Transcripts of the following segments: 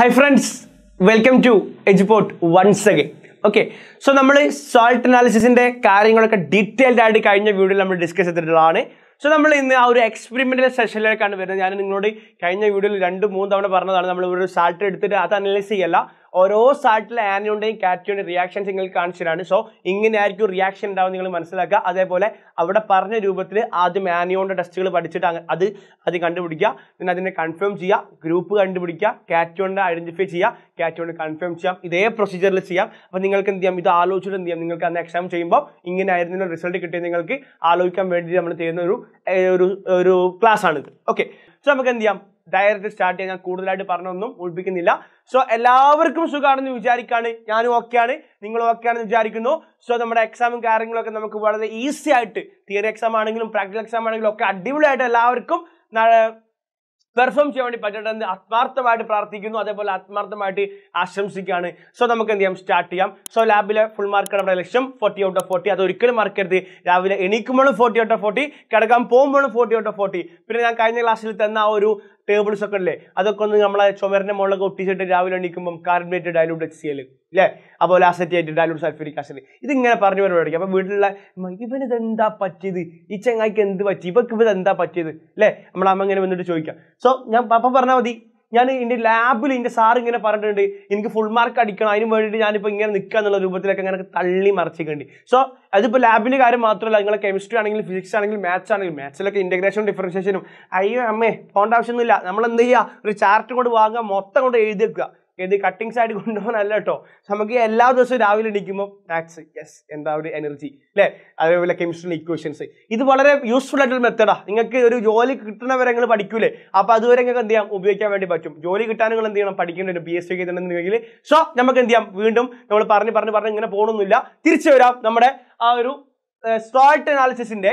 hi friends welcome to എജിപോർട്ട് once again okay so നമ്മൾ salt അനാലിസിസിൻ്റെ കാര്യങ്ങളൊക്കെ ഡീറ്റെയിൽഡ് ആയിട്ട് കഴിഞ്ഞ വീഡിയോയിൽ നമ്മൾ ഡിസ്കസ് ചെയ്തിട്ടുള്ളതാണ് സോ നമ്മൾ ഇന്ന് ആ ഒരു എക്സ്പെരിമെൻ്റൽ സെഷനിലേക്കാണ് വരുന്നത് ഞാൻ നിങ്ങളോട് കഴിഞ്ഞ വീഡിയോയിൽ രണ്ട് മൂന്ന് തവണ പറഞ്ഞതാണ് നമ്മൾ ഒരു സാൾട്ട് എടുത്തിട്ട് അത് അനലൈസ് ചെയ്യല്ല ഓരോ സാൾട്ടിലെ ആനിയുടെയും കാറ്റിയുടെയും റിയാക്ഷൻ നിങ്ങൾ കാണിച്ചിട്ടാണ് സോ സോ ഇങ്ങനെയായിരിക്കും റിയാക്ഷൻ ഉണ്ടാവും നിങ്ങൾ മനസ്സിലാക്കുക അതേപോലെ അവിടെ പറഞ്ഞ രൂപത്തിൽ ആദ്യം ആനയോണ്ട ടെസ്റ്റുകൾ പഠിച്ചിട്ട് അത് അത് കണ്ടുപിടിക്കുക പിന്നെ അതിനെ കൺഫേം ചെയ്യുക ഗ്രൂപ്പ് കണ്ടുപിടിക്കുക കാറ്റോണിൻ്റെ ഐഡന്റിഫൈ ചെയ്യുക കാറ്റിയോണ്ട് കൺഫേം ചെയ്യാം ഇതേ പ്രൊസീജിയറിൽ ചെയ്യാം അപ്പോൾ നിങ്ങൾക്ക് എന്ത് ചെയ്യാം ഇത് ആലോചിച്ചിട്ട് എന്ത് ചെയ്യാം നിങ്ങൾക്ക് അന്ന് എക്സാം ചെയ്യുമ്പോൾ ഇങ്ങനെ റിസൾട്ട് കിട്ടിയത് നിങ്ങൾക്ക് ആലോചിക്കാൻ വേണ്ടി നമ്മൾ ചെയ്യുന്ന ഒരു ഒരു ക്ലാസ് ആണിത് ഓക്കെ സോ നമുക്ക് എന്ത് ചെയ്യാം ഡയറക്റ്റ് സ്റ്റാർട്ട് ചെയ്യാൻ ഞാൻ കൂടുതലായിട്ട് പറഞ്ഞൊന്നും ഒഴിപ്പിക്കുന്നില്ല സോ എല്ലാവർക്കും സുഖമാണെന്ന് വിചാരിക്കാണ് ഞാനും ഓക്കെയാണ് നിങ്ങൾ ഓക്കെയാണെന്ന് വിചാരിക്കുന്നു സോ നമ്മുടെ എക്സാമും കാര്യങ്ങളൊക്കെ നമുക്ക് വളരെ ഈസി ആയിട്ട് തിയറി എക്സാം ആണെങ്കിലും പ്രാക്ടിക്കൽ എക്സാം ആണെങ്കിലും ഒക്കെ അടിപൊളിയായിട്ട് എല്ലാവർക്കും പെർഫോം ചെയ്യാൻ വേണ്ടി പറ്റട്ടെന്ന് ആത്മാർത്ഥമായിട്ട് പ്രാർത്ഥിക്കുന്നു അതേപോലെ ആത്മാർത്ഥമായിട്ട് ആശംസിക്കുകയാണ് സോ നമുക്ക് എന്ത് ചെയ്യാം സ്റ്റാർട്ട് ചെയ്യാം സോ ലാബിലെ ഫുൾ മാർക്ക് നമ്മുടെ ലക്ഷ്യം ഫോർട്ടി ഔട്ട് ഓഫ് ഫോർട്ടി അതൊരിക്കലും ഒരിക്കലും മറക്കരുത് രാവിലെ എണീക്കുമ്പോഴും ഫോർട്ടി ഔട്ട് ഓഫ് ഫോർട്ടി കിടക്കാൻ പോകുമ്പോഴും ഫോർട്ടി ഔട്ട് ഓഫ് ഫോർട്ടി പിന്നെ ഞാൻ കഴിഞ്ഞ ക്ലാസ്സിൽ തന്ന ആ ഒരു ടേബിൾസ് ഒക്കെ അല്ലേ അതൊക്കെ ഒന്ന് നമ്മളെ ചുമരിന്റെ മുകളിലൊക്കെ ഒട്ടിച്ചിട്ട് രാവിലെ എണീക്കുമ്പോൾ കാർബണേറ്റ് ഡയലൂഡ് എച്ച് സി അല്ലേ അതുപോലെ അസറ്റ് ഡയലൂഡ് ഡയലൂട്ട് സൾഫ്യൂരിക് ആസിഡ് ഇതിങ്ങനെ പറഞ്ഞു പരിപാടിക്ക് അപ്പൊ വീട്ടിലുള്ള ഇവന് ഇതെന്താ പറ്റിയത് ഈ ചങ്ങായിക്ക് എന്ത് പറ്റി ഇവക്ക് ഇവ എന്താ പറ്റിയത് അല്ലേ അമ്മ ഇങ്ങനെ വന്നിട്ട് ചോദിക്കാം സോ ഞാൻ അപ്പം പറഞ്ഞാൽ മതി ഞാൻ എൻ്റെ ലാബിൽ എൻ്റെ സാർ ഇങ്ങനെ പറഞ്ഞിട്ടുണ്ട് എനിക്ക് ഫുൾ മാർക്ക് അടിക്കണം അതിന് വേണ്ടിയിട്ട് ഞാനിപ്പോൾ ഇങ്ങനെ നിൽക്കുക എന്നുള്ള രൂപത്തിലൊക്കെ ഇങ്ങനെ തള്ളി മറിച്ചിട്ടുണ്ട് സോ അതിപ്പോൾ ലാബിൻ്റെ കാര്യം മാത്രമല്ല നിങ്ങൾ കെമിസ്ട്രി ആണെങ്കിലും ഫിസിക്സ് ആണെങ്കിലും മാത്സ് ആണെങ്കിലും മാത്സിലൊക്കെ ഇൻ്റഗ്രേഷനും ഡിഫറൻഷ്യേഷനും അയ്യോ അമ്മേ പോകേണ്ട ആവശ്യമൊന്നുമില്ല നമ്മൾ എന്ത് ചെയ്യുക ഒരു ചാർട്ട് കൊണ്ട് വാങ്ങുക മൊത്തം കൊണ്ട് എഴുതി വെക്കുക ഇത് കട്ടിങ്സ് ആയിട്ട് കൊണ്ടുപോകാനല്ല കേട്ടോ നമുക്ക് എല്ലാ ദിവസവും രാവിലെ എണീക്കുമ്പോൾ മാത്സ് യെസ് എന്താ ഒരു എനർജി അല്ലെ അതേപോലെ കെമിസ്ട്രി ഇക്വേഷൻസ് ഇത് വളരെ യൂസ്ഫുൾ ആയിട്ടൊരു മെത്തേഡാണ് നിങ്ങൾക്ക് ഒരു ജോലി കിട്ടുന്നവരെ നിങ്ങൾ പഠിക്കൂലേ അപ്പോൾ അതുവരെ നിങ്ങൾക്ക് എന്ത് ചെയ്യാം ഉപയോഗിക്കാൻ വേണ്ടി പറ്റും ജോലി കിട്ടാൻ നിങ്ങൾ എന്ത് ചെയ്യണം പഠിക്കേണ്ടി ഒരു ബി എസ് സി എഴുതണമെന്നുണ്ടെങ്കിൽ സോ നമുക്ക് എന്ത് ചെയ്യാം വീണ്ടും നമ്മൾ പറഞ്ഞ് പറഞ്ഞ് പറഞ്ഞ് ഇങ്ങനെ പോകണമെന്നില്ല തിരിച്ചു വരാം നമ്മുടെ ആ ഒരു സോൾട്ട് അനാലിസിന്റെ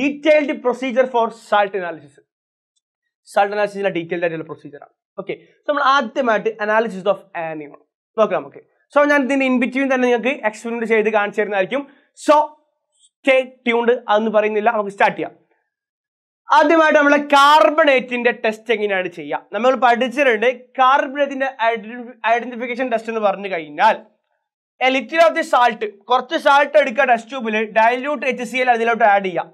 detailed procedure for salt analysis salt അനാലിസിന്റെ ഡീറ്റെയിൽഡ് ആയിട്ടുള്ള ആണ് ഓക്കെ നമ്മൾ ആദ്യമായിട്ട് അനാലിസിസ് ഓഫ് ആനിയോൺ നോക്കാം നമുക്ക് സോ ഞാൻ ഇതിന്റെ ഇൻ ബിറ്റ്വീൻ തന്നെ നിങ്ങൾക്ക് എക്സ്പെരിമെന്റ് ചെയ്ത് കാണിച്ചു തരുന്നതായിരിക്കും സോ സ്റ്റേ ട്യൂണ്ട് അതൊന്നും പറയുന്നില്ല നമുക്ക് സ്റ്റാർട്ട് ചെയ്യാം ആദ്യമായിട്ട് നമ്മളെ കാർബണേറ്റിന്റെ ടെസ്റ്റ് എങ്ങനെയാണ് ചെയ്യുക നമ്മൾ പഠിച്ചിട്ടുണ്ട് കാർബണേറ്റിന്റെ ഐഡന്റിഫിക്കേഷൻ ടെസ്റ്റ് എന്ന് പറഞ്ഞു കഴിഞ്ഞാൽ a little of the salt കുറച്ച് സാൾട്ട് എടുക്കുക ടെസ്റ്റ് ട്യൂബിൽ ഡയലൂട്ട് എച്ച് സി എൽ അതിലോട്ട് ആഡ് ചെയ്യാം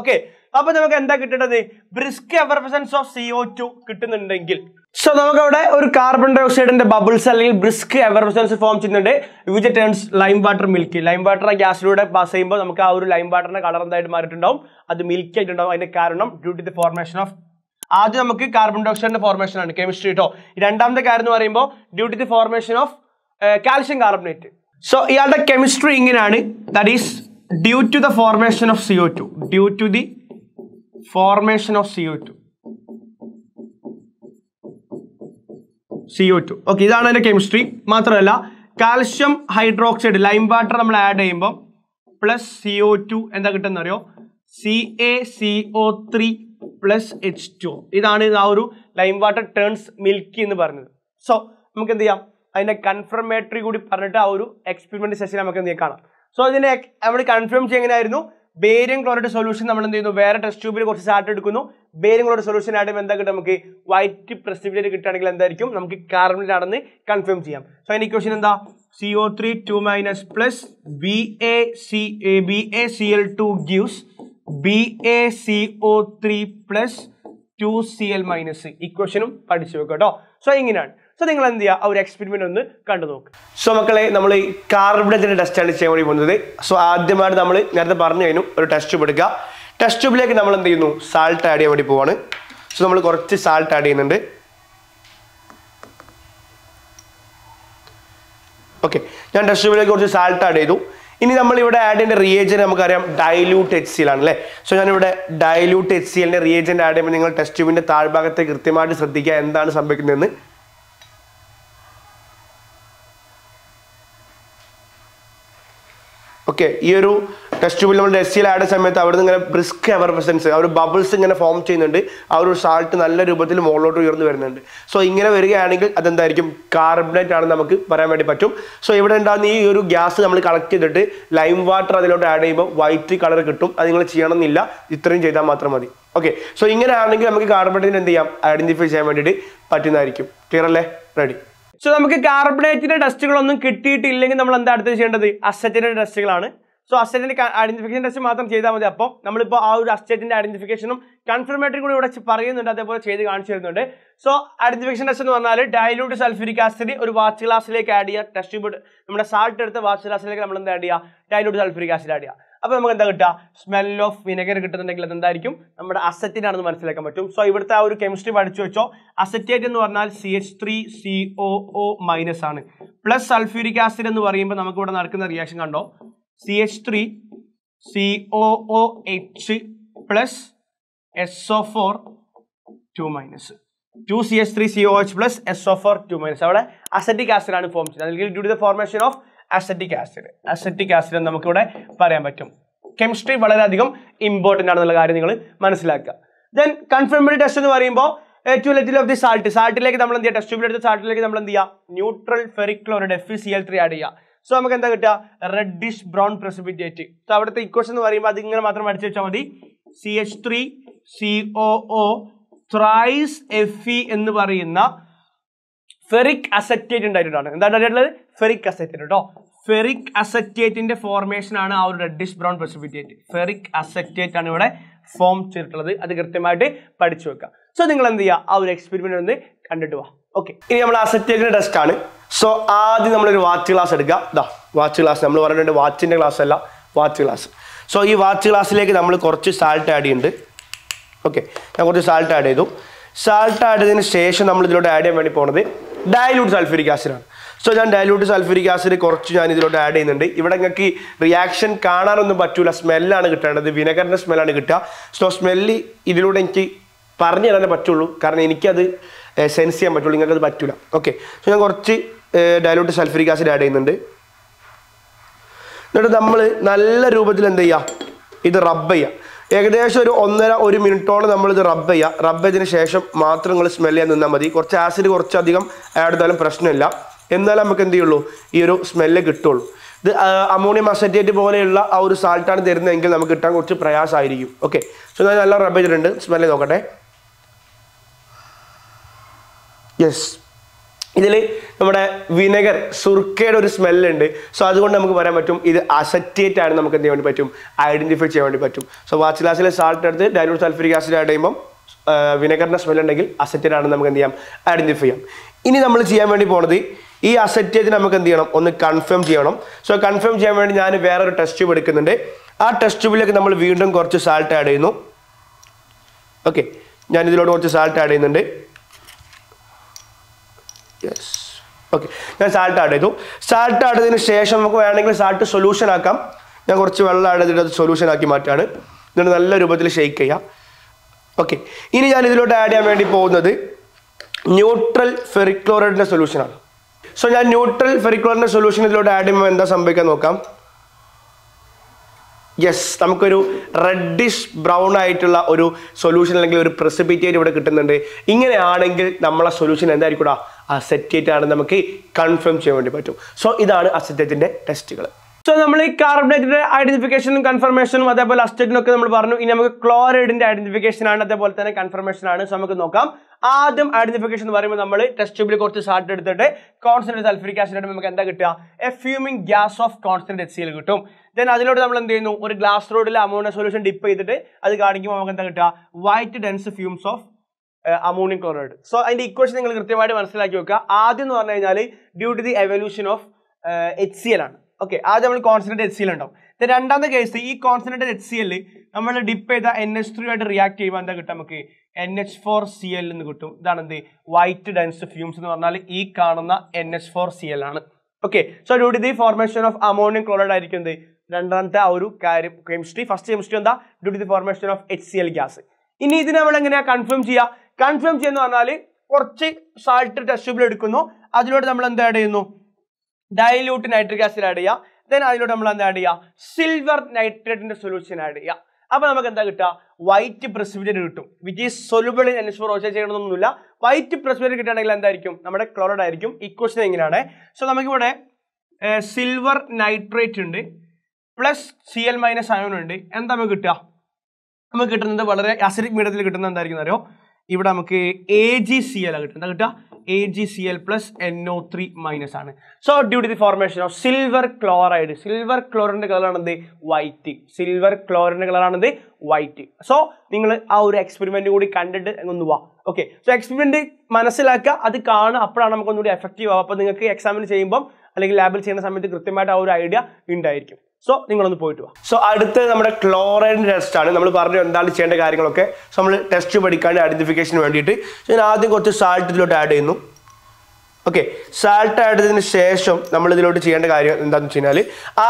ഓക്കെ അപ്പൊ നമുക്ക് എന്താ കിട്ടേണ്ടത് brisk effervescence of CO two കിട്ടുന്നുണ്ടെങ്കിൽ സോ നമുക്ക് അവിടെ ഒരു കാർബൺ ഡൈ ഓക്സൈഡിന്റെ ബബിൾസ് അല്ലെങ്കിൽ ബ്രിസ്ക് എവർസൻസ് ഫോം ചെയ്യുന്നുണ്ട് which turns lime water milk lime water ആ ഗ്യാസിലൂടെ പാസ് ചെയ്യുമ്പോൾ നമുക്ക് ആ ഒരു ലൈം വാട്ടറിന്റെ കളർ എന്തായിട്ട് മാറിയിട്ടുണ്ടാവും അത് മിൽക്ക് ആയിട്ടുണ്ടാവും അതിന്റെ കാരണം due to the formation of ആദ്യം നമുക്ക് കാർബൺ ഡൈ ഓക്സൈഡിന്റെ ഫോർമേഷൻ ആണ് കെമിസ്ട്രി കേട്ടോ രണ്ടാമത്തെ കാര്യം എന്ന് പറയുമ്പോൾ due to the formation of calcium carbonate so ഇയാളുടെ കെമിസ്ട്രി ഇങ്ങനെയാണ് that is due to the formation of CO two due to the formation of CO two C O two okay ഇതാണ് അതിൻ്റെ കെമിസ്ട്രി മാത്രമല്ല കാൽഷ്യം ഹൈഡ്രോക്സൈഡ് ലൈം വാട്ടർ നമ്മൾ add ചെയ്യുമ്പോൾ plus C O two എന്താ കിട്ടുന്നറിയോ C A C O three plus H two ഇതാണ് ആ ഒരു lime water turns milk എന്ന് പറഞ്ഞത് സോ നമുക്ക് എന്ത് ചെയ്യാം അതിൻ്റെ കൺഫർമേറ്ററി കൂടി പറഞ്ഞിട്ട് ആ ഒരു എക്സ്പെരിമെൻറ്റ് സെഷൻ നമുക്ക് എന്ത് ചെയ്യാം കാണാം സോ ഇതിനെ നമ്മൾ കൺഫേം ചെയ്യുന്നതായിരുന്നു ബേരിയം ക്ലോറൈഡ് സൊല്യൂഷൻ നമ്മൾ എന്ത് ചെയ്യുന്നു വേറെ ടെസ്റ്റ് ട്യൂബിൽ കുറച്ച് സാറ്റ് എടുക്കുന്നു ബേരിങ്ങളോട് സൊല്യൂഷൻ ആയിട്ട് എന്താ കിട്ടും നമുക്ക് വൈറ്റ് പ്രസിപ്പിറ്റേറ്റ് കിട്ടുകയാണെങ്കിൽ എന്തായിരിക്കും നമുക്ക് കാർബണിൽ ആണെന്ന് കൺഫേം ചെയ്യാം സോ അതിൻ്റെ ഇക്വേഷൻ എന്താ C O three two minus plus B A C B A C L two gives B A C O three plus two C L minus ഇക്വേഷനും പഠിച്ചു വെക്കും കേട്ടോ സോ ഇങ്ങനെയാണ് സോ നിങ്ങൾ എന്ത് ചെയ്യുക ആ ഒരു എക്സ്പെരിമെന്റ് ഒന്ന് കണ്ടു നോക്കുക സോ മക്കളെ നമ്മൾ കാർബണേറ്റിന്റെ ടെസ്റ്റാണ് ചെയ്യാൻ വേണ്ടി പോകുന്നത് സോ ആദ്യമായിട്ട് നമ്മൾ നേരത്തെ പറഞ്ഞു കഴിഞ്ഞു ഒരു ടെസ്റ്റ് എടുക്കുക ടെസ്റ്റ് ട്യൂബിലേക്ക് നമ്മൾ എന്ത് ചെയ്യുന്നു സാൾട്ട് ആഡ് ചെയ്യാൻ വേണ്ടി പോവാണ് സോ നമ്മൾ കുറച്ച് സാൾട്ട് ആഡ് ചെയ്യുന്നുണ്ട് ഓക്കെ ഞാൻ ടെസ്റ്റ് ട്യൂബിലേക്ക് കുറച്ച് സാൾട്ട് ആഡ് ചെയ്തു ഇനി നമ്മൾ ഇവിടെ ആഡ് ചെയ്യുന്ന റിയേജന്റ് നമുക്കറിയാം ഡൈലൂട്ട് എച്ച് സി ആണല്ലേ സോ ഞാനിവിടെ ഡൈലൂട്ട് എച്ച് സി എല്ലിന്റെ റിയേജന്റ് ആഡ് ചെയ്യുമ്പോൾ നിങ്ങൾ ടെസ്റ്റ് ട്യൂബിൻ്റെ താഴ്ഭാഗത്തെ കൃത്യമായിട്ട് ശ്രദ്ധിക്കുക എന്താണ് സംഭവിക്കുന്നതെന്ന് ഓക്കെ ഈ ഒരു ടെസ്റ്റ് ട്യൂബിൽ നമ്മൾ സിയിൽ ആഡ് സമയത്ത് അവിടെ നിന്ന് ഇങ്ങനെ ബ്രിസ്ക് എവർപെസൻസ് ആ ഒരു ബബിൾസ് ഇങ്ങനെ ഫോം ചെയ്യുന്നുണ്ട് ആ ഒരു സാൾട്ട് നല്ല രൂപത്തിൽ മുകളിലോട്ട് ഉയർന്നു വരുന്നുണ്ട് സോ ഇങ്ങനെ വരികയാണെങ്കിൽ അതെന്തായിരിക്കും കാർബണേറ്റ് ആണെന്ന് നമുക്ക് പറയാൻ വേണ്ടി പറ്റും സോ ഇവിടെ ഉണ്ടാകുന്ന ഈ ഒരു ഗ്യാസ് നമ്മൾ കളക്ട് ചെയ്തിട്ട് ലൈം വാട്ടർ അതിലോട്ട് ആഡ് ചെയ്യുമ്പോൾ വൈറ്റ് കളർ കിട്ടും അത് നിങ്ങൾ ചെയ്യണമെന്നില്ല ഇത്രയും ചെയ്താൽ മാത്രം മതി ഓക്കെ സോ ഇങ്ങനെയാണെങ്കിൽ നമുക്ക് കാർബണേറ്റിന് എന്ത് ചെയ്യാം ഐഡന്റിഫൈ ചെയ്യാൻ വേണ്ടിയിട്ട് പറ്റുന്നതായിരിക്കും ക്ലിയർ അല്ലേ റെഡി സോ നമുക്ക് കാർബണേറ്റിന്റെ ടെസ്റ്റുകളൊന്നും കിട്ടിയിട്ടില്ലെങ്കിൽ നമ്മൾ എന്താ അടുത്ത് ചെയ്യേണ്ടത് അസറ്റിന്റെ ടെസ്റ്റുകളാണ് സോ അസ്റ്റേറ്റിന്റെ ഐഡന്റിഫിക്കേഷൻ ടെസ്റ്റ് മാത്രം ചെയ്താൽ മതി അപ്പോൾ നമ്മളിപ്പോൾ ആ ഒരു അസ്റ്റേറ്റിന്റെ ഐഡന്റിഫിക്കേഷനും കൺഫർമേറ്ററി കൂടി ഇവിടെ പറയുന്നുണ്ട് അതേപോലെ ചെയ്ത് കാണിച്ചു തരുന്നുണ്ട് സോ ഐഡന്റിഫിക്കേഷൻ ടെസ്റ്റ് എന്ന് പറഞ്ഞാൽ ഡയലൂട്ട് സൾഫ്യൂരിക് ആസിഡ് ഒരു വാച്ച് ഗ്ലാസിലേക്ക് ആഡ് ചെയ്യുക ടെസ്റ്റ് നമ്മുടെ സാൾട്ട് എടുത്ത് വാച്ച് ഗ്ലാസിലേക്ക് നമ്മൾ എന്താ ആഡ് ചെയ്യുക ഡയലൂട്ട് സൾഫ്യൂരിക് ആസിഡ് ആഡ് ചെയ്യുക അപ്പോൾ നമുക്ക് എന്താ കിട്ടുക സ്മെൽ ഓഫ് വിനെഗർ കിട്ടുന്നുണ്ടെങ്കിൽ അതെന്തായിരിക്കും നമ്മുടെ അസറ്റിനാണെന്ന് മനസ്സിലാക്കാൻ പറ്റും സോ ഇവിടുത്തെ ആ ഒരു കെമിസ്ട്രി പഠിച്ചു വെച്ചോ അസറ്റേറ്റ് എന്ന് പറഞ്ഞാൽ C H three C O O minus ആണ് പ്ലസ് സൾഫ്യൂരിക് ആസിഡ് എന്ന് പറയുമ്പോൾ നമുക്ക് ഇവിടെ നടക്കുന്ന റിയാക്ഷൻ കണ്ടോ C H three C O O H plus S O four two minus two C H three C O H plus S O four two minus അവിടെ acetic acid ആണ് form ചെയ്യുന്നത് അല്ലെങ്കിൽ due to the formation of acetic acid acetic acid എന്ന് നമുക്കിവിടെ പറയാൻ പറ്റും chemistry വളരെയധികം important ആണെന്നുള്ള കാര്യം നിങ്ങൾ മനസ്സിലാക്കുക ദെൻ കൺഫർമറി ടെസ്റ്റ് എന്ന് പറയുമ്പോൾ to little of the salt സാൾട്ടിലേക്ക് നമ്മൾ എന്ത് ചെയ്യുക ടെസ്റ്റ് ട്യൂബിൽ എടുത്ത സാൾട്ടിലേക്ക് നമ്മൾ എന്ത് ചെയ്യുക neutral ferric chloride F C L three add ചെയ്യുക സോ നമുക്ക് എന്താ കിട്ടുക റെഡിഷ് ബ്രൗൺ പ്രസിപിറ്റേറ്റ് സോ അവിടുത്തെ ഇക്വസ് എന്ന് പറയുമ്പോൾ അത് ഇങ്ങനെ മാത്രം അടിച്ചു വെച്ചാൽ മതി C H three C O O thrice F E എന്ന് പറയുന്ന ഫെറിക് അസറ്റേറ്റ് ഉണ്ടായിട്ടുണ്ടാണ് എന്താണ് അറിയാറുള്ളത് ഫെറിക് അസറ്റേറ്റ് കേട്ടോ ഫെറിക് അസറ്റേറ്റിന്റെ ഫോർമേഷൻ ആണ് ആ ഒരു reddish brown precipitate ferric acetate ആണ് ഇവിടെ ഫോം ചെയ്തിട്ടുള്ളത് അത് കൃത്യമായിട്ട് പഠിച്ചു വെക്കുക സോ നിങ്ങൾ എന്ത് ചെയ്യുക ആ ഒരു എക്സ്പെരിമെന്റ് ഒന്ന് കണ്ടിട്ട് പോവാം ഓക്കെ ഇനി നമ്മൾ അസറ്റേറ്റിന്റെ ടെസ്റ്റ് ആണ് സോ ആദ്യം നമ്മളൊരു വാച്ച് ഗ്ലാസ് എടുക്കുക വാച്ച് ഗ്ലാസ് നമ്മൾ പറഞ്ഞിട്ടുണ്ട് വാച്ചിന്റെ ഗ്ലാസ് അല്ല വാച്ച് ഗ്ലാസ് സോ ഈ വാച്ച് ഗ്ലാസ്സിലേക്ക് നമ്മൾ കുറച്ച് സാൾട്ട് ആഡ് ചെയ്യുന്നുണ്ട് ഓക്കെ ഞാൻ കുറച്ച് സാൾട്ട് ആഡ് ചെയ്തു സാൾട്ട് ആഡ് ചെയ്തതിന് ശേഷം നമ്മൾ ഇതിലോട്ട് ആഡ് ചെയ്യാൻ വേണ്ടി പോണത് ഡയലൂട്ട് സൾഫ്യൂരിക് ആസിഡാണ് സോ ഞാൻ ഡയലൂട്ട് സൾഫ്യൂരിക് ആസിഡ് കുറച്ച് ഞാൻ ഇതിലോട്ട് ആഡ് ചെയ്യുന്നുണ്ട് ഇവിടെ നിങ്ങൾക്ക് റിയാക്ഷൻ കാണാനൊന്നും പറ്റൂല സ്മെല്ലാണ് കിട്ടേണ്ടത് വിനെഗറിൻ്റെ സ്മെല്ലാണ് കിട്ടുക സോ സ്മെല്ല് ഇതിലൂടെ എനിക്ക് പറഞ്ഞു തരാനേ പറ്റുള്ളൂ കാരണം എനിക്കത് സെൻസ് ചെയ്യാൻ പറ്റുള്ളൂ നിങ്ങൾക്കത് പറ്റൂല ഓക്കെ സോ ഞാൻ കുറച്ച് ഡയലൂട്ട് സൾഫ്യൂരിക് ആസിഡ് ആഡ് ചെയ്യുന്നുണ്ട് എന്നിട്ട് നമ്മൾ നല്ല രൂപത്തിൽ എന്ത് ചെയ്യുക ഇത് റബ്ബ് ചെയ്യുക ഏകദേശം ഒരു ഒന്നര ഒരു മിനിറ്റോളം നമ്മളിത് റബ്ബ് ചെയ്യുക റബ്ബ് ചെയ്തതിന് ശേഷം മാത്രം നിങ്ങൾ സ്മെൽ ചെയ്യാൻ നിന്നാൽ മതി കുറച്ച് ആസിഡ് കുറച്ചധികം ആഡ് ചെയ്താലും പ്രശ്നമില്ല എന്നാലും നമുക്ക് എന്ത് ചെയ്യുള്ളൂ ഈ ഒരു സ്മെല്ല് കിട്ടുള്ളൂ ഇത് അമോണിയം അസറ്റേറ്റ് പോലെയുള്ള ആ ഒരു സാൾട്ടാണ് തരുന്നതെങ്കിൽ നമുക്ക് കിട്ടാൻ കുറച്ച് പ്രയാസമായിരിക്കും ഓക്കെ സോ ഞാൻ നല്ല റബ്ബ് ചെയ്തിട്ടുണ്ട് സ്മെല്ല് നോക്കട്ടെ യെസ് ഇതിൽ നമ്മുടെ വിനെഗർ സുർക്കയുടെ ഒരു സ്മെല്ലുണ്ട് സോ അതുകൊണ്ട് നമുക്ക് പറയാൻ പറ്റും ഇത് അസറ്റേറ്റ് ആണ് നമുക്ക് എന്ത് ചെയ്യാൻ വേണ്ടി പറ്റും ഐഡന്റിഫൈ ചെയ്യാൻ വേണ്ടി പറ്റും സോ വാച്ച് ഗ്ലാസ്സിലെ സാൾട്ട് എടുത്ത് ഡൈനൂർ സൾഫറിക് ആസിഡ് ആഡ് ചെയ്യുമ്പോൾ വിനെഗറിൻ്റെ സ്മെൽ ഉണ്ടെങ്കിൽ അസറ്റേറ്റ് ആണെന്ന് നമുക്ക് എന്ത് ചെയ്യാം ഐഡന്റിഫൈ ചെയ്യാം ഇനി നമ്മൾ ചെയ്യാൻ വേണ്ടി പോണത് ഈ അസറ്റേറ്റ് നമുക്ക് എന്ത് ചെയ്യണം ഒന്ന് കൺഫേം ചെയ്യണം സോ കൺഫേം ചെയ്യാൻ വേണ്ടി ഞാൻ വേറെ ഒരു ടെസ്റ്റ് ട്യൂബ് എടുക്കുന്നുണ്ട് ആ ടെസ്റ്റ് ട്യൂബിലേക്ക് നമ്മൾ വീണ്ടും കുറച്ച് സാൾട്ട് ആഡ് ചെയ്യുന്നു ഓക്കെ ഞാൻ ഇതിലോട്ട് കുറച്ച് സാൾട്ട് ആഡ് ചെയ്യുന്നുണ്ട് യെസ് ഓക്കെ ഞാൻ സാൾട്ട് ആഡ് ചെയ്തു സാൾട്ട് ആഡ് ചെയ്തതിന് ശേഷം നമുക്ക് വേണമെങ്കിൽ സാൾട്ട് സൊല്യൂഷൻ ആക്കാം ഞാൻ കുറച്ച് വെള്ളം ആഡ് ചെയ്തിട്ട് അത് സൊല്യൂഷൻ ആക്കി മാറ്റാണ് എന്നിട്ട് നല്ല രൂപത്തിൽ ഷെയ്ക്ക് ചെയ്യാം ഓക്കെ ഇനി ഞാൻ ഇതിലോട്ട് ആഡ് ചെയ്യാൻ വേണ്ടി പോകുന്നത് ന്യൂട്രൽ ഫെറിക്ലോറൈഡിൻ്റെ സൊല്യൂഷനാണ് സോ ഞാൻ ന്യൂട്രൽ ഫെറിക്ലോറിൻ്റെ സൊല്യൂഷൻ ഇതിലോട്ട് ആഡ് ചെയ്യുമ്പോൾ എന്താ സംഭവിക്കാൻ നോക്കാം യെസ് നമുക്കൊരു റെഡിഷ് ബ്രൗൺ ആയിട്ടുള്ള ഒരു സൊല്യൂഷൻ അല്ലെങ്കിൽ ഒരു പ്രെസിപിറ്റേറ്റ് ഇവിടെ കിട്ടുന്നുണ്ട് ഇങ്ങനെയാണെങ്കിൽ നമ്മളെ സൊല്യൂഷൻ എന്തായിരിക്കൂടാ സെറ്റേറ്റ് ആണെന്ന് നമുക്ക് കൺഫേം ചെയ്യാൻ വേണ്ടി പറ്റും സോ ഇതാണ് അസെറ്റേറ്റിൻ്റെ ടെസ്റ്റുകൾ സോ നമ്മൾ ഈ കാർബണേറ്റിന്റെ ഐഡന്റിഫിക്കേഷനും കൺഫർമേഷനും അതേപോലെ അസ്റ്റേറ്റിനൊക്കെ നമ്മൾ പറഞ്ഞു ഇനി നമുക്ക് ക്ലോറൈഡിന്റെ ഐഡന്റിഫിക്കേഷൻ ആണ് അതേപോലെ തന്നെ കൺഫർമേഷൻ ആണ് സോ നമുക്ക് നോക്കാം ആദ്യം ഐഡന്റിഫിക്കേഷൻ എന്ന് പറയുമ്പോൾ നമ്മൾ ടെസ്റ്റ് ട്യൂബിൽ കുറച്ച് സാൾട്ട് എടുത്തിട്ട് കോൺസെൻട്രേറ്റ് സൾഫ്യൂരിക് ആസിഡ് നമുക്ക് എന്താ കിട്ടുക a fuming gas of concentrate H കിട്ടും ദെൻ അതിലോട്ട് നമ്മൾ എന്ത് ചെയ്യുന്നു ഒരു ഗ്ലാസ് റോഡിൽ അമോണിയ സൊല്യൂഷൻ ഡിപ്പ് ചെയ്തിട്ട് അത് കാണിക്കുമ്പോൾ നമുക്ക് എന്താ കിട്ടുക white dense fumes of ammonium chloride so അതിന്റെ ഇക്വേഷൻ നിങ്ങൾ കൃത്യമായിട്ട് മനസ്സിലാക്കി വെക്കുക ആദ്യം എന്ന് പറഞ്ഞു കഴിഞ്ഞാൽ due to the evolution of H C L ആണ് ഓക്കെ ആദ്യം നമ്മൾ കോൺസെൻട്രേറ്റ് എച്ച് സി എൽ ഉണ്ടാവും രണ്ടാമത്തെ കേസ് ഈ കോൺസെൻട്രേറ്റ് എച്ച് സി എൽ നമ്മൾ ഡിപ്പ് ചെയ്ത എൻ എച്ച് ത്രീ ആയിട്ട് റിയാക്ട് ചെയ്യുമ്പോൾ എന്താ കിട്ടും നമുക്ക് N H four C L എന്ന് കിട്ടും ഇതാണ് എന്ത് വൈറ്റ് ഡെൻസ് ഫ്യൂംസ് എന്ന് പറഞ്ഞാൽ ഈ കാണുന്ന N H four C L ആണ് okay so due to the formation of ammonium chloride ആയിരിക്കും എന്ത് രണ്ടാമത്തെ ആ ഒരു കാര്യം കെമിസ്ട്രി ഫസ്റ്റ് കെമിസ്ട്രി എന്താ due to the formation of H C L gas ഇനി ഇതിനെ നമ്മൾ എങ്ങനെയാ കൺഫേം ചെയ്യുക കൺഫേം ചെയ്യുന്ന പറഞ്ഞാൽ കുറച്ച് സാൾട്ട് ടെസ്റ്റ് എടുക്കുന്നു അതിലൂടെ നമ്മൾ എന്താ ആഡ് ചെയ്യുന്നു ഡൈലൂട്ട് നൈട്രിക് ആസിഡ് ആഡ് ചെയ്യുക ദെൻ അതിലൂടെ നമ്മൾ എന്താ ആഡ് ചെയ്യുക സിൽവർ നൈട്രേറ്റിന്റെ സൊല്യൂഷൻ ആഡ് ചെയ്യുക അപ്പൊ നമുക്ക് എന്താ കിട്ടുക വൈറ്റ് പ്രസിപിറ്റേറ്റ് കിട്ടും വിച്ച് ഈസ് സൊലുബിൾ ഇൻ ചെയ്യണമെന്നൊന്നുമില്ല വൈറ്റ് പ്രസിപിറ്റേറ്റ് കിട്ടുകയാണെങ്കിൽ എന്തായിരിക്കും നമ്മുടെ ക്ലോറൈഡ് ആയിരിക്കും ഇക്വേഷൻ എങ്ങനെയാണ് സോ നമുക്കിവിടെ സിൽവർ നൈട്രേറ്റ് ഉണ്ട് പ്ലസ് സി എൽ മൈനസ് ഉണ്ട് എന്താ നമുക്ക് കിട്ടുക നമുക്ക് കിട്ടുന്നത് വളരെ അസിഡിക് മീഡിയത്തിൽ കിട്ടുന്നത് എന്തായിരിക്കും അറിയോ ഇവിടെ നമുക്ക് എ ജി സി എൽ കിട്ടും കിട്ടുന്നത് കിട്ടുക A G C L plus N O three minus ആണ് so due to the formation of silver chloride silver ക്ലോറിൻ്റെ കളറാണെന്ത് വൈറ്റ് സിൽവർ ക്ലോറിൻ്റെ കളറാണെന്ത് വൈറ്റ് സോ നിങ്ങൾ ആ ഒരു എക്സ്പെരിമെൻ്റ് കൂടി കണ്ടിട്ട് ഒന്ന് പോവാ ഓക്കെ സോ എക്സ്പെരിമെൻ്റ് മനസ്സിലാക്കുക അത് കാണുക അപ്പോഴാണ് നമുക്ക് ഒന്നുകൂടി എഫക്റ്റീവ് ആവുക അപ്പോൾ നിങ്ങൾക്ക് എക്സാമിന് ചെയ്യുമ്പം അല്ലെങ്കിൽ ലാബിൽ ചെയ്യുന്ന സമയത്ത് കൃത്യമായിട്ട് ആ ഒരു ഐഡിയ ഉണ്ടായിരിക്കും സോ നിങ്ങളൊന്ന് പോയിട്ട് വാ സോ അടുത്ത് നമ്മുടെ ക്ലോറൈഡ് ടെസ്റ്റ് ആണ് നമ്മൾ പറഞ്ഞു എന്താണ് ചെയ്യേണ്ട കാര്യങ്ങളൊക്കെ സോ നമ്മൾ ടെസ്റ്റ് പഠിക്കാൻ ഐഡന്റിഫിക്കേഷന് വേണ്ടിയിട്ട് ഞാൻ ആദ്യം കുറച്ച് സാൾട്ട് ഇതിലോട്ട് ആഡ് ചെയ്യുന്നു ഓക്കെ സാൾട്ട് ആഡ് ചെയ്തതിന് ശേഷം നമ്മൾ ഇതിലോട്ട് ചെയ്യേണ്ട കാര്യം എന്താണെന്ന് വെച്ച് കഴിഞ്ഞാൽ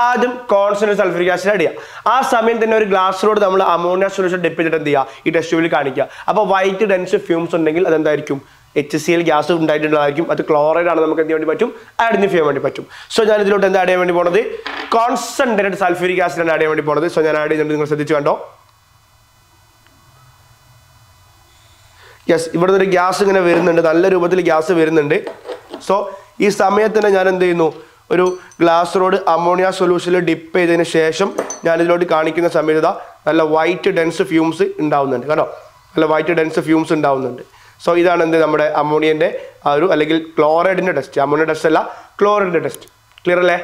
ആദ്യം കോൺസെൻട്രേറ്റ് സൾഫറിക് ആസിഡ് ആഡ് ചെയ്യുക ആ സമയം തന്നെ ഒരു ഗ്ലാസ്സിലോട് നമ്മൾ അമോണിയ സൊല്യൂഷൻ ഡിപ്പ് ചെയ്തിട്ട് എന്ത് ചെയ്യുക ഈ ടെസ്റ്റ് ട്യൂബിൽ കാണിക്കുക അപ്പോൾ വൈറ്റ് ഡെൻസ് ഫ്യൂംസ് ഉണ്ടെങ്കിൽ അതെന്തായിരിക്കും എച്ച് സി എൽ ഗ്യാസ് ഉണ്ടായിട്ടുള്ളതായിരിക്കും അത് ക്ലോറൈഡ് ആണ് നമുക്ക് എന്ത് വേണ്ടി പറ്റും ഐഡന്റിഫൈ ചെയ്യാൻ വേണ്ടി പറ്റും സോ ഞാൻ ഇതിലോട്ട് എന്താ ആഡ് ചെയ്യാൻ വേണ്ടി പോണത് കോൺസെൻട്രേറ്റഡ് സൾഫ്യൂരിക് ആസിഡ് ആഡ് ചെയ്യാൻ വേണ്ടി പോണത് സോ ഞാൻ ആഡ് ചെയ്യുന്നത് നിങ്ങൾ ശ്രദ്ധിച്ചു കണ്ടോ യെസ് ഇവിടെ നിന്നൊരു ഗ്യാസ് ഇങ്ങനെ വരുന്നുണ്ട് നല്ല രൂപത്തിൽ ഗ്യാസ് വരുന്നുണ്ട് സോ ഈ സമയത്ത് തന്നെ ഞാൻ എന്ത് ചെയ്യുന്നു ഒരു ഗ്ലാസ് റോഡ് അമോണിയ സൊല്യൂഷനിൽ ഡിപ്പ് ചെയ്തതിന് ശേഷം ഞാൻ ഇതിലോട്ട് കാണിക്കുന്ന സമയത്ത് നല്ല വൈറ്റ് ഡെൻസ് ഫ്യൂംസ് ഉണ്ടാവുന്നുണ്ട് കേട്ടോ നല്ല വൈറ്റ് ഡെൻസ് ഫ്യൂംസ് ഉണ്ടാവുന്നുണ്ട് സോ ഇതാണ് എന്ത് നമ്മുടെ അമോണിയൻ്റെ ആ ഒരു അല്ലെങ്കിൽ ക്ലോറൈഡിൻ്റെ ടെസ്റ്റ് അമോണിയ ടെസ്റ്റ് അല്ല ക്ലോറൈഡിൻ്റെ ടെസ്റ്റ് ക്ലിയർ അല്ലേ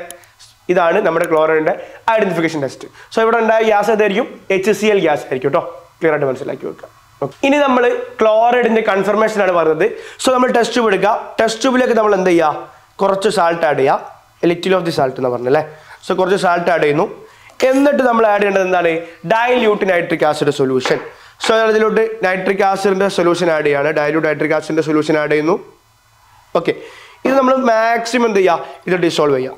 ഇതാണ് നമ്മുടെ ക്ലോറൈഡിൻ്റെ ഐഡൻറ്റിഫിക്കേഷൻ ടെസ്റ്റ് സോ ഇവിടെ ഉണ്ടായ ഗ്യാസ് ഏതായിരിക്കും എച്ച് സി എൽ ഗ്യാസ് ആയിരിക്കും കേട്ടോ ക്ലിയർ ആയിട്ട് മനസ്സിലാക്കി വെക്കുക ഇനി നമ്മൾ ക്ലോറൈഡിൻ്റെ ആണ് പറഞ്ഞത് സോ നമ്മൾ ടെസ്റ്റ് ട്യൂബ് എടുക്കുക ടെസ്റ്റ് ട്യൂബിലേക്ക് നമ്മൾ എന്ത് ചെയ്യുക കുറച്ച് സാൾട്ട് ആഡ് ചെയ്യുക ലിറ്റിൽ ഓഫ് ദി സാൾട്ട് എന്ന് പറഞ്ഞല്ലേ സോ കുറച്ച് സാൾട്ട് ആഡ് ചെയ്യുന്നു എന്നിട്ട് നമ്മൾ ആഡ് ചെയ്യേണ്ടത് എന്താണ് dilute nitric acid solution so ഞാൻ ഇതിലോട്ട് നൈട്രിക് ആസിഡിന്റെ സൊല്യൂഷൻ ആഡ് ചെയ്യാണ് ഡയലൂട്ട് നൈട്രിക് ആസിഡിന്റെ സൊല്യൂഷൻ ആഡ് ചെയ്യുന്നു ഓക്കെ ഇത് നമ്മൾ മാക്സിമം എന്ത് ചെയ്യുക ഇത് ഡിസോൾവ് ചെയ്യാം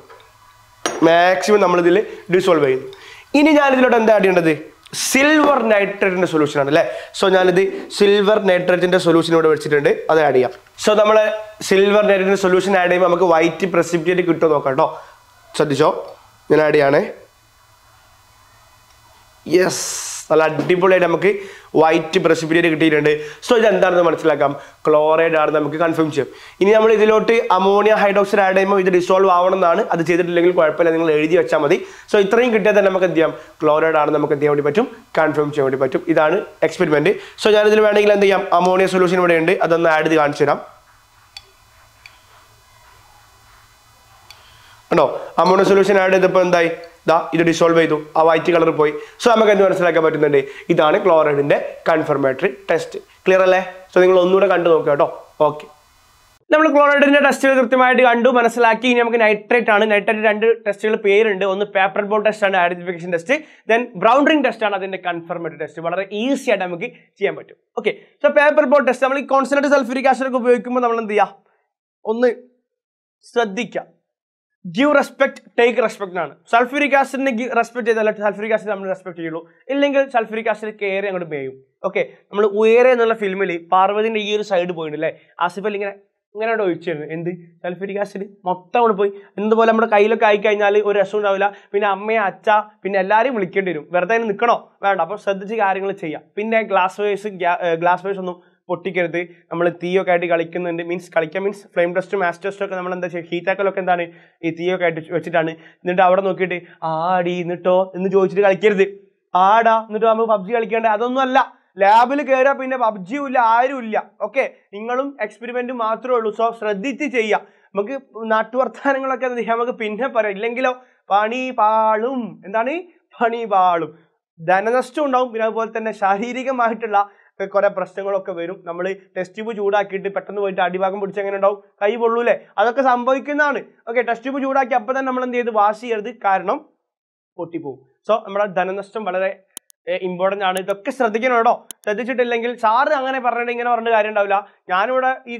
മാക്സിമം നമ്മൾ ഇതിൽ ഡിസോൾവ് ചെയ്യുന്നു ഇനി ഞാൻ ഇതിലോട്ട് എന്താ ആഡ് ചെയ്യേണ്ടത് സിൽവർ നൈട്രേറ്റിന്റെ സൊല്യൂഷൻ ആണ് അല്ലേ സോ ഞാനിത് സിൽവർ നൈട്രേറ്റിന്റെ സൊല്യൂഷൻ ഇവിടെ വെച്ചിട്ടുണ്ട് അത് ആഡ് ചെയ്യാം സോ നമ്മൾ സിൽവർ നൈട്രേറ്റിന്റെ സൊല്യൂഷൻ ആഡ് ചെയ്യുമ്പോൾ നമുക്ക് വൈറ്റ് പ്രസിപ്റ്റേറ്റ് കിട്ടുമോ നോക്കാം കേട്ടോ ശ്രദ്ധിച്ചോ ഞാൻ ആഡ് ചെയ്യാണ് യെസ് നല്ല അടിപൊളിയായിട്ട് നമുക്ക് വൈറ്റ് ബ്രഷ് പീരിയഡ് കിട്ടിയിട്ടുണ്ട് സോ ഇത് മനസ്സിലാക്കാം ക്ലോറൈഡ് ആണ് നമുക്ക് കൺഫേം ചെയ്യും ഇനി നമ്മൾ ഇതിലോട്ട് അമോണിയ ഹൈഡ്രോക്സൈഡ് ആഡ് ചെയ്യുമ്പോൾ ഇത് ഡിസോൾവ് ആവണമെന്നാണ് അത് ചെയ്തിട്ടില്ലെങ്കിൽ കുഴപ്പമില്ല നിങ്ങൾ എഴുതി വെച്ചാൽ മതി സോ ഇത്രയും കിട്ടിയാൽ തന്നെ നമുക്ക് എന്ത് ചെയ്യാം ക്ലോറൈഡ് ആണ് നമുക്ക് എന്ത് ചെയ്യാൻ വേണ്ടി പറ്റും കൺഫേം ചെയ്യാൻ വേണ്ടി പറ്റും ഇതാണ് എക്സ്പെരിമെൻറ്റ് സോ ഞാനിതിൽ വേണമെങ്കിൽ എന്ത് ചെയ്യാം അമോണിയ സൊല്യൂഷൻ ഇവിടെയുണ്ട് അതൊന്ന് ആഡ് ചെയ്ത് കാണിച്ചു തരാം ഉണ്ടോ അമോണോ സൊല്യൂഷൻ ആഡ് ചെയ്തപ്പോൾ എന്തായി ദാ ഇത് ഡിസോൾവ് ചെയ്തു ആ വൈറ്റ് കളർ പോയി സോ നമുക്ക് എന്ത് മനസ്സിലാക്കാൻ പറ്റുന്നുണ്ട് ഇതാണ് ക്ലോറൈഡിന്റെ കൺഫർമേറ്ററി ടെസ്റ്റ് ക്ലിയർ അല്ലേ സോ നിങ്ങൾ ഒന്നുകൂടെ കണ്ടു നോക്കുക കേട്ടോ ഓക്കെ നമ്മൾ ക്ലോറൈഡിന്റെ ടെസ്റ്റുകൾ കൃത്യമായിട്ട് കണ്ടു മനസ്സിലാക്കി ഇനി നമുക്ക് നൈട്രേറ്റ് ആണ് നൈട്രേറ്റ് രണ്ട് ടെസ്റ്റുകൾ പേരുണ്ട് ഒന്ന് പേപ്പർ ബോൾ ടെസ്റ്റ് ആണ് identification test then brown ring test ആണ് അതിന്റെ കൺഫർമേറ്റഡ് ടെസ്റ്റ് വളരെ ഈസി ആയിട്ട് നമുക്ക് ചെയ്യാൻ പറ്റും okay so paper ball test നമ്മൾ ഈ കോൺസെൻട്രേറ്റ് സൾഫ്യൂരിക് ആസിഡ് ഒക്കെ ഉപയോഗിക്കുമ്പോൾ നമ്മൾ എന്ത് ചെയ്യുക ഒന്ന് ശ്രദ്ധിക്കുക ഗീവ് റെസ്പെക്ട് ടേക്ക് റെസ്പെക്ട് ആണ് സൾഫ്യൂരിക് ആസിഡിനെ റെസ്പെക്ട് ചെയ്താലേ സൾഫ്യൂരിക് ആസിഡ് നമ്മൾ റെസ്പെക്ട് ചെയ്യുള്ളൂ ഇല്ലെങ്കിൽ സൾഫ്യൂരിക് ആസിഡ് കയറി അങ്ങോട്ട് മേയും ഓക്കെ നമ്മൾ ഉയരെ എന്നുള്ള ഫിലിമിൽ പാർവതിൻ്റെ ഈ ഒരു സൈഡ് പോയിട്ടുണ്ട് അല്ലേ ആസിഫൽ ഇങ്ങനെ ഇങ്ങനെ അവിടെ ഒഴിച്ചിരുന്നു എന്ത് സൾഫ്യൂരിക് ആസിഡ് മൊത്തം അവിടെ പോയി എന്തുപോലെ നമ്മുടെ കയ്യിലൊക്കെ ആയി കഴിഞ്ഞാൽ ഒരു രസം ഉണ്ടാവില്ല പിന്നെ അമ്മയെ അച്ഛ പിന്നെ എല്ലാവരും വിളിക്കേണ്ടി വരും വെറുതെ നിൽക്കണോ വേണ്ട അപ്പോൾ ശ്രദ്ധിച്ച് കാര്യങ്ങൾ ചെയ്യാം പിന്നെ ഗ്ലാസ് വേഴ്സ് ഗ്ലാസ് വേഴ്സ് ഒന്നും പൊട്ടിക്കരുത് നമ്മൾ തീയൊക്കെ ആയിട്ട് കളിക്കുന്നുണ്ട് മീൻസ് കളിക്കാൻ മീൻസ് ഫ്ലെയിം ടെസ്റ്റും മാസ് ടെസ്റ്റും ഒക്കെ നമ്മൾ എന്താ വെച്ചാൽ ഹീറ്റാക്കലൊക്കെ എന്താണ് ഈ തീയൊക്കെ ആയിട്ട് വെച്ചിട്ടാണ് എന്നിട്ട് അവിടെ നോക്കിയിട്ട് ആടി എന്നിട്ടോ എന്ന് ചോദിച്ചിട്ട് കളിക്കരുത് ആടാ എന്നിട്ട് നമ്മൾ പബ്ജി കളിക്കേണ്ടത് അതൊന്നും അല്ല ലാബിൽ കയറിയാൽ പിന്നെ പബ്ജിയും ഇല്ല ആരും ഇല്ല ഓക്കെ നിങ്ങളും എക്സ്പെരിമെൻറ്റും മാത്രമേ ഉള്ളൂ സോ ശ്രദ്ധിച്ച് ചെയ്യുക നമുക്ക് നാട്ടുവർത്താനങ്ങളൊക്കെ എന്ത് ചെയ്യാം നമുക്ക് പിന്നെ പറയാം ഇല്ലെങ്കിലോ പണി പാളും എന്താണ് പണി പാളും ധനനഷ്ടം ഉണ്ടാവും പിന്നെ അതുപോലെ തന്നെ ശാരീരികമായിട്ടുള്ള കുറെ പ്രശ്നങ്ങളൊക്കെ വരും നമ്മൾ ടെസ്റ്റ് ട്യൂബ് ചൂടാക്കിയിട്ട് പെട്ടെന്ന് പോയിട്ട് അടിഭാഗം പിടിച്ച് എങ്ങനെ ഉണ്ടാവും കൈ പൊള്ളൂലേ അതൊക്കെ സംഭവിക്കുന്നതാണ് ഓക്കെ ടെസ്റ്റ് ട്യൂബ് ചൂടാക്കി അപ്പം തന്നെ നമ്മൾ എന്ത് ചെയ്ത് വാഷ് ചെയ്യരുത് കാരണം പൊട്ടിപ്പോവും സോ നമ്മുടെ ധനനഷ്ടം വളരെ ഇമ്പോർട്ടൻ്റ് ആണ് ഇതൊക്കെ ശ്രദ്ധിക്കണം കേട്ടോ ശ്രദ്ധിച്ചിട്ടില്ലെങ്കിൽ സാറ് അങ്ങനെ പറഞ്ഞിട്ട് ഇങ്ങനെ പറഞ്ഞിട്ട് കാര്യം ഉണ്ടാവില്ല ഞാനിവിടെ ഈ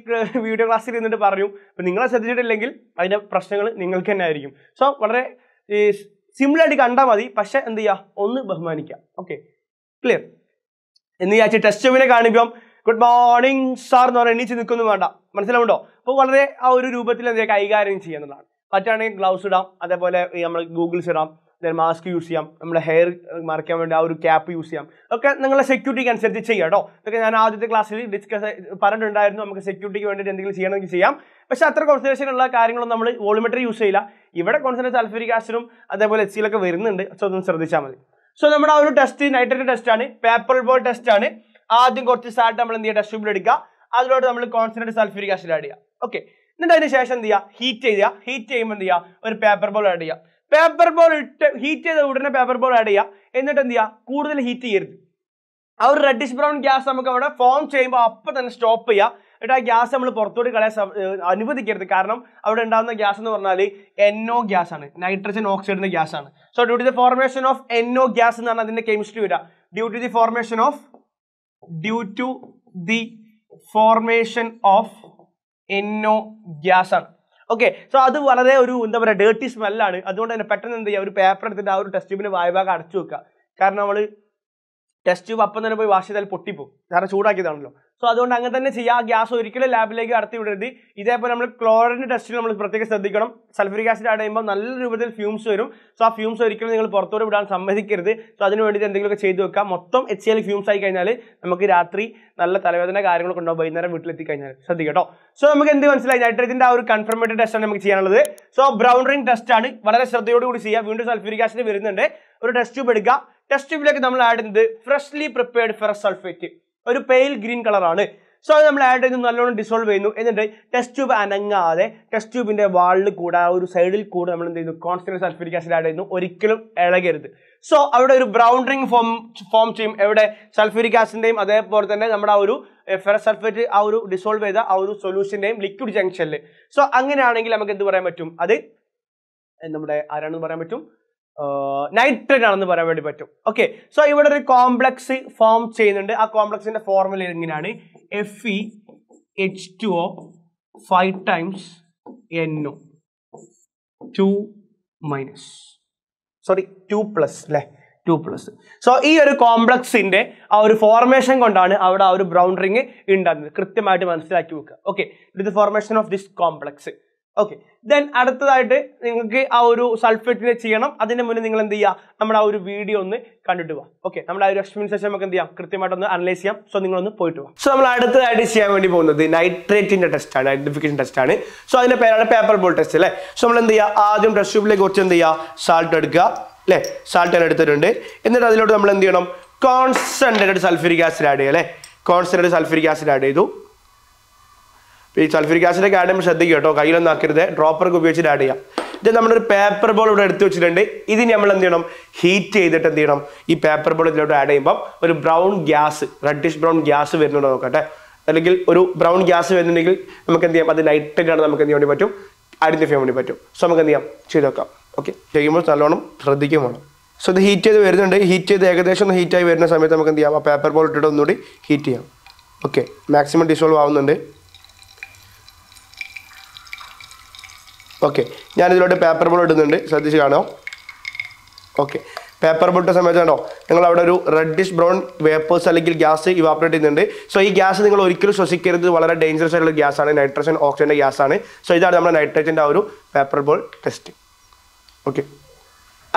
വീഡിയോ ക്ലാസ്സിൽ ഇരുന്നിട്ട് പറഞ്ഞു അപ്പം നിങ്ങളെ ശ്രദ്ധിച്ചിട്ടില്ലെങ്കിൽ അതിൻ്റെ പ്രശ്നങ്ങൾ നിങ്ങൾക്ക് തന്നെ ആയിരിക്കും സോ വളരെ സിമ്പിളായിട്ട് കണ്ടാൽ മതി പക്ഷേ എന്ത് ചെയ്യുക ഒന്ന് ബഹുമാനിക്കുക ഓക്കെ ക്ലിയർ എന്ന് വിചാരിച്ച് ടെസ്റ്റ് ട്യൂബിനെ കാണിപ്പം ഗുഡ് മോർണിംഗ് സാർ എന്ന് പറഞ്ഞാൽ എണീച്ച് നിൽക്കുന്നു വേണ്ട മനസ്സിലാവുണ്ടോ അപ്പോൾ വളരെ ആ ഒരു രൂപത്തിൽ എന്താ കൈകാര്യം ചെയ്യുന്നതാണ് പറ്റുകയാണെങ്കിൽ ഗ്ലൗസ് ഇടാം അതേപോലെ നമ്മൾ ഗൂഗിൾസ് ഇടാം അതായത് മാസ്ക് യൂസ് ചെയ്യാം നമ്മുടെ ഹെയർ മറയ്ക്കാൻ വേണ്ടി ആ ഒരു ക്യാപ്പ് യൂസ് ചെയ്യാം ഒക്കെ നിങ്ങളെ സെക്യൂരിറ്റിക്ക് അനുസരിച്ച് ചെയ്യാം കേട്ടോ ഇതൊക്കെ ഞാൻ ആദ്യത്തെ ക്ലാസ്സിൽ ഡിസ്കസ് പറഞ്ഞിട്ടുണ്ടായിരുന്നു നമുക്ക് സെക്യൂരിറ്റിക്ക് വേണ്ടിയിട്ട് എന്തെങ്കിലും ചെയ്യണമെങ്കിൽ ചെയ്യാം പക്ഷേ അത്ര കോൺസെൻട്രേഷൻ ഉള്ള കാര്യങ്ങളൊന്നും നമ്മൾ വോളിമെറ്ററി യൂസ് ചെയ്യില്ല ഇവിടെ കോൺസെൻട്രേഷൻ സൾഫ്യൂരിക് ആസിഡും അതേപോലെ എച്ച് സിയിലൊക്കെ വരുന്നുണ്ട് സോ അതൊന്ന് ശ്രദ്ധിച്ചാൽ മതി സോ നമ്മുടെ ആ ഒരു ടെസ്റ്റ് നൈട്രജൻ ടെസ്റ്റ് ആണ് പേപ്പർ ബോൾ ടെസ്റ്റ് ആണ് ആദ്യം കുറച്ച് സാൾട്ട് നമ്മൾ എന്ത് ചെയ്യുക ടെസ്റ്റ് ട്യൂബിൽ എടുക്കുക അതിലോട്ട് നമ്മൾ കോൺസെൻട്രേറ്റ് സൾഫ്യൂരിക് ആസിഡ് ആഡ് ചെയ്യുക ഓക്കെ എന്നിട്ട് അതിന് ശേഷം എന്ത് ചെയ്യുക ഹീറ്റ് ചെയ്യുക ഹീറ്റ് ചെയ്യുമ്പോൾ എന്ത് ചെയ്യുക ഒരു പേപ്പർ ബോൾ ആഡ് ചെയ്യുക പേപ്പർ ബോൾ ഇട്ട് ഹീറ്റ് ചെയ്ത ഉടനെ പേപ്പർ ബോൾ ആഡ് ചെയ്യുക എന്നിട്ട് എന്ത് ചെയ്യുക കൂടുതൽ ഹീറ്റ് ചെയ്യരുത് ആ ഒരു റെഡിഷ് ബ്രൗൺ ഗ്യാസ് നമുക്ക് അവിടെ ഫോം ചെയ്യുമ്പോൾ അപ്പം തന്നെ സ്റ്റോപ്പ് ചെയ്യുക എന്നിട്ട് ആ ഗ്യാസ് നമ്മൾ പുറത്തോട്ട് കളയാൻ അനുവദിക്കരുത് കാരണം അവിടെ ഉണ്ടാകുന്ന ഗ്യാസ് എന്ന് പറഞ്ഞാൽ എന്നോ ഗ്യാസ് ആണ് നൈട്രജൻ ഓക്സൈഡിന്റെ ഗ്യാസ് ആണ് so due to the formation of N O gas എന്നാണ് അതിന്റെ കെമിസ്ട്രി വരിക due to the formation of due to the formation of N O gas ആണ് ഓക്കെ സോ അത് വളരെ ഒരു എന്താ പറയുക ഡേർട്ടി സ്മെല്ലാണ് അതുകൊണ്ട് തന്നെ പെട്ടെന്ന് എന്ത് ചെയ്യുക ഒരു പേപ്പർ എടുത്തിട്ട് ആ ഒരു ടെസ്റ്റ് ട്യൂബിന് വായ്പാകം അടച്ചു വെക്കുക കാരണം നമ്മൾ ടെസ്റ്റ് ട്യൂബ് അപ്പം തന്നെ പോയി വാഷ് ചെയ്താൽ പൊട്ടിപ്പോകും കാരണം ചൂടാക്കിയതാണല്ലോ സോ അതുകൊണ്ട് അങ്ങനെ തന്നെ ചെയ്യുക ആ ഗ്യാസ് ഒരിക്കലും ലാബിലേക്ക് കടത്തി വിടരുത് ഇതേപോലെ നമ്മൾ ക്ലോറിൻ്റെ ടെസ്റ്റിൽ നമ്മൾ പ്രത്യേകം ശ്രദ്ധിക്കണം സൾഫറിക് ആസിഡ് ആഡ് ചെയ്യുമ്പോൾ നല്ല രൂപത്തിൽ ഫ്യൂംസ് വരും സോ ആ ഫ്യൂംസ് ഒരിക്കലും നിങ്ങൾ പുറത്തോട്ട് വിടാൻ സമ്മതിക്കരുത് സോ അതിന് വേണ്ടി എന്തെങ്കിലുമൊക്കെ ചെയ്ത് വെക്കുക മൊത്തം എച്ച് എൽ ഫ്യൂംസ് ആയി കഴിഞ്ഞാൽ നമുക്ക് രാത്രി നല്ല തലവേദന കാര്യങ്ങളൊക്കെ ഉണ്ടാവും വൈകുന്നേരം വീട്ടിലെത്തി കഴിഞ്ഞാൽ ശ്രദ്ധിക്കട്ടോ സോ നമുക്ക് എന്ത് മനസ്സിലായി നൈട്രേറ്റിൻ്റെ ആ ഒരു കൺഫർമേറ്റഡ് ടെസ്റ്റാണ് നമുക്ക് ചെയ്യാനുള്ളത് സോ ബ്രൗൺ റിംഗ് ടെസ്റ്റാണ് വളരെ ശ്രദ്ധയോടുകൂടി ചെയ്യുക വീണ്ടും സൾഫറിക് ആസിഡ് വരുന്നുണ്ട് ഒരു ടെസ്റ്റ് ട്യൂബ് എടുക്കുക ടെസ്റ്റ് ട്യൂബിലേക്ക് നമ്മൾ ആഡ് ചെയ്യുന്നത് ഫ്രഷ്ലി പ്രിപ്പയർഡ് ഫെറസ് സൾഫേറ്റ് ഒരു പെയിൽ ഗ്രീൻ കളറാണ് സോ അത് നമ്മൾ ആഡ് ചെയ്ത് നല്ലോണം ഡിസോൾവ് ചെയ്യുന്നു എന്നിട്ട് ടെസ്റ്റ് ട്യൂബ് അനങ്ങാതെ ടെസ്റ്റ് ട്യൂബിൻ്റെ വാളിൽ കൂടെ ആ ഒരു സൈഡിൽ കൂടെ നമ്മൾ എന്ത് ചെയ്യുന്നു കോൺസ്റ്റൻറ്റ് സൾഫ്യൂരിക് ആസിഡ് ആഡ് ചെയ്യുന്നു ഒരിക്കലും ഇളകരുത് സോ അവിടെ ഒരു ബ്രൗൺ റിംഗ് ഫോം ഫോം ചെയ്യും എവിടെ സൾഫ്യൂരിക് ആസിഡിൻ്റെയും അതേപോലെ തന്നെ നമ്മുടെ ആ ഒരു ഫെറസ് സൾഫേറ്റ് ആ ഒരു ഡിസോൾവ് ചെയ്ത ആ ഒരു സൊല്യൂഷൻ്റെയും ലിക്വിഡ് ജംഗ്ഷനിൽ സോ അങ്ങനെയാണെങ്കിൽ നമുക്ക് എന്ത് പറയാൻ പറ്റും അത് നമ്മുടെ ആരാണെന്ന് പറയാൻ പറ്റും നൈട്രേറ്റ് ആണെന്ന് പറയാൻ വേണ്ടി പറ്റും ഓക്കെ സോ ഇവിടെ ഒരു കോംപ്ലക്സ് ഫോം ചെയ്യുന്നുണ്ട് ആ കോംപ്ലക്സിന്റെ ഫോർമുല എങ്ങനെയാണ് F E H two O five times N O two minus sorry two plus അല്ലേ ടു പ്ലസ് സോ ഈ ഒരു കോംപ്ലക്സിന്റെ ആ ഒരു ഫോർമേഷൻ കൊണ്ടാണ് അവിടെ ആ ഒരു ബ്രൗൺ റിങ് ഉണ്ടാകുന്നത് കൃത്യമായിട്ട് മനസ്സിലാക്കി വെക്കുക ഓക്കെ ഇത് formation of this complex okay then അടുത്തതായിട്ട് നിങ്ങൾക്ക് ആ ഒരു സൾഫേറ്റിനെ ചെയ്യണം അതിന് മുന്നേ നിങ്ങൾ എന്ത് ചെയ്യുക നമ്മുടെ ആ ഒരു വീഡിയോ ഒന്ന് കണ്ടിട്ട് പോവാം ഓക്കെ നമ്മുടെ ആ ഒരു എക്സ്പീരിയൻസ് സെഷൻ നമുക്ക് എന്ത് ചെയ്യാം കൃത്യമായിട്ടൊന്ന് അനലൈസ് ചെയ്യാം സോ നിങ്ങളൊന്ന് പോയിട്ട് പോവാം സോ നമ്മൾ അടുത്തതായിട്ട് ചെയ്യാൻ വേണ്ടി പോകുന്നത് നൈട്രേറ്റിന്റെ ടെസ്റ്റ് ആണ് ഐഡന്റിഫിക്കേഷൻ ടെസ്റ്റ് ആണ് സോ അതിന്റെ പേരാണ് പേപ്പർ ബോൾ ടെസ്റ്റ് അല്ലേ സോ നമ്മൾ എന്ത് ചെയ്യുക ആദ്യം ടെസ്റ്റ് ട്യൂബിലേക്ക് കുറച്ച് എന്ത് ചെയ്യുക സാൾട്ട് എടുക്കുക അല്ലേ സാൾട്ട് ഞാൻ എടുത്തിട്ടുണ്ട് എന്നിട്ട് അതിലോട്ട് നമ്മൾ എന്ത് ചെയ്യണം കോൺസെൻട്രേറ്റഡ് സൾഫ്യൂരിക് ആസിഡ് ആഡ് ചെയ്യുക അല്ലേ കോൺസെൻട്രേറ്റഡ് സൾഫ്യൂരിക് ആസിഡ് ആഡ് ചെയ്തു ഈ സൾഫ്യൂരിക് ആസിഡൊക്കെ ആഡ് ചെയ്യുമ്പോൾ ശ്രദ്ധിക്കുക കേട്ടോ കയ്യിലൊന്നും ആക്കരുത് ഡ്രോപ്പറൊക്കെ ഉപയോഗിച്ചിട്ട് ആഡ് ചെയ്യാം ഇത് നമ്മളൊരു പേപ്പർ ബോൾ ഇവിടെ എടുത്ത് വെച്ചിട്ടുണ്ട് ഇതിന് നമ്മൾ എന്ത് ചെയ്യണം ഹീറ്റ് ചെയ്തിട്ട് എന്ത് ചെയ്യണം ഈ പേപ്പർ ബോൾ ഇതിലോട്ട് ആഡ് ചെയ്യുമ്പോൾ ഒരു brown gas reddish brown gas വരുന്നുണ്ട് നോക്കട്ടെ അല്ലെങ്കിൽ ഒരു ബ്രൗൺ ഗ്യാസ് വരുന്നുണ്ടെങ്കിൽ നമുക്ക് എന്ത് ചെയ്യാം അത് ആണ് നമുക്ക് എന്ത് ചെയ്യാൻ പറ്റും ഐഡന്റിഫൈ ചെയ്യാൻ വേണ്ടി പറ്റും സോ നമുക്ക് എന്ത് ചെയ്യാം ചെയ്ത് നോക്കാം ഓക്കെ ചെയ്യുമ്പോൾ നല്ലോണം ശ്രദ്ധിക്കും വേണം സോ ഇത് ഹീറ്റ് ചെയ്ത് വരുന്നുണ്ട് ഹീറ്റ് ചെയ്ത് ഏകദേശം ഒന്ന് ഹീറ്റായി വരുന്ന സമയത്ത് നമുക്ക് എന്ത് ചെയ്യാം ആ പേപ്പർ ബോൾ ഇട്ടിട്ട് ഒന്നുകൂടി ഹീറ്റ് ചെയ്യാം ഓക്കെ മാക്സിമം ഡിസോൾവ് ആവുന്നുണ്ട് ഓക്കെ ഞാനിതിലോട്ട് പേപ്പർ ബോൾ ഇടുന്നുണ്ട് ശ്രദ്ധിച്ച് കാണോ ഓക്കെ പേപ്പർ ബോട്ടിനെ സംബന്ധിച്ചാണോ നിങ്ങൾ അവിടെ ഒരു റെഡിഷ് ബ്രൗൺ വേപ്പേഴ്സ് അല്ലെങ്കിൽ ഗ്യാസ് ഇവാപ്പറേറ്റ് ചെയ്യുന്നുണ്ട് സോ ഈ ഗ്യാസ് നിങ്ങൾ ഒരിക്കലും ശ്വസിക്കരുത് വളരെ ഡേഞ്ചറസ് ആയിട്ടുള്ള ഗ്യാസ് ആണ് നൈട്രജൻ ഓക്സിജൻ്റെ ഗ്യാസ് ആണ് സോ ഇതാണ് നമ്മുടെ നൈട്രജൻ്റെ ആ ഒരു പേപ്പർ ബോൾ ടെസ്റ്റ് ഓക്കെ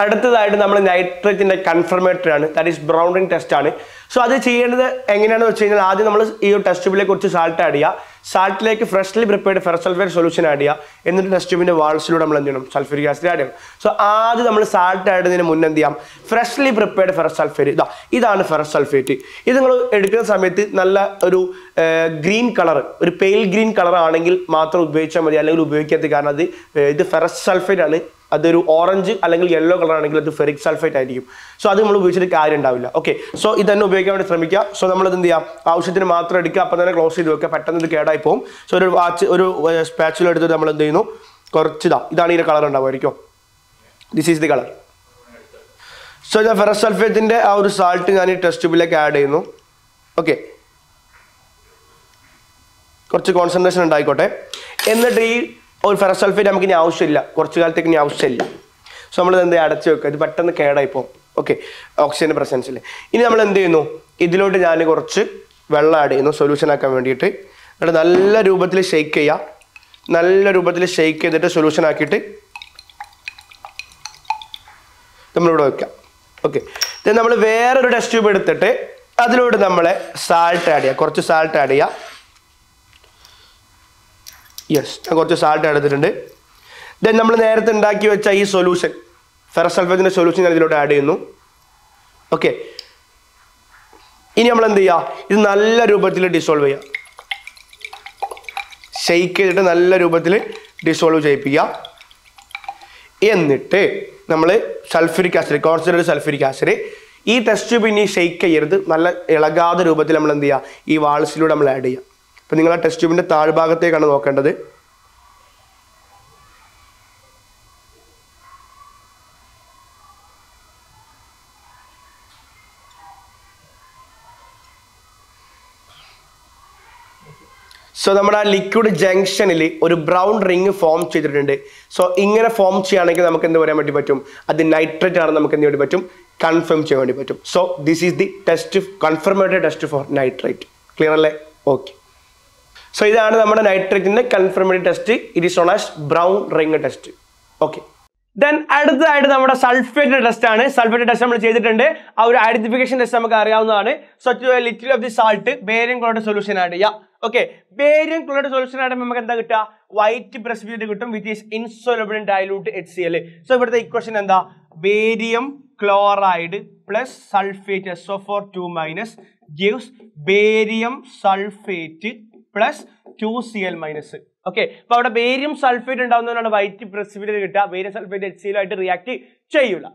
അടുത്തതായിട്ട് നമ്മൾ നൈട്രജൻ്റെ കൺഫർമേറ്ററി ആണ് ദാറ്റ് ഈസ് ബ്രൗണിങ് ടെസ്റ്റ് ആണ് സോ അത് ചെയ്യേണ്ടത് എങ്ങനെയാണെന്ന് വെച്ച് കഴിഞ്ഞാൽ ആദ്യം നമ്മൾ ഈ ഒരു ടെസ്റ്റ് ട്യൂബിലേക്ക് കുറച്ച് സാൾട്ട് ആഡ് ചെയ്യുക സാൾട്ടിലേക്ക് freshly prepared ferrous sulphate solution add ചെയ്യുക എന്നിട്ട് ടെസ്റ്റ് ട്യൂബിൻ്റെ വാൾസിലൂടെ നമ്മൾ എന്ത് ചെയ്യണം സൾഫ്യൂരിക് ആസിഡ് ആഡ് ചെയ്യണം സോ ആദ്യം നമ്മൾ സാൾട്ട് ആടുന്നതിന് മുന്നേ എന്ത് ചെയ്യാം ഫ്രഷ്ലി പ്രിപ്പയർഡ് ഫെർസൾഫേറ്റ് ഇതാ ഇതാണ് ഫെർസൾഫേറ്റ് സൾഫേറ്റ് ഇത് നിങ്ങൾ എടുക്കുന്ന സമയത്ത് നല്ല ഒരു ഗ്രീൻ കളർ ഒരു പെയിൽ ഗ്രീൻ കളർ ആണെങ്കിൽ മാത്രം ഉപയോഗിച്ചാൽ മതി അല്ലെങ്കിൽ ഉപയോഗിക്കാത്ത കാരണം അത് ഇത് ഫെറസ് സൾഫേറ്റ് ആണ് അതൊരു ഓറഞ്ച് അല്ലെങ്കിൽ യെല്ലോ കളർ ആണെങ്കിൽ അത് ഫെറിക് സൾഫേറ്റ് ആയിരിക്കും സോ അത് നമ്മൾ ഉപയോഗിച്ചിട്ട് കാര്യം ഉണ്ടാവില്ല ഓക്കെ സോ ഇത് തന്നെ ഉപയോഗിക്കാൻ വേണ്ടി ശ്രമിക്കുക സോ നമ്മൾ എന്ത് ചെയ്യാം ആവശ്യത്തിന് മാത്രം എടുക്കുക അപ്പം തന്നെ ക്ലോസ് ചെയ്ത് വെക്കുക പെട്ടെന്ന് ഇത് കേടായി പോകും സോ ഒരു വാച്ച് ഒരു സ്പാച്ചുല എടുത്തിട്ട് നമ്മൾ എന്ത് ചെയ്യുന്നു കുറച്ചിതാ ഇതാണ് ഇതിൻ്റെ കളർ ഉണ്ടാവുമായിരിക്കും this is the colour so ഞാൻ ഫെറസ് സൾഫേറ്റിൻ്റെ ആ ഒരു സാൾട്ട് ഞാൻ ഈ ടെസ്റ്റ് ട്യൂബിലേക്ക് ആഡ് ചെയ്യുന്നു ഓക്കെ കുറച്ച് കോൺസെൻട്രേഷൻ ഉണ്ടായിക്കോട്ടെ എന്നിട്ട് ഈ ഓൾ ഫെറസൾഫേറ്റ് നമുക്ക് ഇനി ആവശ്യമില്ല കുറച്ച് കാലത്തേക്ക് ഇനി ആവശ്യമില്ല സോ നമ്മൾ എന്ത് അടച്ചു വെക്കുക ഇത് പെട്ടെന്ന് പോകും ഓക്കെ ഓക്സിജൻ പ്രസൻസിൽ ഇനി നമ്മൾ എന്ത് ചെയ്യുന്നു ഇതിലോട്ട് ഞാൻ കുറച്ച് വെള്ളം ആഡ് ചെയ്യുന്നു സൊല്യൂഷൻ ആക്കാൻ വേണ്ടിയിട്ട് എന്നിട്ട് നല്ല രൂപത്തിൽ ഷെയ്ക്ക് ചെയ്യുക നല്ല രൂപത്തിൽ ഷെയ്ക്ക് ചെയ്തിട്ട് സൊല്യൂഷൻ ആക്കിയിട്ട് നമ്മളിവിടെ വെക്കാം ഓക്കെ നമ്മൾ വേറൊരു ടെസ്റ്റ് ട്യൂബ് എടുത്തിട്ട് അതിലോട്ട് നമ്മൾ സാൾട്ട് ആഡ് ചെയ്യുക കുറച്ച് സാൾട്ട് ആഡ് ചെയ്യുക യെസ് ഞാൻ കുറച്ച് സാൾട്ട് എടുത്തിട്ടുണ്ട് ദെൻ നമ്മൾ നേരത്തെ ഉണ്ടാക്കി വെച്ച ഈ സൊല്യൂഷൻ ഫെറസ് സൊല്യൂഷൻ ഞാൻ ഇതിലോട്ട് ആഡ് ചെയ്യുന്നു ഓക്കെ ഇനി നമ്മൾ എന്ത് ചെയ്യുക ഇത് നല്ല രൂപത്തിൽ ഡിസോൾവ് ചെയ്യുക ഷെയ്ക്ക് ചെയ്തിട്ട് നല്ല രൂപത്തിൽ ഡിസോൾവ് ചെയ്യിപ്പിക്കുക എന്നിട്ട് നമ്മൾ sulphuric acid concentrate sulphuric acid ഈ ടെസ്റ്റ് പിന്നെ ഇനി ഷെയ്ക്ക് ചെയ്യരുത് നല്ല ഇളകാതെ രൂപത്തിൽ നമ്മൾ എന്ത് ചെയ്യുക ഈ വാൾസിലൂടെ നമ്മൾ ആഡ് ചെയ്യുക ഇപ്പം നിങ്ങൾ ആ ടെസ്റ്റ് ട്യൂബിൻ്റെ താഴ്ഭാഗത്തേക്കാണ് നോക്കേണ്ടത് സോ നമ്മുടെ ആ ലിക്വിഡ് ജംഗ്ഷനിൽ ഒരു ബ്രൗൺ റിങ് ഫോം ചെയ്തിട്ടുണ്ട് സോ ഇങ്ങനെ ഫോം ചെയ്യുകയാണെങ്കിൽ നമുക്ക് എന്ത് പറയാൻ വേണ്ടി പറ്റും അത് നൈട്രേറ്റ് ആണ് നമുക്ക് എന്ത് വേണ്ടി പറ്റും കൺഫേം ചെയ്യാൻ വേണ്ടി പറ്റും so this is the test confirmatory test for nitrate clear അല്ലേ ഓക്കെ സോ ഇതാണ് നമ്മുടെ നൈട്രേറ്റിൻ്റെ confirmatory test it is known as brown ring test okay then അടുത്തതായിട്ട് നമ്മുടെ സൾഫേറ്റ് ടെസ്റ്റ് ആണ് സൾഫേറ്റ് ടെസ്റ്റ് നമ്മൾ ചെയ്തിട്ടുണ്ട് ആ ഒരു ഐഡന്റിഫിക്കേഷൻ ടെസ്റ്റ് നമുക്ക് അറിയാവുന്നതാണ് so little of the salt barium chloride solution ആണ് yeah okay barium chloride solution ആയിട്ട് നമുക്ക് എന്താ കിട്ടുക വൈറ്റ് പ്രസിഡന്റ് കിട്ടും which is insoluble dilute H C L so ഇവിടുത്തെ ഇക്വഷൻ എന്താ barium chloride plus sulphate S O four two minus gives barium sulphate plus two C L minus okay അപ്പൊ അവിടെ barium sulphate ഉണ്ടാകുന്നതുകൊണ്ടാണ് white precipitate കിട്ടുക barium sulphate H ആയിട്ട് react ചെയ്യൂല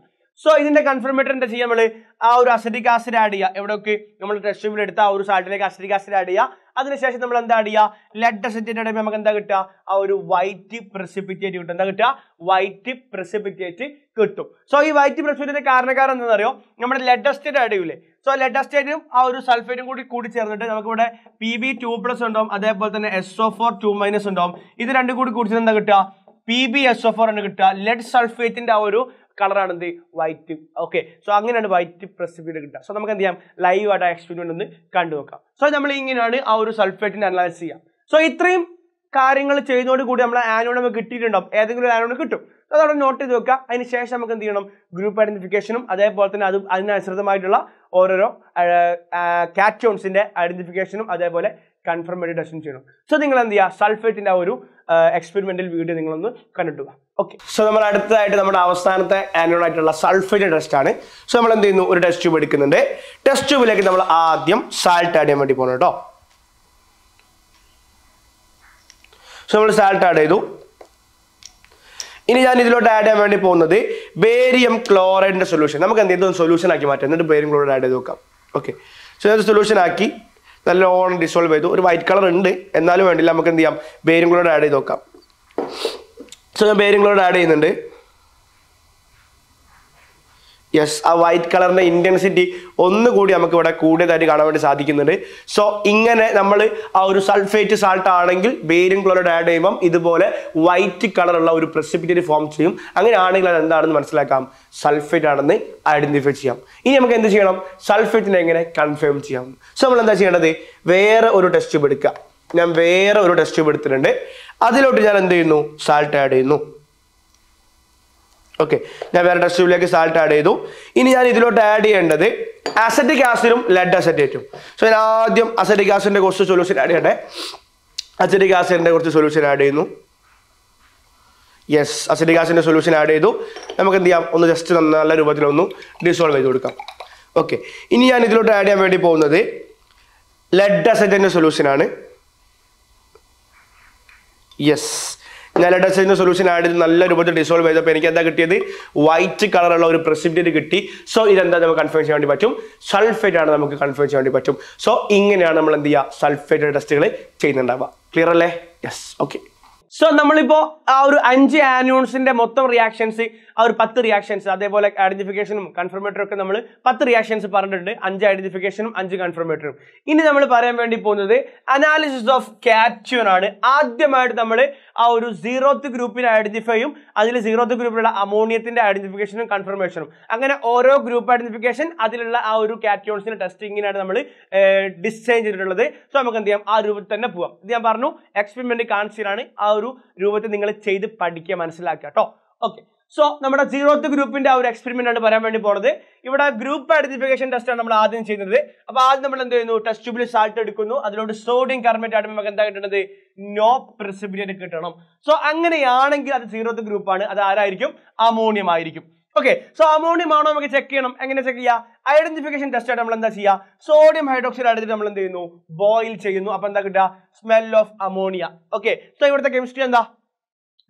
so ഇതിന്റെ confirmatory എന്താ ചെയ്യാം നമ്മള് ആ ഒരു അസറ്റിക് ആസിഡ് ആഡ് ചെയ്യുക എവിടെയൊക്കെ നമ്മൾ ടെസ്റ്റ് ട്യൂബിൽ എടുത്ത ആ ഒരു സാൾട്ടിലേക്ക് അസറ്റിക് ആസിഡ് ആഡ് ചെയ്യുക അതിനുശേഷം നമ്മൾ എന്താ ചെയ്യുക ലെഡ് അസറ്റിന്റെ നമുക്ക് എന്താ കിട്ടുക ആ ഒരു വൈറ്റ് പ്രസിപ്പിറ്റേറ്റ് കിട്ടും എന്താ കിട്ടുക വൈറ്റ് പ്രസിപ്പിറ്റേറ്റ് കിട്ടും സോ ഈ വൈറ്റ് പ്രസിപ്പിറ്റേറ്റ് കാരണക്കാരൻ എന്താണെന്നറിയോ നമ്മുടെ ലെഡ് അസ്റ്റേറ്റ് ആഡ് ചെയ്യൂലേ സോ ലെഡ് അസ്റ്റേറ്റും ആ ഒരു സൾഫേറ്റും കൂടി കൂടി ചേർന്നിട്ട് നമുക്ക് ഇവിടെ പി ബി ടു പ്ലസ് ഉണ്ടാവും അതേപോലെ തന്നെ S O four two minus ഉണ്ടാവും ഇത് രണ്ടും കൂടി കൂടി ചേർന്ന് എന്താ കിട്ടുക P B S O four ആണ് കിട്ടുക ലെഡ് സൾഫേറ്റിന്റെ ആ ഒരു കളറാണ് എന്ത് വൈറ്റ് ഓക്കെ സോ അങ്ങനെയാണ് വൈറ്റ് പ്രസിപ്പിയുടെ കിട്ടുക സോ നമുക്ക് എന്ത് ചെയ്യാം ലൈവ് ആയിട്ട് എക്സ്പെരിമെന്റ് ഒന്ന് കണ്ടു നോക്കാം സോ നമ്മൾ ഇങ്ങനെയാണ് ആ ഒരു സൾഫേറ്റിനെ അനലൈസ് ചെയ്യാം സോ ഇത്രയും കാര്യങ്ങൾ ചെയ്യുന്നതോട് കൂടി നമ്മൾ ആനോഡ് നമുക്ക് കിട്ടിയിട്ടുണ്ടാവും ഏതെങ്കിലും ആനോഡ് കിട്ടും അതവിടെ നോട്ട് ചെയ്ത് വെക്കുക അതിന് ശേഷം നമുക്ക് എന്ത് ചെയ്യണം ഗ്രൂപ്പ് ഐഡന്റിഫിക്കേഷനും അതേപോലെ തന്നെ അത് അതിനനുസൃതമായിട്ടുള്ള ഓരോരോ കാറ്റോൺസിന്റെ ഐഡന്റിഫിക്കേഷനും അതേപോലെ കൺഫർമേറ്റഡ് ടെസ്റ്റും ചെയ്യണം സോ നിങ്ങൾ എന്ത് ചെയ്യുക സൾഫേറ്റിന്റെ ആ ഒരു എക്സ്പെരിമെന്റൽ വീഡിയോ നിങ്ങളൊന്ന് കണ്ടിട്ടുക ഓക്കെ സോ നമ്മൾ അടുത്തതായിട്ട് നമ്മുടെ അവസാനത്തെ ആനുവൽ ആയിട്ടുള്ള സൾഫേറ്റ് ടെസ്റ്റ് ആണ് സോ നമ്മൾ എന്ത് ചെയ്യുന്നു ഒരു ടെസ്റ്റ് ട്യൂബ് എടുക്കുന്നുണ്ട് ടെസ്റ്റ് ട്യൂബിലേക്ക് നമ്മൾ ആദ്യം സാൾട്ട് ആഡ് ചെയ്യാൻ വേണ്ടി പോകണം കേട്ടോ സോ നമ്മൾ സാൾട്ട് ആഡ് ചെയ്തു ഇനി ഞാൻ ഇതിലോട്ട് ആഡ് ചെയ്യാൻ വേണ്ടി പോകുന്നത് ബേരിയം ക്ലോറൈഡിന്റെ സൊല്യൂഷൻ നമുക്ക് എന്തെങ്കിലും സൊല്യൂഷൻ ആക്കി മാറ്റാം എന്നിട്ട് ബേരിയം ക്ലോറൈഡ് ആഡ് ചെയ്ത് നോക്കാം ഓക്കെ സോ ഞാൻ സൊല്യൂഷൻ ആക്കി നല്ലോണം ഡിസോൾവ് ചെയ്തു ഒരു വൈറ്റ് കളർ ഉണ്ട് എന്നാലും വേണ്ടില്ല നമുക്ക് എന്ത് ചെയ്യാം ബേരിംഗ് ആഡ് ചെയ്ത് നോക്കാം സോ ഞാൻ ബേരിംഗ് ആഡ് ചെയ്യുന്നുണ്ട് യെസ് ആ വൈറ്റ് കളറിൻ്റെ ഇൻറ്റൻസിറ്റി ഒന്നുകൂടി നമുക്ക് ഇവിടെ കൂടിയതായിട്ട് കാണാൻ വേണ്ടി സാധിക്കുന്നുണ്ട് സോ ഇങ്ങനെ നമ്മൾ ആ ഒരു സൾഫേറ്റ് സാൾട്ട് ആണെങ്കിൽ ബേരിയം ക്ലോറൈഡ് ആഡ് ചെയ്യുമ്പം ഇതുപോലെ വൈറ്റ് കളറുള്ള ഒരു പ്രസിപ്പിറ്റേറ്റ് ഫോം ചെയ്യും അങ്ങനെ ആണെങ്കിൽ അത് എന്താണെന്ന് മനസ്സിലാക്കാം സൾഫേറ്റ് ആണെന്ന് ഐഡന്റിഫൈ ചെയ്യാം ഇനി നമുക്ക് എന്ത് ചെയ്യണം സൾഫേറ്റിനെ എങ്ങനെ കൺഫേം ചെയ്യാം സോ നമ്മൾ എന്താ ചെയ്യേണ്ടത് വേറെ ഒരു ടെസ്റ്റ് എടുക്കുക ഞാൻ വേറെ ഒരു ടെസ്റ്റ് എടുത്തിട്ടുണ്ട് അതിലോട്ട് ഞാൻ എന്ത് ചെയ്യുന്നു സാൾട്ട് ആഡ് ചെയ്യുന്നു ഓക്കെ ഞാൻ വേറെ ടെസ്റ്റിലേക്ക് സാൾട്ട് ആഡ് ചെയ്തു ഇനി ഞാൻ ഇതിലോട്ട് ആഡ് ചെയ്യേണ്ടത് അസറ്റിക് ആസിഡും ലെഡ് അസറ്റേറ്റും സോ ഞാൻ ആദ്യം അസറ്റിക് ആസിഡിന്റെ കുറച്ച് സൊല്യൂഷൻ ആഡ് ചെയ്യട്ടെ അസറ്റിക് ആസിഡിന്റെ കുറച്ച് സൊല്യൂഷൻ ആഡ് ചെയ്യുന്നു യെസ് അസറ്റിക് ആസിഡിന്റെ സൊല്യൂഷൻ ആഡ് ചെയ്തു നമുക്ക് എന്ത് ചെയ്യാം ഒന്ന് ജസ്റ്റ് നല്ല ഒന്ന് ഡിസോൾവ് ചെയ്ത് കൊടുക്കാം ഓക്കെ ഇനി ഞാൻ ഇതിലോട്ട് ആഡ് ചെയ്യാൻ വേണ്ടി പോകുന്നത് ലെഡ് സൊല്യൂഷൻ സൊല്യൂഷനാണ് യെസ് ഞാൻ സൊല്യൂഷൻ ആഡ് ചെയ്ത് നല്ല രൂപത്തിൽ ഡിസോൾവ് ചെയ്തപ്പോൾ എനിക്ക് എന്താ കിട്ടിയത് വൈറ്റ് കളറുള്ള ഒരു പ്രസിഡന്റ് കിട്ടി സോ ഇതെന്താ നമുക്ക് കൺഫേം ചെയ്യാൻ വേണ്ടി പറ്റും സൾഫേറ്റ് ആണ് നമുക്ക് കൺഫേം ചെയ്യാൻ വേണ്ടി പറ്റും സോ ഇങ്ങനെയാണ് നമ്മൾ എന്ത് ചെയ്യുക സൾഫേറ്റ് ടെസ്റ്റുകൾ ചെയ്യുന്നുണ്ടാവുക ക്ലിയർ അല്ലേ യെസ് ഓക്കെ സോ നമ്മളിപ്പോ ആ ഒരു അഞ്ച് ആനുവൺസിൻ്റെ മൊത്തം റിയാക്ഷൻസ് ആ ഒരു പത്ത് റിയാക്ഷൻസ് അതേപോലെ ഐഡന്റിഫിക്കേഷനും കൺഫർമേറ്ററും ഒക്കെ നമ്മൾ പത്ത് റിയാക്ഷൻസ് പറഞ്ഞിട്ടുണ്ട് അഞ്ച് ഐഡന്റിഫിക്കേഷനും അഞ്ച് കൺഫർമേറ്ററും ഇനി നമ്മൾ പറയാൻ വേണ്ടി പോകുന്നത് അനാലിസിസ് ഓഫ് കാറ്റ്യൂൺ ആണ് ആദ്യമായിട്ട് നമ്മൾ ആ ഒരു സീറോത്ത് ഗ്രൂപ്പിനെ ഐഡന്റിഫൈയും ചെയ്യും അതിൽ സീറോത്ത് ഗ്രൂപ്പിലുള്ള അമോണിയത്തിന്റെ ഐഡന്റിഫിക്കേഷനും കൺഫർമേഷനും അങ്ങനെ ഓരോ ഗ്രൂപ്പ് ഐഡന്റിഫിക്കേഷൻ അതിലുള്ള ആ ഒരു കാറ്റ്യൂൺസിന്റെ ടെസ്റ്റിങ്ങിനാണ് നമ്മൾ ഡിസൈൻ ചെയ്തിട്ടുള്ളത് സോ നമുക്ക് എന്ത് ചെയ്യാം ആ രൂപത്തിൽ തന്നെ പോവാം ഇത് ഞാൻ പറഞ്ഞു എക്സ്പെരിമെന്റ് കാണിച്ചിട്ടാണ് ആ ഒരു രൂപത്തിൽ നിങ്ങൾ ചെയ്ത് പഠിക്കുക മനസ്സിലാക്കുക കേട്ടോ ഓക്കെ സോ നമ്മുടെ സീറോത്ത് ഗ്രൂപ്പിന്റെ ആ ഒരു എക്സ്പെരിമെന്റ് ആണ് പറയാൻ വേണ്ടി പോണത് ഇവിടെ ഗ്രൂപ്പ് ഐഡന്റിഫിക്കേഷൻ ടെസ്റ്റ് ആണ് നമ്മൾ ആദ്യം ചെയ്യുന്നത് അപ്പൊ ആദ്യം നമ്മൾ എന്ത് ചെയ്യുന്നു ടെസ്റ്റ് ട്യൂബിൽ സാൾട്ട് എടുക്കുന്നു അതിലോട് സോഡിയം കാർബേറ്റ് ആയിട്ട് നമുക്ക് എന്താ കിട്ടുന്നത് നോ പ്രിസിപിറ്റേറ്റ് കിട്ടണം സോ അങ്ങനെയാണെങ്കിൽ അത് സീറോത്ത് ഗ്രൂപ്പാണ് അത് ആരായിരിക്കും അമോണിയം ആയിരിക്കും ഓക്കെ സോ അമോണിയം ആണോ നമുക്ക് ചെക്ക് ചെയ്യണം എങ്ങനെ ചെക്ക് ചെയ്യുക ഐഡന്റിഫിക്കേഷൻ ടെസ്റ്റ് ആയിട്ട് നമ്മൾ എന്താ ചെയ്യുക സോഡിയം ഹൈഡ്രോക്സൈഡ് എടുത്തിട്ട് നമ്മൾ എന്ത് ചെയ്യുന്നു ബോയിൽ ചെയ്യുന്നു അപ്പൊ എന്താ കിട്ടുക smell of ammonia okay so ഇവിടുത്തെ കെമിസ്ട്രി എന്താ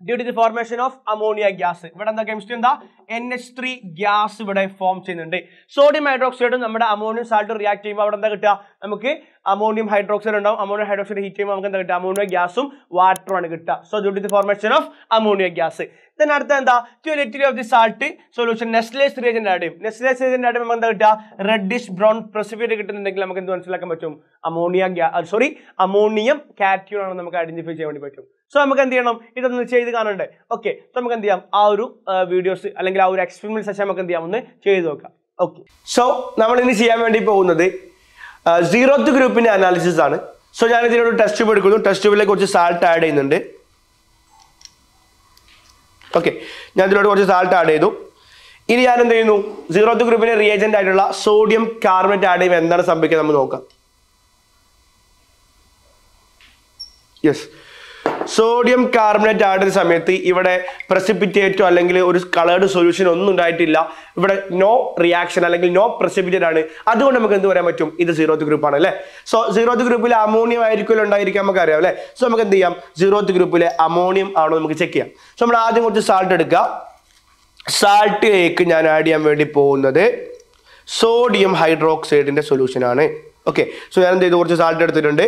due to the formation of ammonia gas ഇവിടെ എന്താ കെമിസ്ട്രി എന്താ എൻ എച്ച് ത്രീ ഗ്യാസ് ഇവിടെ ഫോം ചെയ്യുന്നുണ്ട് സോഡിയം ഹൈഡ്രോക്സൈഡ് നമ്മുടെ അമോണിയം സാൾട്ട് റിയാക്ട് ചെയ്യുമ്പോൾ അവിടെ എന്താ കിട്ടുക നമുക്ക് അമോണിയം ഹൈഡ്രോക്സൈഡ് ഉണ്ടാവും അമോണിയം ഹൈഡ്രോക്സൈഡ് ഹീറ്റ് ചെയ്യുമ്പോൾ നമുക്ക് എന്താ കിട്ടുക അമോണിയ ഗ്യാസും വാട്ടറും ആണ് കിട്ടുക so due to the formation of ammonia gas then അടുത്ത എന്താ quality of the salt solution Nessler's റീജൻ്റെ അടയും നെസ്ലേസ് റീജൻ്റെ അടയും നമുക്ക് എന്താ കിട്ടുക റെഡിഷ് ബ്രൗൺ പ്രസിഫിയറ്റ് കിട്ടുന്നുണ്ടെങ്കിൽ നമുക്ക് എന്ത് മനസ്സിലാക്കാൻ പറ്റും അമോണിയ ഗ്യാ സോറി അമോണിയം കാറ്റ്യൂൺ ആണ് നമുക്ക് ഐഡന്റിഫൈ ചെയ്യാൻ വേണ്ടി പറ്റും സോ നമുക്ക് എന്ത് ചെയ്യണം ഇതൊന്ന് ചെയ്ത് കാണണ്ടേ ഓക്കെ നമുക്ക് എന്ത് ചെയ്യാം ആ ഒരു വീഡിയോസ് അല്ലെങ്കിൽ ആ ഒരു എക്സ്പെരിമെന്റ് സെഷൻ നമുക്ക് എന്ത് ചെയ്യാം ഒന്ന് ചെയ്ത് നോക്കാം ഓക്കെ സോ നമ്മൾ ഇനി ചെയ്യാൻ വേണ്ടി പോകുന്നത് സീറോത്ത് ഗ്രൂപ്പിന്റെ അനാലിസിസ് ആണ് സോ ഞാൻ ഇതിനൊരു ടെസ്റ്റ് ട്യൂബ് എടുക്കുന്നു ടെസ്റ്റ് ട്യൂബിലേക്ക് കുറച്ച് സാൾട്ട് ആഡ് ചെയ്യുന്നുണ്ട് ഓക്കെ ഞാൻ ഇതിനോട് കുറച്ച് സാൾട്ട് ആഡ് ചെയ്തു ഇനി ഞാൻ എന്ത് ചെയ്യുന്നു സീറോത്ത് ഗ്രൂപ്പിന്റെ റിയേജന്റ് ആയിട്ടുള്ള സോഡിയം കാർബണേറ്റ് ആഡ് ചെയ്യുമ്പോൾ എന്താണ് സംഭവിക്കുക നമ്മൾ നോക്കാം യെസ് സോഡിയം കാർബണേറ്റ് ആടുന്ന സമയത്ത് ഇവിടെ പ്രസിപ്പിറ്റേറ്റോ അല്ലെങ്കിൽ ഒരു കളേർഡ് സൊല്യൂഷൻ ഒന്നും ഉണ്ടായിട്ടില്ല ഇവിടെ നോ റിയാക്ഷൻ അല്ലെങ്കിൽ നോ പ്രസിപ്പിറ്റേറ്റ് ആണ് അതുകൊണ്ട് നമുക്ക് എന്ത് പറയാൻ പറ്റും ഇത് സീറോത്ത് ആണ് അല്ലെ സോ സീറോത്ത് ഗ്രൂപ്പിൽ അമോണിയം ആയിരിക്കുമല്ലോ ഉണ്ടായിരിക്കാം നമുക്ക് അറിയാം അല്ലേ സോ നമുക്ക് എന്ത് ചെയ്യാം സീറോത്ത് ഗ്രൂപ്പിലെ അമോണിയം ആണോ നമുക്ക് ചെക്ക് ചെയ്യാം സോ നമ്മൾ ആദ്യം കുറച്ച് സാൾട്ട് എടുക്കുക സാൾട്ടിലേക്ക് ഞാൻ ആഡ് ചെയ്യാൻ വേണ്ടി പോകുന്നത് സോഡിയം ഹൈഡ്രോക്സൈഡിന്റെ സൊല്യൂഷൻ ആണ് ഓക്കെ സോ ഞാൻ എന്ത് ചെയ്തു കുറച്ച് സാൾട്ട് എടുത്തിട്ടുണ്ട്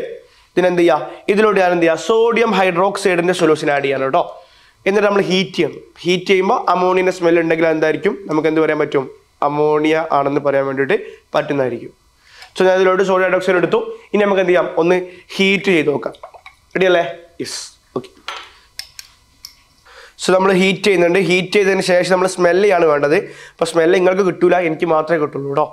എന്ത് ചെയ്യുക ഇതിലൂടെ ഞാൻ എന്ത് ചെയ്യുക സോഡിയം ഹൈഡ്രോക്സൈഡിന്റെ സൊല്യൂഷൻ ആഡ് ചെയ്യാണ് കേട്ടോ എന്നിട്ട് നമ്മൾ ഹീറ്റ് ചെയ്യണം ഹീറ്റ് ചെയ്യുമ്പോൾ അമോണിയൻ്റെ സ്മെൽ ഉണ്ടെങ്കിൽ എന്തായിരിക്കും നമുക്ക് എന്ത് പറയാൻ പറ്റും അമോണിയ ആണെന്ന് പറയാൻ വേണ്ടിയിട്ട് പറ്റുന്നതായിരിക്കും സോ ഞാൻ ഇതിലോട്ട് സോഡിയം ഹൈഡ്രോക്സൈഡ് എടുത്തു ഇനി നമുക്ക് എന്ത് ചെയ്യാം ഒന്ന് ഹീറ്റ് ചെയ്ത് നോക്കാം റെഡി അല്ലേ യെസ് ഓക്കെ സോ നമ്മൾ ഹീറ്റ് ചെയ്യുന്നുണ്ട് ഹീറ്റ് ചെയ്തതിന് ശേഷം നമ്മൾ സ്മെല്ലാണ് വേണ്ടത് അപ്പൊ സ്മെല്ല് നിങ്ങൾക്ക് കിട്ടൂല എനിക്ക് മാത്രമേ കിട്ടുള്ളൂ കേട്ടോ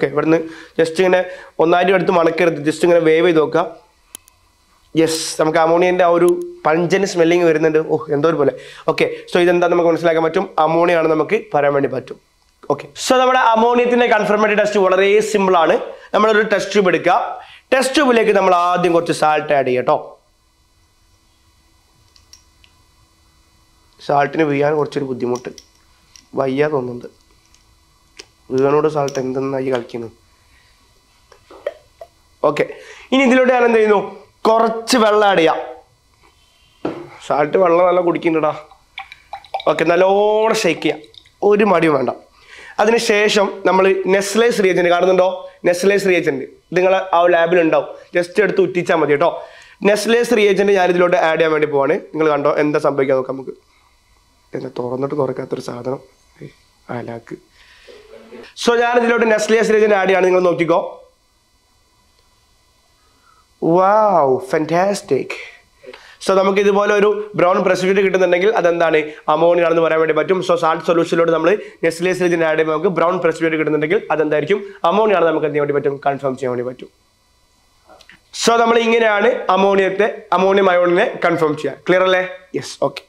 ഓക്കെ ഇവിടുന്ന് ജസ്റ്റ് ഇങ്ങനെ ഒന്നായിരം എടുത്ത് മണക്കരുത് ജസ്റ്റ് ഇങ്ങനെ വേവ് ചെയ്ത് നോക്കുക യെസ് നമുക്ക് അമോണിയൻ്റെ ആ ഒരു പഞ്ചന് സ്മെല്ലിങ് വരുന്നുണ്ട് ഓ എന്തോ ഒരു പോലെ ഓക്കെ സോ ഇതെന്താ നമുക്ക് മനസ്സിലാക്കാൻ പറ്റും അമോണിയാണ് നമുക്ക് പറയാൻ വേണ്ടി പറ്റും ഓക്കെ സോ നമ്മുടെ അമോണിയത്തിൻ്റെ കൺഫർമേറ്റഡ് ടെസ്റ്റ് വളരെ സിമ്പിളാണ് നമ്മളൊരു ടെസ്റ്റ് ട്യൂബ് എടുക്കുക ടെസ്റ്റ് ട്യൂബിലേക്ക് നമ്മൾ ആദ്യം കുറച്ച് സാൾട്ട് ആഡ് ചെയ്യാം കേട്ടോ സാൾട്ടിന് വീഴാൻ കുറച്ചൊരു ബുദ്ധിമുട്ട് വയ്യ തോന്നുന്നുണ്ട് വീണോട് സ്ഥലത്ത് എന്തെന്നായി കളിക്കുന്നു ഓക്കെ ഇനി ഇതിലൂടെ ഞാൻ എന്ത് ചെയ്യുന്നു കുറച്ച് വെള്ളം ആഡ് ചെയ്യാം സാൾട്ട് വെള്ളം നല്ല കുടിക്കുന്നുടാ ഓക്കെ നല്ലോണം ഷേക്ക് ചെയ്യാം ഒരു മടി വേണ്ട അതിനുശേഷം നമ്മൾ നെസ്ലേ റിയേജൻറ്റ് കാണുന്നുണ്ടോ നെസ്ലേ റിയേജൻറ്റ് നിങ്ങൾ ആ ലാബിൽ ഉണ്ടാവും ജസ്റ്റ് എടുത്ത് ഉറ്റിച്ചാൽ മതി കേട്ടോ നെസ്ലേ റിയേജൻറ്റ് ഞാൻ ഇതിലോട്ട് ആഡ് ചെയ്യാൻ വേണ്ടി പോവാണ് നിങ്ങൾ കണ്ടോ എന്താ സംഭവിക്കാൻ നോക്കാം നമുക്ക് എന്താ തുറന്നിട്ട് തുറക്കാത്തൊരു സാധനം അലാക്ക് സോ ഇതിലോട്ട് നെസ്ലിയ ആഡ് ആഡിയാണ് നിങ്ങൾ നോക്കിക്കോ വാവ് ഫാന്റാസ്റ്റിക് സോ നമുക്ക് ഇതുപോലെ ഒരു ബ്രൗൺ പ്രസിഡ്യൂട്ട് കിട്ടുന്നുണ്ടെങ്കിൽ അതെന്താണ് അമോണിയാണെന്ന് പറയാൻ വേണ്ടി പറ്റും സോ സാൾട്ട് സൊല്യൂഷനിലൂടെ നമ്മൾ നെസ്ലിയ സിരീജിന്റെ ആഡ് നമുക്ക് ബ്രൗൺ പ്രസിഡ്യൂട്ട് കിട്ടുന്നുണ്ടെങ്കിൽ അതെന്തായിരിക്കും അമോണിയാണ് നമുക്ക് എന്ത് ചെയ്യാൻ വേണ്ടി പറ്റും കൺഫേം ചെയ്യാൻ വേണ്ടി പറ്റും സോ നമ്മൾ ഇങ്ങനെയാണ് അമോണിയത്തെ അമോണിയം അയോണിനെ കൺഫേം ചെയ്യാം ക്ലിയർ അല്ലേ യെസ് ഓക്കെ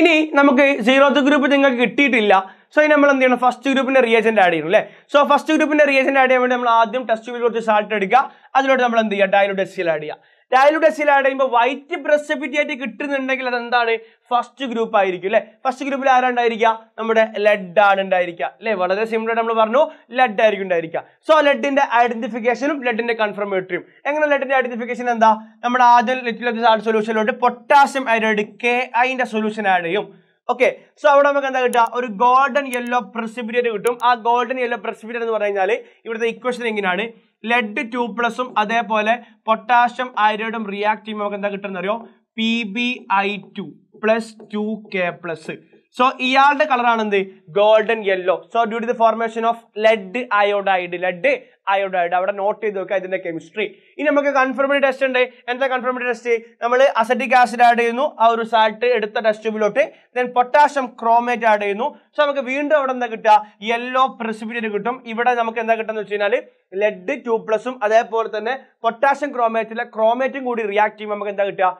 ഇനി നമുക്ക് സീറോത്ത് ഗ്രൂപ്പ് നിങ്ങൾക്ക് കിട്ടിയിട്ടില്ല സോ ഇനി നമ്മൾ എന്ത് ചെയ്യണം ഫസ്റ്റ് ഗ്രൂപ്പിന്റെ റിയേജന്റ് ആഡ് ചെയ്യണം അല്ലേ സോ ഫസ്റ്റ് ഗ്രൂപ്പിന്റെ റിയേജന്റ് ആഡ് ചെയ്യാൻ വേണ്ടി നമ്മൾ ആദ്യം ടെസ്റ്റ് ട്യൂബിൽ കുറച്ച് സാൾട്ട് എടുക്കുക അതിലോട്ട് നമ്മൾ എന്ത് ചെയ്യുക ഡയലൂട്ട് എസിൽ ആഡ് ചെയ്യുക ഡയലൂട്ട് എസിൽ ആഡ് ചെയ്യുമ്പോൾ വൈറ്റ് പ്രസിപ്പിറ്റേറ്റ് ആയിട്ട് കിട്ടുന്നുണ്ടെങ്കിൽ അത് എന്താണ് ഫസ്റ്റ് ഗ്രൂപ്പ് ആയിരിക്കും അല്ലെ ഫസ്റ്റ് ഗ്രൂപ്പിൽ ആരാ നമ്മുടെ ലെഡ് ആണ് ഉണ്ടായിരിക്കുക അല്ലെ വളരെ സിമ്പിൾ ആയിട്ട് നമ്മൾ പറഞ്ഞു ലെഡ് ആയിരിക്കും ഉണ്ടായിരിക്കുക സോ ലെഡിന്റെ ഐഡന്റിഫിക്കേഷനും ലെഡിന്റെ കൺഫർമേറ്ററിയും എങ്ങനെ ലെഡിന്റെ ഐഡന്റിഫിക്കേഷൻ എന്താ നമ്മുടെ ആദ്യം ലിറ്റിൽ സൊല്യൂഷനിലോട്ട് പൊട്ടാസ്യം അയറൈഡ് കെ ഐന്റെ സൊല്യൂഷൻ ആഡ് ചെയ്യും ഓക്കെ സോ അവിടെ നമുക്ക് എന്താ കിട്ടുക ഒരു ഗോൾഡൻ യെല്ലോ പ്രസിപിറ്റേറ്റ് കിട്ടും ആ ഗോൾഡൻ യെല്ലോ പ്രസിപിറ്റേറ്റ് എന്ന് പറഞ്ഞു കഴിഞ്ഞാൽ ഇവിടുത്തെ ഇക്വേഷൻ എങ്ങനെയാണ് ലെഡ് ടു പ്ലസും അതേപോലെ പൊട്ടാഷ്യം അയറോഡും റിയാക്ട് ചെയ്യുമ്പോൾ നമുക്ക് എന്താ കിട്ടുന്നറിയോ P B I two plus two K plus so ഇയാളുടെ കളറാണ് എന്ത് golden yellow so due to the formation of lead iodide lead iodide അവിടെ നോട്ട് ചെയ്ത് നോക്കുക ഇതിന്റെ കെമിസ്ട്രി ഇനി നമുക്ക് കൺഫർമറി ടെസ്റ്റ് ഉണ്ട് എന്താ കൺഫർമറി ടെസ്റ്റ് നമ്മൾ അസറ്റിക് ആസിഡ് ആഡ് ചെയ്യുന്നു ആ ഒരു സാൾട്ട് എടുത്ത ടെസ്റ്റ് ട്യൂബിലോട്ട് ദെൻ പൊട്ടാഷ്യം ക്രോമേറ്റ് ആഡ് ചെയ്യുന്നു സോ നമുക്ക് വീണ്ടും അവിടെ എന്താ കിട്ടുക യെല്ലോ പ്രസിപിറ്റേറ്റ് കിട്ടും ഇവിടെ നമുക്ക് എന്താ കിട്ടുക എന്ന് വെച്ച് കഴിഞ്ഞാൽ ലെഡ് ടു പ്ലസും അതേപോലെ തന്നെ പൊട്ടാഷ്യം ക്രോമേറ്റിലെ ക്രോമേറ്റും കൂടി റിയാക്ട് ചെയ്യുമ്പോൾ നമുക്ക് എന്താ കിട്ടുക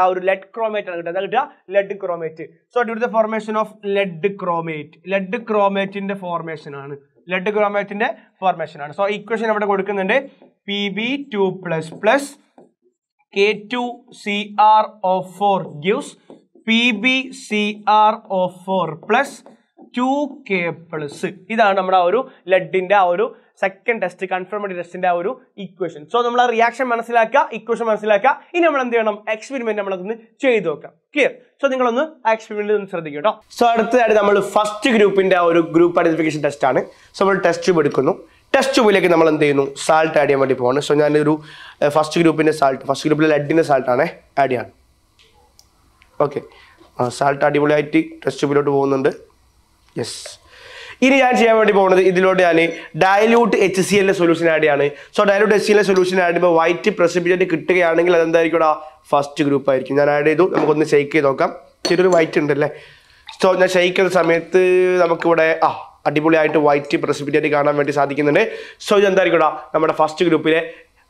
ആ ഒരു ലെഡ് ക്രോമേറ്റ് ആണ് കിട്ടുക എന്താ കിട്ടുക lead chromate so due the formation of lead chromate lead ക്രോമേറ്റിന്റെ ഫോർമേഷൻ ആണ് ലെഡ് ക്രോമേറ്റിന്റെ ഫോർമേഷൻ ആണ് സോ ഇക്വേഷൻ അവിടെ കൊടുക്കുന്നുണ്ട് P B two plus plus K two C R O four gives P B C R O four plus two K plus ഇതാണ് നമ്മുടെ ആ ഒരു ലെഡിന്റെ ആ ഒരു സെക്കൻഡ് ടെസ്റ്റ് കൺഫർമഡ് ടെസ്റ്റിന്റെ ആ ഒരു ഇക്വേഷൻ സോ നമ്മൾ ആ റിയാക്ഷൻ മനസ്സിലാക്കുക ഇക്വേഷൻ മനസ്സിലാക്കുക ഇനി നമ്മൾ എന്ത് ചെയ്യണം എക്സ്പെരിമെന്റ് നമ്മളൊന്ന് ചെയ്തു നോക്കാം ക്ലിയർ സോ നിങ്ങളൊന്ന് എക്സ്പെരിമെന്റ് ഒന്ന് ശ്രദ്ധിക്കുക കേട്ടോ സോ അടുത്തതായിട്ട് നമ്മൾ ഫസ്റ്റ് ഗ്രൂപ്പിന്റെ ആ ഒരു ഗ്രൂപ്പ് ഐഡന്റിഫിക്കേഷൻ ടെസ്റ്റ് ആണ് സോ നമ്മൾ ടെസ്റ്റ് ട്യൂബ് എടുക്കുന്നു ടെസ്റ്റ് ട്യൂബിലേക്ക് നമ്മൾ എന്ത് ചെയ്യുന്നു സാൾട്ട് ആഡ് ചെയ്യാൻ വേണ്ടി പോകണം സോ ഞാനൊരു ഫസ്റ്റ് ഗ്രൂപ്പിന്റെ സാൾട്ട് ഫസ്റ്റ് ഗ്രൂപ്പിലെ സാൾട്ട് ആണ് ആഡ് ചെയ്യാൻ ഓക്കെ സാൾട്ട് അടിപൊളിയായിട്ട് ടെസ്റ്റ് ട്യൂബിലോട്ട് പോകുന്നുണ്ട് യെസ് ഇനി ഞാൻ ചെയ്യാൻ വേണ്ടി പോകുന്നത് ഇതിലോട്ട് ഞാൻ ഡയലൂട്ട് എച്ച് സി എല്ലിന്റെ സൊല്യൂഷൻ ആഡ് ചെയ്യാണ് സോ ഡയലൂട്ട് എച്ച് സി എല്ലിന്റെ സൊല്യൂഷൻ ആഡ് ചെയ്യുമ്പോൾ വൈറ്റ് പ്രസിപ്പിറ്റൻറ്റ് കിട്ടുകയാണെങ്കിൽ അതെന്തായിരിക്കും ഫസ്റ്റ് ഗ്രൂപ്പ് ആയിരിക്കും ഞാൻ ആഡ് ചെയ്തു നമുക്കൊന്ന് ഷെയ്ക്ക് ചെയ്ത് നോക്കാം ചെറിയൊരു വൈറ്റ് ഉണ്ടല്ലേ സോ ഞാൻ ഷെയ്ക്ക് ചെയ്ത സമയത്ത് നമുക്കിവിടെ ആ അടിപൊളിയായിട്ട് വൈറ്റ് പ്രസിപ്പിറ്റൻറ്റ് കാണാൻ വേണ്ടി സാധിക്കുന്നുണ്ട് സോ ഇതെന്തായിരിക്കും നമ്മുടെ ഫസ്റ്റ് ഗ്രൂപ്പിലെ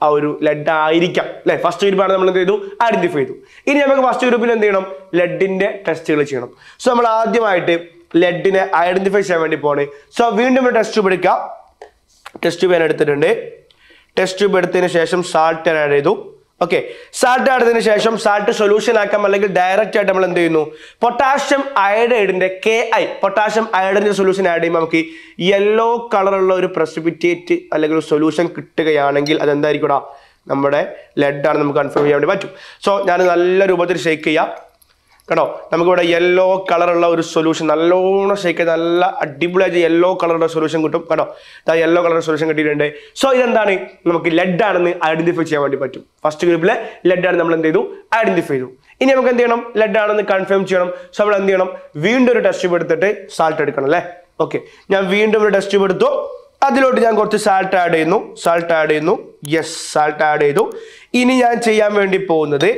ആ ഒരു ലെഡ് ആയിരിക്കാം അല്ലെ ഫസ്റ്റ് ഗ്രൂപ്പാണ് നമ്മൾ എന്ത് ചെയ്തു ഐഡന്റിഫൈ ചെയ്തു ഇനി നമുക്ക് ഫസ്റ്റ് ഗ്രൂപ്പിൽ എന്ത് ചെയ്യണം ലെഡിന്റെ ടെസ്റ്റുകൾ ചെയ്യണം സോ നമ്മൾ ആദ്യമായിട്ട് ലെഡിനെ ഐഡന്റിഫൈ ചെയ്യാൻ വേണ്ടി പോണേ സോ വീണ്ടും ഒരു ടെസ്റ്റ് ട്യൂബ് എടുക്കാം ടെസ്റ്റ് ട്യൂബ് ഞാൻ എടുത്തിട്ടുണ്ട് ടെസ്റ്റ് ട്യൂബ് എടുത്തതിന് ശേഷം സാൾട്ട് ഞാൻ ആഡ് ചെയ്തു ഓക്കെ സാൾട്ട് ആടുന്നതിന് ശേഷം സാൾട്ട് സൊല്യൂഷൻ ആക്കാം അല്ലെങ്കിൽ ഡയറക്റ്റ് ആയിട്ട് നമ്മൾ എന്ത് ചെയ്യുന്നു പൊട്ടാഷ്യം അയഡൈഡിന്റെ കെ ഐ പൊട്ടാഷ്യം അയഡൈഡിന്റെ സൊല്യൂഷൻ ആഡ് ചെയ്യുമ്പോൾ നമുക്ക് യെല്ലോ കളറുള്ള ഒരു പ്രസിപിറ്റേറ്റ് അല്ലെങ്കിൽ ഒരു സൊല്യൂഷൻ കിട്ടുകയാണെങ്കിൽ എന്തായിരിക്കും നമ്മുടെ ലെഡ് ആണ് നമുക്ക് കൺഫേം ചെയ്യാൻ വേണ്ടി പറ്റും സോ ഞാൻ നല്ല രൂപത്തിൽ ഷേക്ക് ചെയ്യാം കേട്ടോ നമുക്കിവിടെ യെല്ലോ കളറുള്ള ഒരു സൊല്യൂഷൻ നല്ലോണം ഷേക്ക് നല്ല അടിപൊളിയായിട്ട് യെല്ലോ കളറുള്ള സൊല്യൂഷൻ കിട്ടും കേട്ടോ ഇതാ യെല്ലോ കളറുടെ സൊല്യൂഷൻ കിട്ടിയിട്ടുണ്ട് സോ ഇതെന്താണ് നമുക്ക് ലെഡ് ആണെന്ന് ഐഡന്റിഫൈ ചെയ്യാൻ വേണ്ടി പറ്റും ഫസ്റ്റ് ഗ്രൂപ്പിലെ ലെഡ് ആണ് നമ്മൾ എന്ത് ചെയ്തു ഐഡന്റിഫൈ ചെയ്തു ഇനി നമുക്ക് എന്ത് ചെയ്യണം ലെഡ് ആണെന്ന് കൺഫേം ചെയ്യണം സോ നമ്മൾ എന്ത് ചെയ്യണം വീണ്ടും ഒരു ടെസ്റ്റ് എടുത്തിട്ട് സാൾട്ട് എടുക്കണം അല്ലേ ഓക്കെ ഞാൻ വീണ്ടും ഒരു ടെസ്റ്റ് എടുത്തു അതിലോട്ട് ഞാൻ കുറച്ച് സാൾട്ട് ആഡ് ചെയ്യുന്നു സാൾട്ട് ആഡ് ചെയ്യുന്നു യെസ് സാൾട്ട് ആഡ് ചെയ്തു ഇനി ഞാൻ ചെയ്യാൻ വേണ്ടി പോകുന്നത്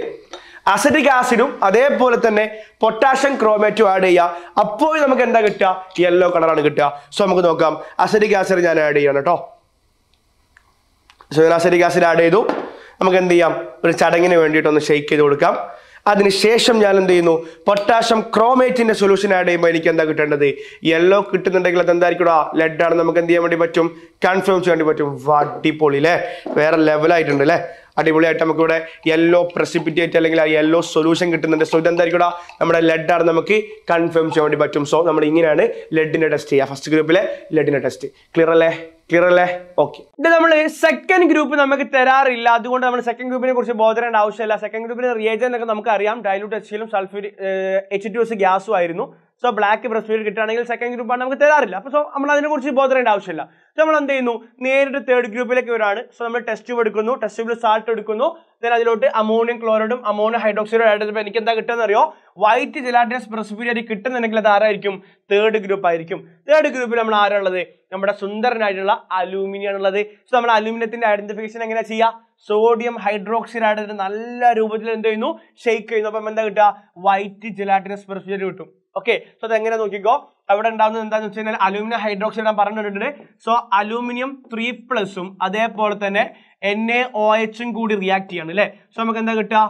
അസറ്റിക് ആസിഡും അതേപോലെ തന്നെ പൊട്ടാഷ്യം ക്രോമേറ്റും ആഡ് ചെയ്യുക അപ്പോൾ നമുക്ക് എന്താ കിട്ടുക യെല്ലോ കളറാണ് കിട്ടുക സോ നമുക്ക് നോക്കാം അസറ്റിക് ആസിഡ് ഞാൻ ആഡ് ചെയ്യണം കേട്ടോ സോ അസറ്റിക് ആസിഡ് ആഡ് ചെയ്തു നമുക്ക് എന്ത് ചെയ്യാം ഒരു ചടങ്ങിന് വേണ്ടിയിട്ടൊന്ന് ഷെയ്ക്ക് ചെയ്ത് കൊടുക്കാം അതിനുശേഷം ഞാൻ എന്ത് ചെയ്യുന്നു പൊട്ടാഷ്യം ക്രോമേറ്റിന്റെ സൊല്യൂഷൻ ആഡ് ചെയ്യുമ്പോൾ എനിക്ക് എന്താ കിട്ടേണ്ടത് യെല്ലോ കിട്ടുന്നുണ്ടെങ്കിൽ അത് എന്തായിരിക്കടാ ലെഡ് ആണ് നമുക്ക് എന്ത് ചെയ്യാൻ വേണ്ടി പറ്റും കൺഫേം ചെയ്യാൻ വേണ്ടി പറ്റും അടിപൊളി അല്ലേ വേറെ ലെവലായിട്ടുണ്ട് അല്ലേ അടിപൊളിയായിട്ട് നമുക്കിവിടെ യെല്ലോ പ്രസിപ്പിറ്റേറ്റ് അല്ലെങ്കിൽ ആ യെല്ലോ സൊല്യൂഷൻ കിട്ടുന്നുണ്ട് സോ ഇതെന്തായിരിക്കും നമ്മുടെ ലെഡാണ് നമുക്ക് കൺഫേം ചെയ്യാൻ വേണ്ടി പറ്റും സോ നമ്മൾ ഇങ്ങനെയാണ് ലെഡിന്റെ ടെസ്റ്റ് ചെയ്യുക ഫസ്റ്റ് ഗ്രൂപ്പിലെ ലെഡിന്റെ ടെസ്റ്റ് ക്ലിയർ അല്ലേ ക്ലിയർ അല്ലേ ഓക്കെ ഇത് നമ്മൾ സെക്കൻഡ് ഗ്രൂപ്പ് നമുക്ക് തരാറില്ല അതുകൊണ്ട് നമ്മൾ സെക്കൻഡ് ഗ്രൂപ്പിനെ കുറിച്ച് ബോധരേണ്ട ആവശ്യമില്ല സെക്കൻഡ് ഗ്രൂപ്പിന് റിയേജൻ ഒക്കെ നമുക്ക് അറിയാം ഡയലൂട്ട് എച്ചിലും സൾഫ്യൂർ എച്ച് ടു എസ് ഗ്യാസും ആയിരുന്നു സോ ബ്ലാക്ക് പ്രസ് വീൽ കിട്ടുകയാണെങ്കിൽ സെക്കൻഡ് ഗ്രൂപ്പാണ് നമുക്ക് തരാറില്ല അപ്പോൾ സോ നമ്മൾ അതിനെക്കുറിച്ച് ബോധറേണ്ട ആവശ്യമില്ല സോ നമ്മൾ എന്ത് ചെയ്യുന്നു നേരിട്ട് തേർഡ് ഗ്രൂപ്പിലേക്ക് വരാണ് സോ നമ്മൾ ടെസ്റ്റ് ട്യൂബ് എടുക്കുന്നു ടെസ്റ്റ് ട്യൂബിൽ സാൾട്ട് എടുക്കുന്നു ദെൻ അതിലോട്ട് അമോണിയം ക്ലോറൈഡും അമോണിയം ഹൈഡ്രോക്സൈഡും ആഡ് ചെയ്തപ്പോൾ എനിക്ക് എന്താ കിട്ടുന്നറിയോ വൈറ്റ് ജെലാറ്റിനസ് പ്രസിപ്പിയറി കിട്ടുന്നുണ്ടെങ്കിൽ അത് ആരായിരിക്കും തേർഡ് ഗ്രൂപ്പ് ആയിരിക്കും തേർഡ് ഗ്രൂപ്പിൽ നമ്മൾ ആരാണുള്ളത് നമ്മുടെ സുന്ദരനായിട്ടുള്ള അലൂമിനിയം ആണുള്ളത് സോ നമ്മൾ അലൂമിനിയത്തിന്റെ ഐഡന്റിഫിക്കേഷൻ എങ്ങനെയാ ചെയ്യുക സോഡിയം ഹൈഡ്രോക്സൈഡ് ആയിട്ട് നല്ല രൂപത്തിൽ എന്ത് ചെയ്യുന്നു ഷെയ്ക്ക് ചെയ്യുന്നു അപ്പം എന്താ കിട്ടുക വൈറ്റ് ജെലാറ്റിനസ് പ്രസിപ്പിയറി കിട്ടും ഓക്കെ സോ അതെങ്ങനെ നോക്കിക്കോ അവിടെ ഉണ്ടാവുന്നത് എന്താണെന്ന് വെച്ച് കഴിഞ്ഞാൽ അലൂമിനിയം ഹൈഡ്രോക്സൈഡ് ഞാൻ പറഞ്ഞിട്ടുണ്ട് സോ അലൂമിനിയം ത്രീ പ്ലസും അതേപോലെ തന്നെ എൻ എ ഒ എച്ചും കൂടി റിയാക്ട് ചെയ്യാണ് അല്ലേ സോ നമുക്ക് എന്താ കിട്ടുക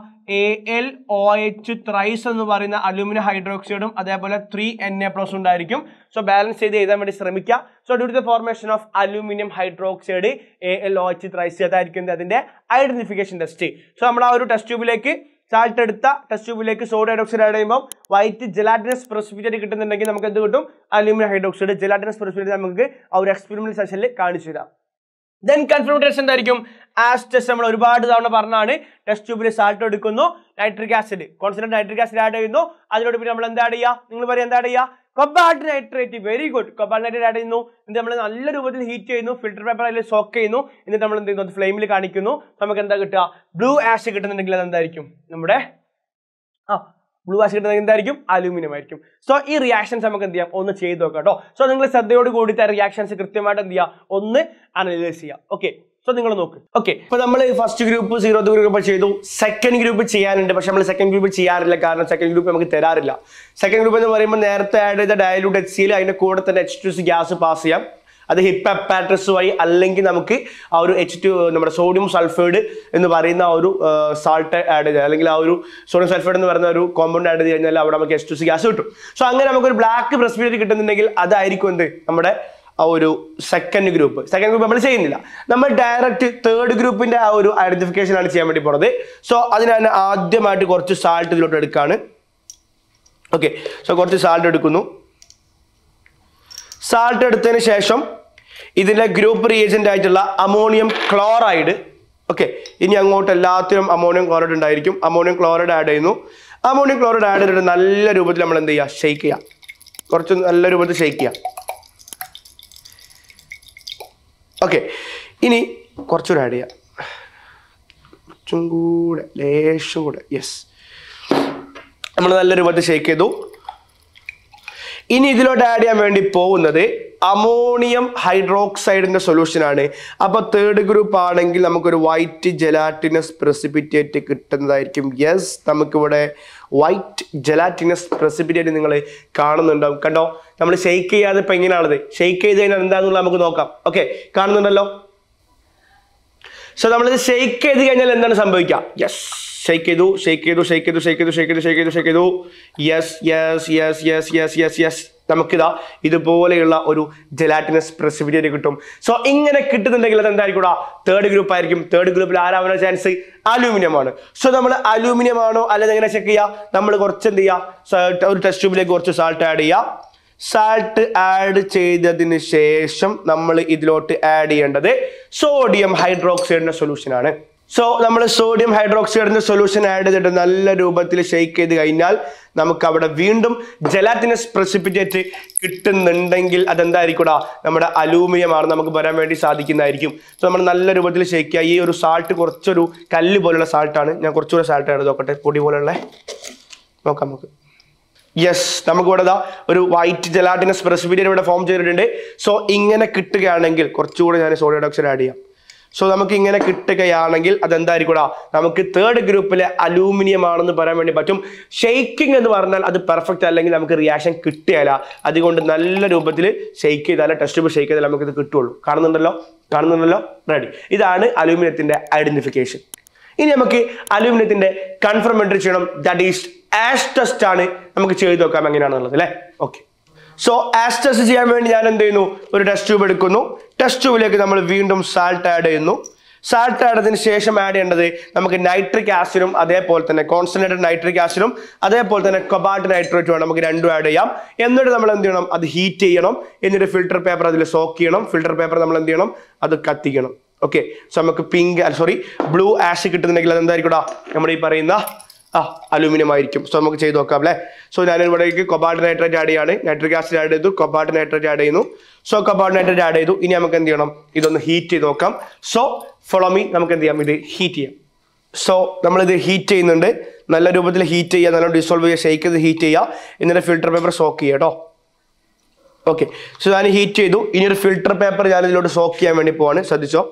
A L O H thrice എന്ന് പറയുന്ന അലൂമിനിയം ഹൈഡ്രോക്സൈഡും അതേപോലെ ത്രീ എൻ എ പ്ലസ് ഉണ്ടായിരിക്കും സോ ബാലൻസ് ചെയ്ത് എഴുതാൻ വേണ്ടി ശ്രമിക്കുക so due to the formation of aluminium hydroxide A L O H thrice അതായിരിക്കും അതിൻ്റെ ഐഡന്റിഫിക്കേഷൻ ടെസ്റ്റ് സോ നമ്മൾ ആ ഒരു ടെസ്റ്റ് ട്യൂബിലേക്ക് സാൾട്ട് എടുത്ത ടെസ്റ്റ് ട്യൂബിലേക്ക് സോഡിയം ഹൈഡ്രോക്സൈഡ് ആഡ് ചെയ്യുമ്പോൾ വൈറ്റ് ജലാറ്റിനസ് പ്രസിപ്പിറ്റേറ്റ് കിട്ടുന്നുണ്ടെങ്കിൽ നമുക്ക് എന്ത് കിട്ടും അലൂമിനിയം ഹൈഡ്രോക്സൈഡ് ജലാറ്റിനസ് പ്രസിപ്പിറ്റേറ്റ് നമുക്ക് ആ ഒരു എക്സ്പെരിമെന്റ് സെഷനിൽ കാണിച്ചു തരാം ദെൻ കൺഫേം എന്തായിരിക്കും ആസ് ടെസ്റ്റ് നമ്മൾ ഒരുപാട് തവണ പറഞ്ഞാണ് ടെസ്റ്റ് ട്യൂബിൽ സാൾട്ട് എടുക്കുന്നു nitric acid concentrate nitric acid add ചെയ്യുന്നു അതിനോട് പിന്നെ നമ്മൾ എന്താ ചെയ്യുക നിങ്ങൾ പറയാം എന്താ ചെയ്യുക കൊബാഡ്രേറ്ററേറ്റ് വെരി ഗുഡ് കൊബാഡ്രേറ്റഡ് ആഡ് ചെയ്യുന്നു എന്നിട്ട് നമ്മൾ നല്ല രൂപത്തിൽ ഹീറ്റ് ചെയ്യുന്നു ഫിൽറ്റർ പേപ്പർ അതിൽ സോക്ക് ചെയ്യുന്നു എന്നിട്ട് നമ്മൾ എന്ത് ചെയ്യുന്നു അത് ഫ്ലെയിമിൽ കാണിക്കുന്നു നമുക്ക് എന്താ കിട്ടുക ബ്ലൂ ആഷ് കിട്ടുന്നുണ്ടെങ്കിൽ അത് എന്തായിരിക്കും നമ്മുടെ ആ ബ്ലൂ ആസിഡ് കിട്ടുന്നത് എന്തായിരിക്കും അലൂമിനിയം ആയിരിക്കും സോ ഈ റിയാക്ഷൻസ് നമുക്ക് എന്ത് ചെയ്യാം ഒന്ന് ചെയ്ത് നോക്കാം കേട്ടോ സോ നിങ്ങൾ ശ്രദ്ധയോട് കൂടിയിട്ട് റിയാക്ഷൻസ് കൃത്യമായിട്ട് എന്ത് ചെയ്യാം ഒന്ന് അനലൈസ് ചെയ്യാം ഓക്കെ സോ നിങ്ങൾ നോക്ക് ഓക്കെ ഇപ്പൊ നമ്മൾ ഫസ്റ്റ് ഗ്രൂപ്പ് സീറോ ഗ്രൂപ്പ് ചെയ്തു സെക്കൻഡ് ഗ്രൂപ്പ് ചെയ്യാനുണ്ട് പക്ഷെ നമ്മൾ സെക്കൻഡ് ഗ്രൂപ്പ് ചെയ്യാറില്ല കാരണം സെക്കൻഡ് ഗ്രൂപ്പ് നമുക്ക് തരാറില്ല സെക്കൻഡ് ഗ്രൂപ്പ് എന്ന് പറയുമ്പോൾ നേരത്തെ ആഡ് ചെയ്ത ഡയലൂട്ട് എച്ച് സിയിൽ അതിന്റെ കൂടെ തന്നെ H two C gas pass ചെയ്യാം അത് അപ്പാറ്റസ് വഴി അല്ലെങ്കിൽ നമുക്ക് ആ ഒരു എച്ച് ടു നമ്മുടെ സോഡിയം സൾഫേഡ് എന്ന് പറയുന്ന ആ ഒരു സാൾട്ട് ആഡ് ചെയ്താൽ അല്ലെങ്കിൽ ആ ഒരു സോഡിയം സൾഫേഡ് എന്ന് പറയുന്ന ഒരു കോമ്പൗണ്ട് ആഡ് ചെയ്ത് കഴിഞ്ഞാൽ അവിടെ നമുക്ക് എച്ച് ടു സി ഗ്യാസ് കിട്ടും സോ അങ്ങനെ നമുക്കൊരു ബ്ലാക്ക് പ്രസ്പിരേറ്റ് കിട്ടുന്നുണ്ടെങ്കിൽ അതായിരിക്കും എന്ത് നമ്മുടെ ആ ഒരു സെക്കൻഡ് ഗ്രൂപ്പ് സെക്കൻഡ് ഗ്രൂപ്പ് നമ്മൾ ചെയ്യുന്നില്ല നമ്മൾ ഡയറക്റ്റ് തേർഡ് ഗ്രൂപ്പിന്റെ ആ ഒരു ഐഡന്റിഫിക്കേഷൻ ആണ് ചെയ്യാൻ വേണ്ടി പോണത് സോ അതിന് തന്നെ ആദ്യമായിട്ട് കുറച്ച് സാൾട്ട് ഇതിലോട്ട് എടുക്കാണ് ഓക്കെ സോ കുറച്ച് സാൾട്ട് എടുക്കുന്നു സാൾട്ട് എടുത്തതിന് ശേഷം ഇതിൻ്റെ ഗ്രൂപ്പ് റിയേജൻ്റ് ആയിട്ടുള്ള അമോണിയം ക്ലോറൈഡ് ഓക്കെ ഇനി അങ്ങോട്ട് എല്ലാത്തിനും അമോണിയം ക്ലോറൈഡ് ഉണ്ടായിരിക്കും അമോണിയം ക്ലോറൈഡ് ആഡ് ചെയ്യുന്നു അമോണിയം ക്ലോറൈഡ് ആഡ് ചെയ്തിട്ട് നല്ല രൂപത്തിൽ നമ്മൾ എന്ത് ചെയ്യുക ഷെയ്ക്ക് ചെയ്യാം കുറച്ച് നല്ല രൂപത്തിൽ ഷെയ്ക്ക് ചെയ്യാം ഓക്കെ ഇനി കുറച്ചുകൂടെ ആഡ് ചെയ്യാം കുറച്ചും കൂടെ ലേശം കൂടെ യെസ് നമ്മൾ നല്ല രൂപത്തിൽ ഷെയ്ക്ക് ചെയ്തു ഇനി ഇതിലോട്ട് ആഡ് ചെയ്യാൻ വേണ്ടി പോകുന്നത് അമോണിയം ഹൈഡ്രോക്സൈഡിന്റെ സൊല്യൂഷൻ ആണ് അപ്പൊ തേർഡ് ഗ്രൂപ്പ് ആണെങ്കിൽ നമുക്കൊരു വൈറ്റ് ജെലാറ്റിനസ് പ്രെസിപിറ്റേറ്റ് കിട്ടുന്നതായിരിക്കും യെസ് നമുക്കിവിടെ വൈറ്റ് ജെലാറ്റിനസ് പ്രെസിപിറ്റേറ്റ് നിങ്ങൾ കാണുന്നുണ്ടാവും കണ്ടോ നമ്മൾ ഷെയ്ക്ക് ചെയ്യാതെ ഇപ്പൊ എങ്ങനെയാണത് ഷെയ്ക്ക് ചെയ്ത് കഴിഞ്ഞാൽ എന്താണെന്നുള്ള നമുക്ക് നോക്കാം ഓക്കെ കാണുന്നുണ്ടല്ലോ സോ നമ്മളിത് ഷെയ്ക്ക് ചെയ്ത് കഴിഞ്ഞാൽ എന്താണ് സംഭവിക്കുക യെസ് ഷെയ്ക്ക് ചെയ്തു ഷെയ്ക്ക് ചെയ്തു ഷെയ്ക്ക് ചെയ്തു ഷെയ്ക്ക് ചെയ്തു ഷെയ്ക്ക് ചെയ്തു ഷെയ്ക്ക് ചെയ്തു ഷെയ്ക്ക് ചെയ്തു yes yes yes yes yes yes yes നമുക്കിതാ ഇതുപോലെയുള്ള ഒരു ജലാറ്റിനസ് പ്രസിവിറ്റി കിട്ടും സോ ഇങ്ങനെ കിട്ടുന്നുണ്ടെങ്കിൽ അത് എന്തായിരിക്കും തേർഡ് ഗ്രൂപ്പ് ആയിരിക്കും തേർഡ് ഗ്രൂപ്പിൽ ആരാവാനുള്ള ചാൻസ് അലൂമിനിയം ആണ് സോ നമ്മൾ അലൂമിനിയം ആണോ അല്ലെങ്കിൽ എങ്ങനെ ചെക്ക് ചെയ്യുക നമ്മൾ കുറച്ച് എന്ത് ചെയ്യുക ഒരു ടെസ്റ്റ് ട്യൂബിലേക്ക് കുറച്ച് സാൾട്ട് ആഡ് ചെയ്യുക സാൾട്ട് ആഡ് ചെയ്തതിന് ശേഷം നമ്മൾ ഇതിലോട്ട് ആഡ് ചെയ്യേണ്ടത് സോഡിയം ഹൈഡ്രോക്സൈഡിന്റെ സൊല്യൂഷൻ ആണ് സോ നമ്മൾ സോഡിയം ഹൈഡ്രോക്സൈഡിന്റെ സൊല്യൂഷൻ ആഡ് ചെയ്തിട്ട് നല്ല രൂപത്തിൽ ഷെയ്ക്ക് ചെയ്ത് കഴിഞ്ഞാൽ നമുക്ക് അവിടെ വീണ്ടും ജലാറ്റിനസ് പ്രസിപ്പിറ്റേറ്റ് കിട്ടുന്നുണ്ടെങ്കിൽ അതെന്തായിരിക്കൂടാ നമ്മുടെ അലൂമിനിയമാണ് നമുക്ക് വരാൻ വേണ്ടി സാധിക്കുന്നതായിരിക്കും സോ നമ്മൾ നല്ല രൂപത്തിൽ ഷെയ്ക്ക് ചെയ്യുക ഈ ഒരു സാൾട്ട് കുറച്ചൊരു കല്ല് പോലുള്ള സാൾട്ടാണ് ഞാൻ കുറച്ചുകൂടെ സാൾട്ട് ആയിട്ട് നോക്കട്ടെ പൊടി പോലുള്ള നോക്കാം നമുക്ക് യെസ് നമുക്കിവിടെ ഇതാ ഒരു വൈറ്റ് ജലാറ്റിനസ് പ്രസിപ്പിറ്റേറ്റ് ഇവിടെ ഫോം ചെയ്തിട്ടുണ്ട് സോ ഇങ്ങനെ കിട്ടുകയാണെങ്കിൽ കുറച്ചുകൂടെ ഞാൻ സോഡിയം ഡയോക്സൈഡ് ആഡ് ചെയ്യാം സോ നമുക്ക് ഇങ്ങനെ കിട്ടുകയാണെങ്കിൽ അതെന്തായിരിക്കൂടാ നമുക്ക് തേർഡ് ഗ്രൂപ്പിലെ അലൂമിനിയം ആണെന്ന് പറയാൻ വേണ്ടി പറ്റും ഷെയ്ക്കിംഗ് എന്ന് പറഞ്ഞാൽ അത് പെർഫെക്റ്റ് അല്ലെങ്കിൽ നമുക്ക് റിയാക്ഷൻ കിട്ടുകയില്ല അതുകൊണ്ട് നല്ല രൂപത്തിൽ ഷെയ്ക്ക് ചെയ്താലേ ടെസ്റ്റ് ബുക്ക് ഷെയ്ക്ക് ചെയ്താൽ നമുക്കിത് കിട്ടുള്ളൂ കാണുന്നുണ്ടല്ലോ കാണുന്നുണ്ടല്ലോ റെഡി ഇതാണ് അലൂമിനിയത്തിന്റെ ഐഡന്റിഫിക്കേഷൻ ഇനി നമുക്ക് അലൂമിനിയത്തിന്റെ കൺഫർമേറ്ററി ചെയ്യണം ദാറ്റ് ഈസ് ആഷ് ടെസ്റ്റ് ആണ് നമുക്ക് ചെയ്ത് നോക്കാം എങ്ങനെയാണെന്നുള്ളത് അല്ലേ ഓക്കെ സോ ആസ്റ്റസ് ചെയ്യാൻ വേണ്ടി ഞാൻ എന്ത് ചെയ്യുന്നു ഒരു ടെസ്റ്റ് ട്യൂബ് എടുക്കുന്നു ടെസ്റ്റ് ട്യൂബിലേക്ക് നമ്മൾ വീണ്ടും സാൾട്ട് ആഡ് ചെയ്യുന്നു സാൾട്ട് ആഡതിന് ശേഷം ആഡ് ചെയ്യേണ്ടത് നമുക്ക് നൈട്രിക് ആസിഡും അതേപോലെ തന്നെ കോൺസെൻട്രേറ്റഡ് നൈട്രിക് ആസിഡും അതേപോലെ തന്നെ കൊബാൾട്ട് നൈട്രേറ്റും നമുക്ക് രണ്ടും ആഡ് ചെയ്യാം എന്നിട്ട് നമ്മൾ എന്ത് ചെയ്യണം അത് ഹീറ്റ് ചെയ്യണം എന്നിട്ട് ഫിൽട്ടർ പേപ്പർ അതിൽ സോക്ക് ചെയ്യണം ഫിൽട്ടർ പേപ്പർ നമ്മൾ എന്ത് ചെയ്യണം അത് കത്തിക്കണം ഓക്കെ സോ നമുക്ക് പിങ്ക് സോറി ബ്ലൂ ആഷ് കിട്ടുന്നുണ്ടെങ്കിൽ അത് എന്തായിരിക്കും നമ്മുടെ ഈ പറയുന്ന ആ അലൂമിനിയം ആയിരിക്കും സോ നമുക്ക് ചെയ്ത് നോക്കാം അല്ലേ സോ ഞാൻ ഇവിടേക്ക് കൊബാൾട്ട് നൈട്രേറ്റ് ആഡ് ചെയ്യാണ് നൈട്രിക് ആസിഡ് ആഡ് ചെയ്തു കൊബാർഡ് നൈട്രേറ്റ് ആഡ് ചെയ്യുന്നു സോ കൊബാർഡ് നൈട്രേറ്റ് ആഡ് ചെയ്തു ഇനി നമുക്ക് എന്ത് ചെയ്യണം ഇതൊന്ന് ഹീറ്റ് ചെയ്ത് നോക്കാം സോ ഫോളോ മീ നമുക്ക് എന്ത് ചെയ്യാം ഇത് ഹീറ്റ് ചെയ്യാം സോ നമ്മളിത് ഹീറ്റ് ചെയ്യുന്നുണ്ട് നല്ല രൂപത്തിൽ ഹീറ്റ് ചെയ്യുക നല്ല ഡിസോൾവ് ചെയ്യുക ഷെയ്ക്ക് ചെയ്ത് ഹീറ്റ് ചെയ്യുക എന്നിട്ട് ഫിൽറ്റർ പേപ്പർ സോക്ക് ചെയ്യുക കേട്ടോ ഓക്കെ സോ ഞാൻ ഹീറ്റ് ചെയ്തു ഇനി ഒരു ഫിൽറ്റർ പേപ്പർ ഞാൻ ഇതിലോട്ട് സോക്ക് ചെയ്യാൻ വേണ്ടി പോവാണ് ശ്രദ്ധിച്ചോ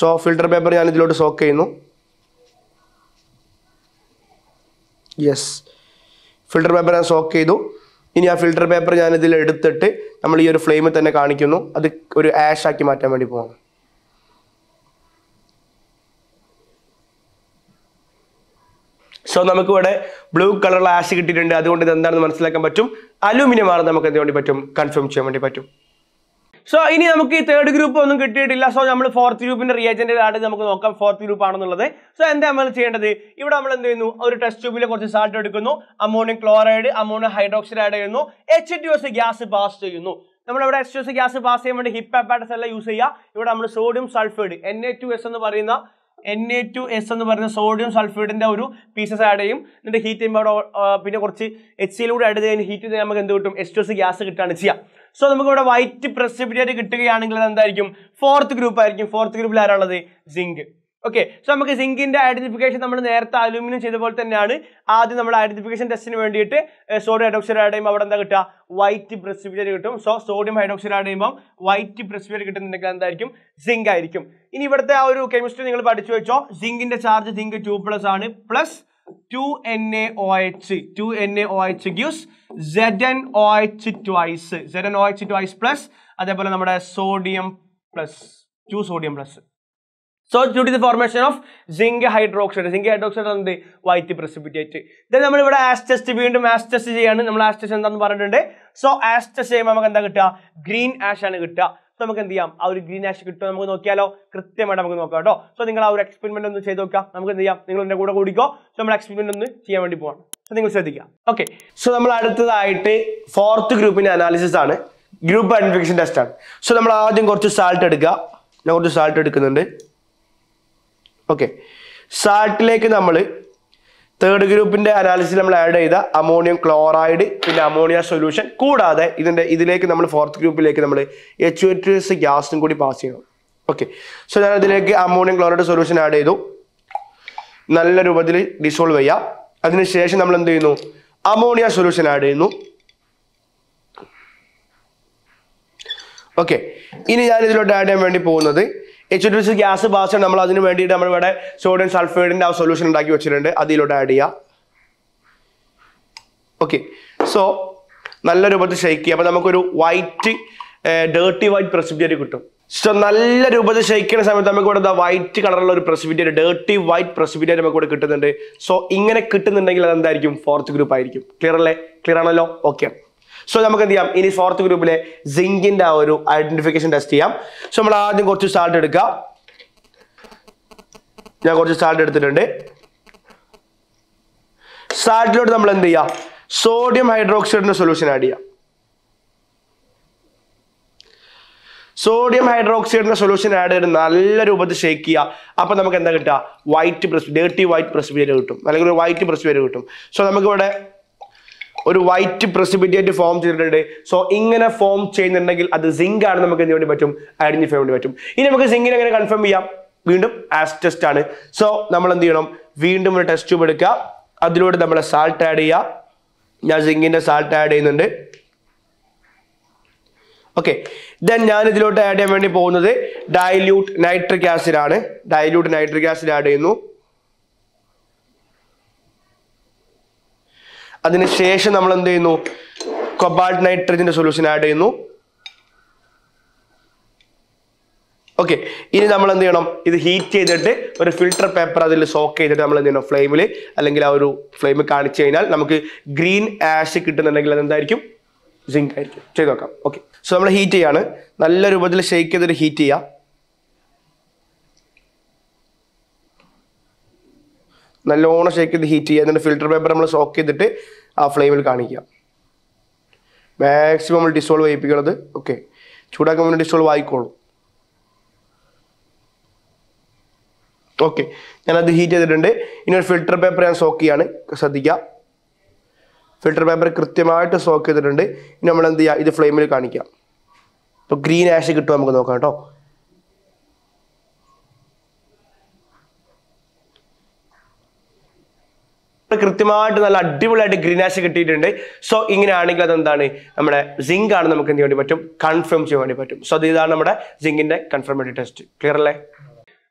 സോ ഫിൽറ്റർ പേപ്പർ ഞാൻ ഇതിലോട്ട് സോക്ക് ചെയ്യുന്നു യെസ് ഫിൽട്ടർ പേപ്പർ ഞാൻ സോക്ക് ചെയ്തു ഇനി ആ ഫിൽട്ടർ പേപ്പർ ഞാൻ ഇതിൽ എടുത്തിട്ട് നമ്മൾ ഈ ഒരു ഫ്ലെയിമിൽ തന്നെ കാണിക്കുന്നു അത് ഒരു ആഷ് ആക്കി മാറ്റാൻ വേണ്ടി പോകാം സോ നമുക്കിവിടെ ബ്ലൂ കളറുള്ള ആഷ് കിട്ടിയിട്ടുണ്ട് അതുകൊണ്ട് ഇത് എന്താണെന്ന് മനസ്സിലാക്കാൻ പറ്റും അലൂമിനിയം ആണെന്ന് നമുക്ക് എന്ത് വേണ്ടി പറ്റും കൺഫേം ചെയ്യാൻ വേണ്ടി പറ്റും സോ ഇനി നമുക്ക് ഈ തേർഡ് ഗ്രൂപ്പ് ഒന്നും കിട്ടിയിട്ടില്ല സോ നമ്മൾ ഫോർത്ത് ഗ്രൂപ്പിന്റെ റിയേജന്റിലാണ് നമുക്ക് നോക്കാം ഫോർത്ത് ഗ്രൂപ്പ് ആണെന്നുള്ളത് സോ എന്താ നമ്മൾ ചെയ്യേണ്ടത് ഇവിടെ നമ്മൾ എന്ത് ചെയ്യുന്നു ഒരു ടെസ്റ്റ് ട്യൂബിലെ കുറച്ച് സാൾട്ട് എടുക്കുന്നു ammonium chloride ammonium hydroxide add ചെയ്യുന്നു എച്ച് ഗ്യാസ് പാസ് ചെയ്യുന്നു നമ്മളിവിടെ എച്ച് ടു ഗ്യാസ് പാസ് ചെയ്യാൻ വേണ്ടി ഹിപ്പ് അപ്പാറ്റസ് അല്ല യൂസ് ചെയ്യുക ഇവിടെ നമ്മൾ sodium sulphide N A two S എന്ന് പറയുന്ന എൻ എ ടു എസ് എന്ന് പറഞ്ഞ സോഡിയം സൾഫേറ്റിന്റെ ഒരു പീസസ് ആഡ് ചെയ്യും എന്നിട്ട് ഹീറ്റ് ചെയ്യുമ്പോൾ അവിടെ പിന്നെ കുറച്ച് എച്ച് സിയിലൂടെ ആഡ് ചെയ്ത് ഹീറ്റ് ചെയ്ത് നമുക്ക് എന്ത് കിട്ടും എസ് ടു എസ് ഗ്യാസ് കിട്ടുകയാണ് ചെയ്യാം സോ നമുക്ക് ഇവിടെ വൈറ്റ് പ്രസിപ്പിറ്റേറ്റ് കിട്ടുകയാണെങ്കിൽ അത് എന്തായിരിക്കും ഫോർത്ത് ഗ്രൂപ്പ് ആയിരിക്കും ഫോർത്ത് ഗ്രൂപ്പിൽ ആരാണുള്ളത് സിങ്ക് ഓക്കെ സോ നമുക്ക് സിങ്കിന്റെ ഐഡന്റിഫിക്കേഷൻ നമ്മൾ നേരത്തെ അലൂമിനിയം ചെയ്ത പോലെ തന്നെയാണ് ആദ്യം നമ്മൾ ഐഡന്റിഫിക്കേഷൻ ടെസ്റ്റിന് വേണ്ടിയിട്ട് സോഡിയം ചെയ്യുമ്പോൾ അവിടെ എന്താ കിട്ടുക വൈറ്റ് പ്രസിപ്പിറ്റേറ്റ് കിട്ടും സോ സോഡിയം ഹൈഡ്രോക്സൈഡ് ചെയ്യുമ്പോൾ വൈറ്റ് പ്രസിപ്പിറ്റേറ്റ് കിട്ടുന്നുണ്ടെങ്കിൽ എന്തായിരിക്കും സിങ്ക് ആയിരിക്കും ഇനി ഇവിടുത്തെ ആ ഒരു കെമിസ്ട്രി നിങ്ങൾ പഠിച്ചു വെച്ചോ സിങ്കിന്റെ ചാർജ് സിങ്ക് ടു പ്ലസ് ആണ് plus two N A O H two N A O H gives Z N O H twice Z N O H twice plus അതേപോലെ നമ്മുടെ sodium plus two sodium plus so due to the formation of zinc hydroxide zinc hydroxide എന്ത് white precipitate then നമ്മളിവിടെ ആസ്റ്റസ്റ്റ് വീണ്ടും ആസ്റ്റസ്റ്റ് ചെയ്യാണ് നമ്മൾ ആസ്റ്റസ് എന്താന്ന് പറഞ്ഞിട്ടുണ്ട് സോ ആസ്റ്റസ് ചെയ്യുമ്പോൾ നമുക്ക് എന്താ കിട്ടുക ഗ്രീൻ ആഷ് ആണ് കിട്ടുക സോ നമുക്ക് എന്ത് ചെയ്യാം ആ ഒരു ഗ്രീൻ ആഷ് കിട്ടുമോ നമുക്ക് നോക്കിയാലോ കൃത്യമായിട്ട് നമുക്ക് നോക്കാം കേട്ടോ സോ നിങ്ങൾ ആ ഒരു എക്സ്പെരിമെന്റ് ഒന്ന് ചെയ്ത് നോക്കാം നമുക്ക് എന്ത് ചെയ്യാം നിങ്ങൾ എന്റെ കൂടെ കൂടിക്കോ സോ നമ്മൾ എക്സ്പെരിമെന്റ് ഒന്ന് ചെയ്യാൻ വേണ്ടി പോവാണ് സോ നിങ്ങൾ ശ്രദ്ധിക്കാം ഓക്കെ സോ നമ്മൾ അടുത്തതായിട്ട് ഫോർത്ത് ഗ്രൂപ്പിന്റെ അനാലിസിസ് ആണ് ഗ്രൂപ്പ് ഐഡന്റിഫിക്കേഷൻ ടെസ്റ്റ് ആണ് സോ നമ്മൾ ആദ്യം കുറച്ച് സാൾട്ട് എടുക്കുക ഞാൻ കുറച്ച് സാൾട്ട് എടുക്കുന്നുണ്ട് ഓക്കെ സാൾട്ടിലേക്ക് നമ്മൾ തേർഡ് ഗ്രൂപ്പിന്റെ അനാലിസിൽ നമ്മൾ ആഡ് ചെയ്ത അമോണിയം ക്ലോറൈഡ് പിന്നെ അമോണിയ സൊല്യൂഷൻ കൂടാതെ ഇതിന്റെ ഇതിലേക്ക് നമ്മൾ ഫോർത്ത് ഗ്രൂപ്പിലേക്ക് നമ്മൾ എച്ച് ഗ്യാസും കൂടി പാസ് ചെയ്യണം ഓക്കെ സോ ഞാൻ ഇതിലേക്ക് അമോണിയം ക്ലോറൈഡ് സൊല്യൂഷൻ ആഡ് ചെയ്തു നല്ല രൂപത്തിൽ ഡിസോൾവ് ചെയ്യാം അതിനുശേഷം നമ്മൾ എന്ത് ചെയ്യുന്നു അമോണിയ സൊല്യൂഷൻ ആഡ് ചെയ്യുന്നു ഓക്കെ ഇനി ഞാൻ ഇതിലോട്ട് ആഡ് ചെയ്യാൻ വേണ്ടി പോകുന്നത് H two C gas pass നമ്മൾ അതിന് വേണ്ടിയിട്ട് നമ്മൾ ഇവിടെ സോഡിയം സൾഫേഡിൻ്റെ ആ സൊല്യൂഷൻ ഉണ്ടാക്കി വെച്ചിട്ടുണ്ട് അതിലോട്ട് ആഡ് ചെയ്യുക ഓക്കെ സോ നല്ല രൂപത്തിൽ ഷെയ്ക്ക് ചെയ്യുക അപ്പോൾ നമുക്കൊരു വൈറ്റ് ഡേർട്ടി വൈറ്റ് പ്രസിപ്പിയറ്റ് കിട്ടും സോ നല്ല രൂപത്തിൽ ഷെയ്ക്കുന്ന സമയത്ത് നമുക്ക് ഇവിടെ വൈറ്റ് കളറുള്ള ഒരു പ്രസിപ്പിറ്റേറ്റ് ഡേർട്ടി വൈറ്റ് പ്രസിപ്പിറ്റേറ്റ് നമുക്ക് ഇവിടെ കിട്ടുന്നുണ്ട് സോ ഇങ്ങനെ കിട്ടുന്നുണ്ടെങ്കിൽ അത് എന്തായിരിക്കും ഫോർത്ത് ഗ്രൂപ്പ് ആയിരിക്കും ക്ലിയർ അല്ലേ ക്ലിയർ ആണല്ലോ ഓക്കെ സോ നമുക്ക് എന്ത് ചെയ്യാം ഇനി ഫോർത്ത് ഗ്രൂപ്പിലെ സിങ്കിന്റെ ആ ഒരു ഐഡന്റിഫിക്കേഷൻ ടെസ്റ്റ് ചെയ്യാം സോ നമ്മൾ ആദ്യം കുറച്ച് സാൾട്ട് എടുക്കാം ഞാൻ കുറച്ച് സാൾട്ട് എടുത്തിട്ടുണ്ട് സാൾട്ടിലോട്ട് നമ്മൾ എന്ത് ചെയ്യാം സോഡിയം ഹൈഡ്രോക്സൈഡിന്റെ സൊല്യൂഷൻ ആഡ് ചെയ്യാം സോഡിയം ഹൈഡ്രോക്സൈഡിന്റെ സൊല്യൂഷൻ ആഡ് ചെയ്ത് നല്ല രൂപത്തിൽ ഷേക്ക് ചെയ്യുക അപ്പൊ നമുക്ക് എന്താ കിട്ടുക white precipitate white precipitate കിട്ടും അല്ലെങ്കിൽ ഒരു വൈറ്റ് പ്രസ് പേര് കിട്ടും സോ നമുക്കിവിടെ ഒരു വൈറ്റ് പ്രസിപിറ്റേറ്റ് ഫോം ചെയ്തിട്ടുണ്ട് സോ ഇങ്ങനെ ഫോം ചെയ്യുന്നുണ്ടെങ്കിൽ അത് സിങ്ക് ആണ് നമുക്ക് എന്ത് വേണ്ടി പറ്റും ഐഡന്റിഫൈ വേണ്ടി പറ്റും ഇനി നമുക്ക് സിങ്കിനെ എങ്ങനെ കൺഫേം ചെയ്യാം വീണ്ടും ആസ് ടെസ്റ്റ് ആണ് സോ നമ്മൾ എന്ത് ചെയ്യണം വീണ്ടും ഒരു ടെസ്റ്റ് ട്യൂബ് എടുക്കുക അതിലൂടെ നമ്മളെ സാൾട്ട് ആഡ് ചെയ്യുക ഞാൻ സിങ്കിന്റെ സാൾട്ട് ആഡ് ചെയ്യുന്നുണ്ട് ഓക്കെ ദെൻ ഞാൻ ഇതിലോട്ട് ആഡ് ചെയ്യാൻ വേണ്ടി പോകുന്നത് ഡൈല്യൂട്ട് നൈട്രിക് ആസിഡ് ആണ് ഡൈല്യൂട്ട് നൈട്രിക് ആസിഡ് ആഡ് ചെയ്യുന്നു അതിനുശേഷം നമ്മൾ എന്ത് ചെയ്യുന്നു കൊബാൾട്ട് നൈട്രജന്റെ സൊല്യൂഷൻ ആഡ് ചെയ്യുന്നു ഓക്കെ ഇനി നമ്മൾ എന്ത് ചെയ്യണം ഇത് ഹീറ്റ് ചെയ്തിട്ട് ഒരു ഫിൽട്ടർ പേപ്പർ അതിൽ സോക്ക് ചെയ്തിട്ട് നമ്മൾ എന്ത് ചെയ്യണം ഫ്ലെയിമിൽ അല്ലെങ്കിൽ ആ ഒരു ഫ്ലെയിം കാണിച്ചു കഴിഞ്ഞാൽ നമുക്ക് ഗ്രീൻ ആഷ് കിട്ടുന്നുണ്ടെങ്കിൽ അതെന്തായിരിക്കും സിങ്ക് ആയിരിക്കും ചെയ്ത് നോക്കാം ഓക്കെ സോ നമ്മൾ ഹീറ്റ് ചെയ്യാണ് നല്ല രൂപത്തിൽ ഷെയ്ക്ക് ചെയ്തിട്ട് ഹീറ്റ് ചെയ്യാം നല്ലോണം ഷേക്ക് ചെയ്ത് ഹീറ്റ് ചെയ്യുക എന്നിട്ട് ഫിൽറ്റർ പേപ്പർ നമ്മൾ സോക്ക് ചെയ്തിട്ട് ആ ഫ്ലെയിമിൽ കാണിക്കുക മാക്സിമം നമ്മൾ ഡിസോൾവ് ചെയ്യിപ്പിക്കണത് ഓക്കെ ചൂടാക്കാൻ വേണ്ടി ഡിസോൾവ് ആയിക്കോളൂ ഓക്കെ ഞാനത് ഹീറ്റ് ചെയ്തിട്ടുണ്ട് ഇനി ഒരു ഫിൽറ്റർ പേപ്പർ ഞാൻ സോക്ക് ചെയ്യാണ് ശ്രദ്ധിക്കുക ഫിൽറ്റർ പേപ്പർ കൃത്യമായിട്ട് സോക്ക് ചെയ്തിട്ടുണ്ട് ഇനി നമ്മൾ എന്ത് ചെയ്യുക ഇത് ഫ്ലെയിമിൽ കാണിക്കുക അപ്പോൾ ഗ്രീൻ ആഷ് കിട്ടുമോ നമുക്ക് നോക്കാം കേട്ടോ കൃത്യമായിട്ട് നല്ല അടിപൊളിയായിട്ട് ഗ്രീനാഷ് കിട്ടിയിട്ടുണ്ട് സോ ഇങ്ങനെയാണെങ്കിൽ അതെന്താണ് നമ്മുടെ സിങ്ക് ആണ് നമുക്ക് എന്ത് വേണ്ടി പറ്റും കൺഫേം ചെയ്യാൻ വേണ്ടി പറ്റും സോ ഇതാണ് നമ്മുടെ സിങ്കിന്റെ കൺഫർമേറ്റഡ് ടെസ്റ്റ് ക്ലിയർ അല്ലേ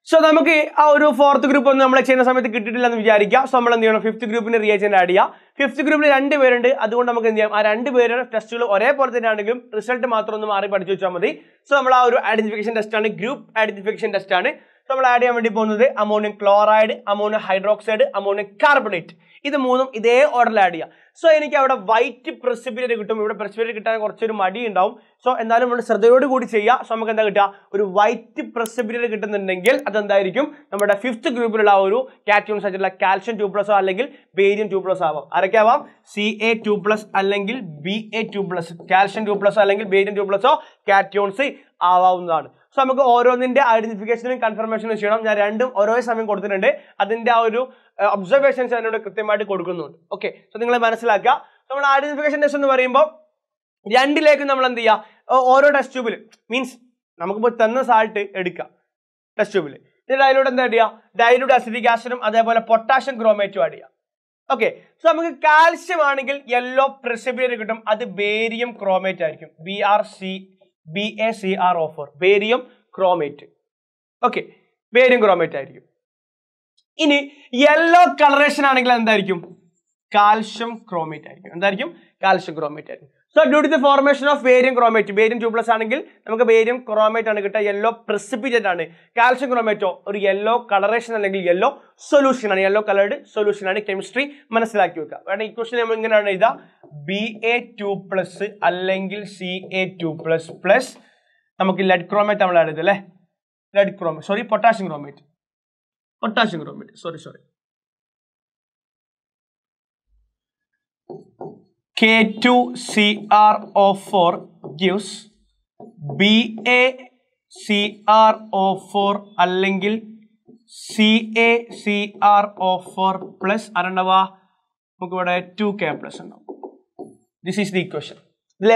സോ നമുക്ക് ആ ഒരു ഫോർത്ത് ഗ്രൂപ്പ് ഒന്നും നമ്മളെ ചെയ്യുന്ന സമയത്ത് കിട്ടിയിട്ടില്ല എന്ന് വിചാരിക്കുക സോ നമ്മൾ എന്ത് ചെയ്യണം ഫിഫ്ത് ഗ്രൂപ്പിന് റിയേജൻ ആഡ് ചെയ്യുക ഫിഫ്ത് ഗ്രൂപ്പിൽ രണ്ട് പേരുണ്ട് അതുകൊണ്ട് നമുക്ക് എന്ത് ചെയ്യാം ആ രണ്ട് പേരുടെ ടെസ്റ്റുകൾ ഒരേപോലെ തന്നെ ആണെങ്കിലും റിസൾട്ട് മാത്രം ഒന്ന് മാറി പഠിച്ചു വെച്ചാൽ മതി സോ നമ്മൾ ആ ഒരു ഐഡന്റിഫിക്കേഷൻ ടെസ്റ്റ് ആണ് ഗ്രൂപ്പ് ഐഡന്റിഫിക്കേഷൻ ടെസ്റ്റ് ആണ് നമ്മൾ ആഡ് ചെയ്യാൻ വേണ്ടി പോകുന്നത് ammonium chloride ammonium hydroxide ammonium carbonate ഇത് മൂന്നും ഇതേ ഓർഡറിൽ ആഡ് ചെയ്യാം സോ എനിക്ക് അവിടെ വൈറ്റ് പ്രസിപ്പിറ്റേറ്റ് കിട്ടും ഇവിടെ പ്രസിപ്പിറ്റേറ്റ് കിട്ടാൻ കുറച്ചൊരു മടി ഉണ്ടാവും സോ എന്തായാലും നമ്മൾ ശ്രദ്ധയോട് കൂടി ചെയ്യുക സോ നമുക്ക് എന്താ കിട്ടുക ഒരു വൈറ്റ് പ്രസിപ്പിറ്റേറ്റ് കിട്ടുന്നുണ്ടെങ്കിൽ അതെന്തായിരിക്കും നമ്മുടെ ഫിഫ്ത്ത് ഗ്രൂപ്പിലുള്ള ഒരു കാറ്റ്യൂൺസ് ആയിട്ടുള്ള കാൽഷ്യം ടു പ്ലസ് അല്ലെങ്കിൽ ബേരിയം ടു പ്ലസ് ആവാം ആരൊക്കെ ആവാം സി എ ടു പ്ലസ് അല്ലെങ്കിൽ B A two plus calcium two plus അല്ലെങ്കിൽ ബേരിയം ടു പ്ലസോ കാറ്റ്യൂൺസ് ആവാവുന്നതാണ് സോ നമുക്ക് ഓരോന്നിന്റെ ഐഡന്റിഫിക്കേഷനും കൺഫർമേഷനും ചെയ്യണം ഞാൻ രണ്ടും ഓരോ സമയം കൊടുത്തിട്ടുണ്ട് അതിന്റെ ആ ഒരു ഒബ്സർവേഷൻസ് അതിനോട് കൃത്യമായിട്ട് കൊടുക്കുന്നുണ്ട് ഓക്കെ സോ നിങ്ങളെ മനസ്സിലാക്കുക നമ്മൾ ഐഡന്റിഫിക്കേഷൻ ടെസ്റ്റ് എന്ന് പറയുമ്പോൾ രണ്ടിലേക്ക് നമ്മൾ എന്ത് ചെയ്യുക ഓരോ ടെസ്റ്റ് ട്യൂബിൽ മീൻസ് നമുക്കിപ്പോൾ തന്ന സാൾട്ട് എടുക്കാം ടെസ്റ്റ് ട്യൂബിൽ എന്നിട്ട് അതിലൂടെ എന്താ ചെയ്യുക ഡൈലൂട്ട് അസിഡിക് ആസിഡും അതേപോലെ പൊട്ടാഷ്യം ക്രോമേറ്റും ആഡ് ചെയ്യുക ഓക്കെ സോ നമുക്ക് കാൽസ്യം ആണെങ്കിൽ യെല്ലോ പ്രിസിബിയർ കിട്ടും അത് ബേരിയം ക്രോമേറ്റ് ആയിരിക്കും B R C B A C R O four barium chromate okay barium chromate ആയിരിക്കും ഇനി യെല്ലോ കളറേഷൻ ആണെങ്കിൽ എന്തായിരിക്കും കാൽഷ്യം ക്രോമേറ്റ് ആയിരിക്കും എന്തായിരിക്കും കാൽഷ്യം ക്രോമേറ്റ് ആയിരിക്കും so due to the formation of barium chromate barium ട്യൂബ്ലസ് ആണെങ്കിൽ നമുക്ക് വേരിയം ക്രോമേറ്റ് ആണ് കിട്ടുക യെല്ലോ പ്രിസിപ്പിറ്റേറ്റ് ആണ് കാൽഷ്യം ക്രോമേറ്റോ ഒരു യെല്ലോ കളറേഷൻ അല്ലെങ്കിൽ യെല്ലോ സൊല്യൂഷൻ ആണ് യെല്ലോ കളേർഡ് സൊല്യൂഷൻ ആണ് കെമിസ്ട്രി മനസ്സിലാക്കി വെക്കുക വേണം ക്വസ്റ്റൻ നമ്മൾ ഇങ്ങനെയാണ് എഴുതുക ബി എ ടു പ്ലസ് അല്ലെങ്കിൽ C A two plus plus നമുക്ക് ലെഡ് ക്രോമേറ്റ് നമ്മൾ ആഡ് അല്ലേ lead chromate sorry potassium chromate potassium chromate sorry sorry K two C C R four gives B A R gives four അല്ലെങ്കിൽ C C A R four plus അരണ്ടവാ നമുക്കിവിടെ two K plus ഉണ്ടാവും this is the equation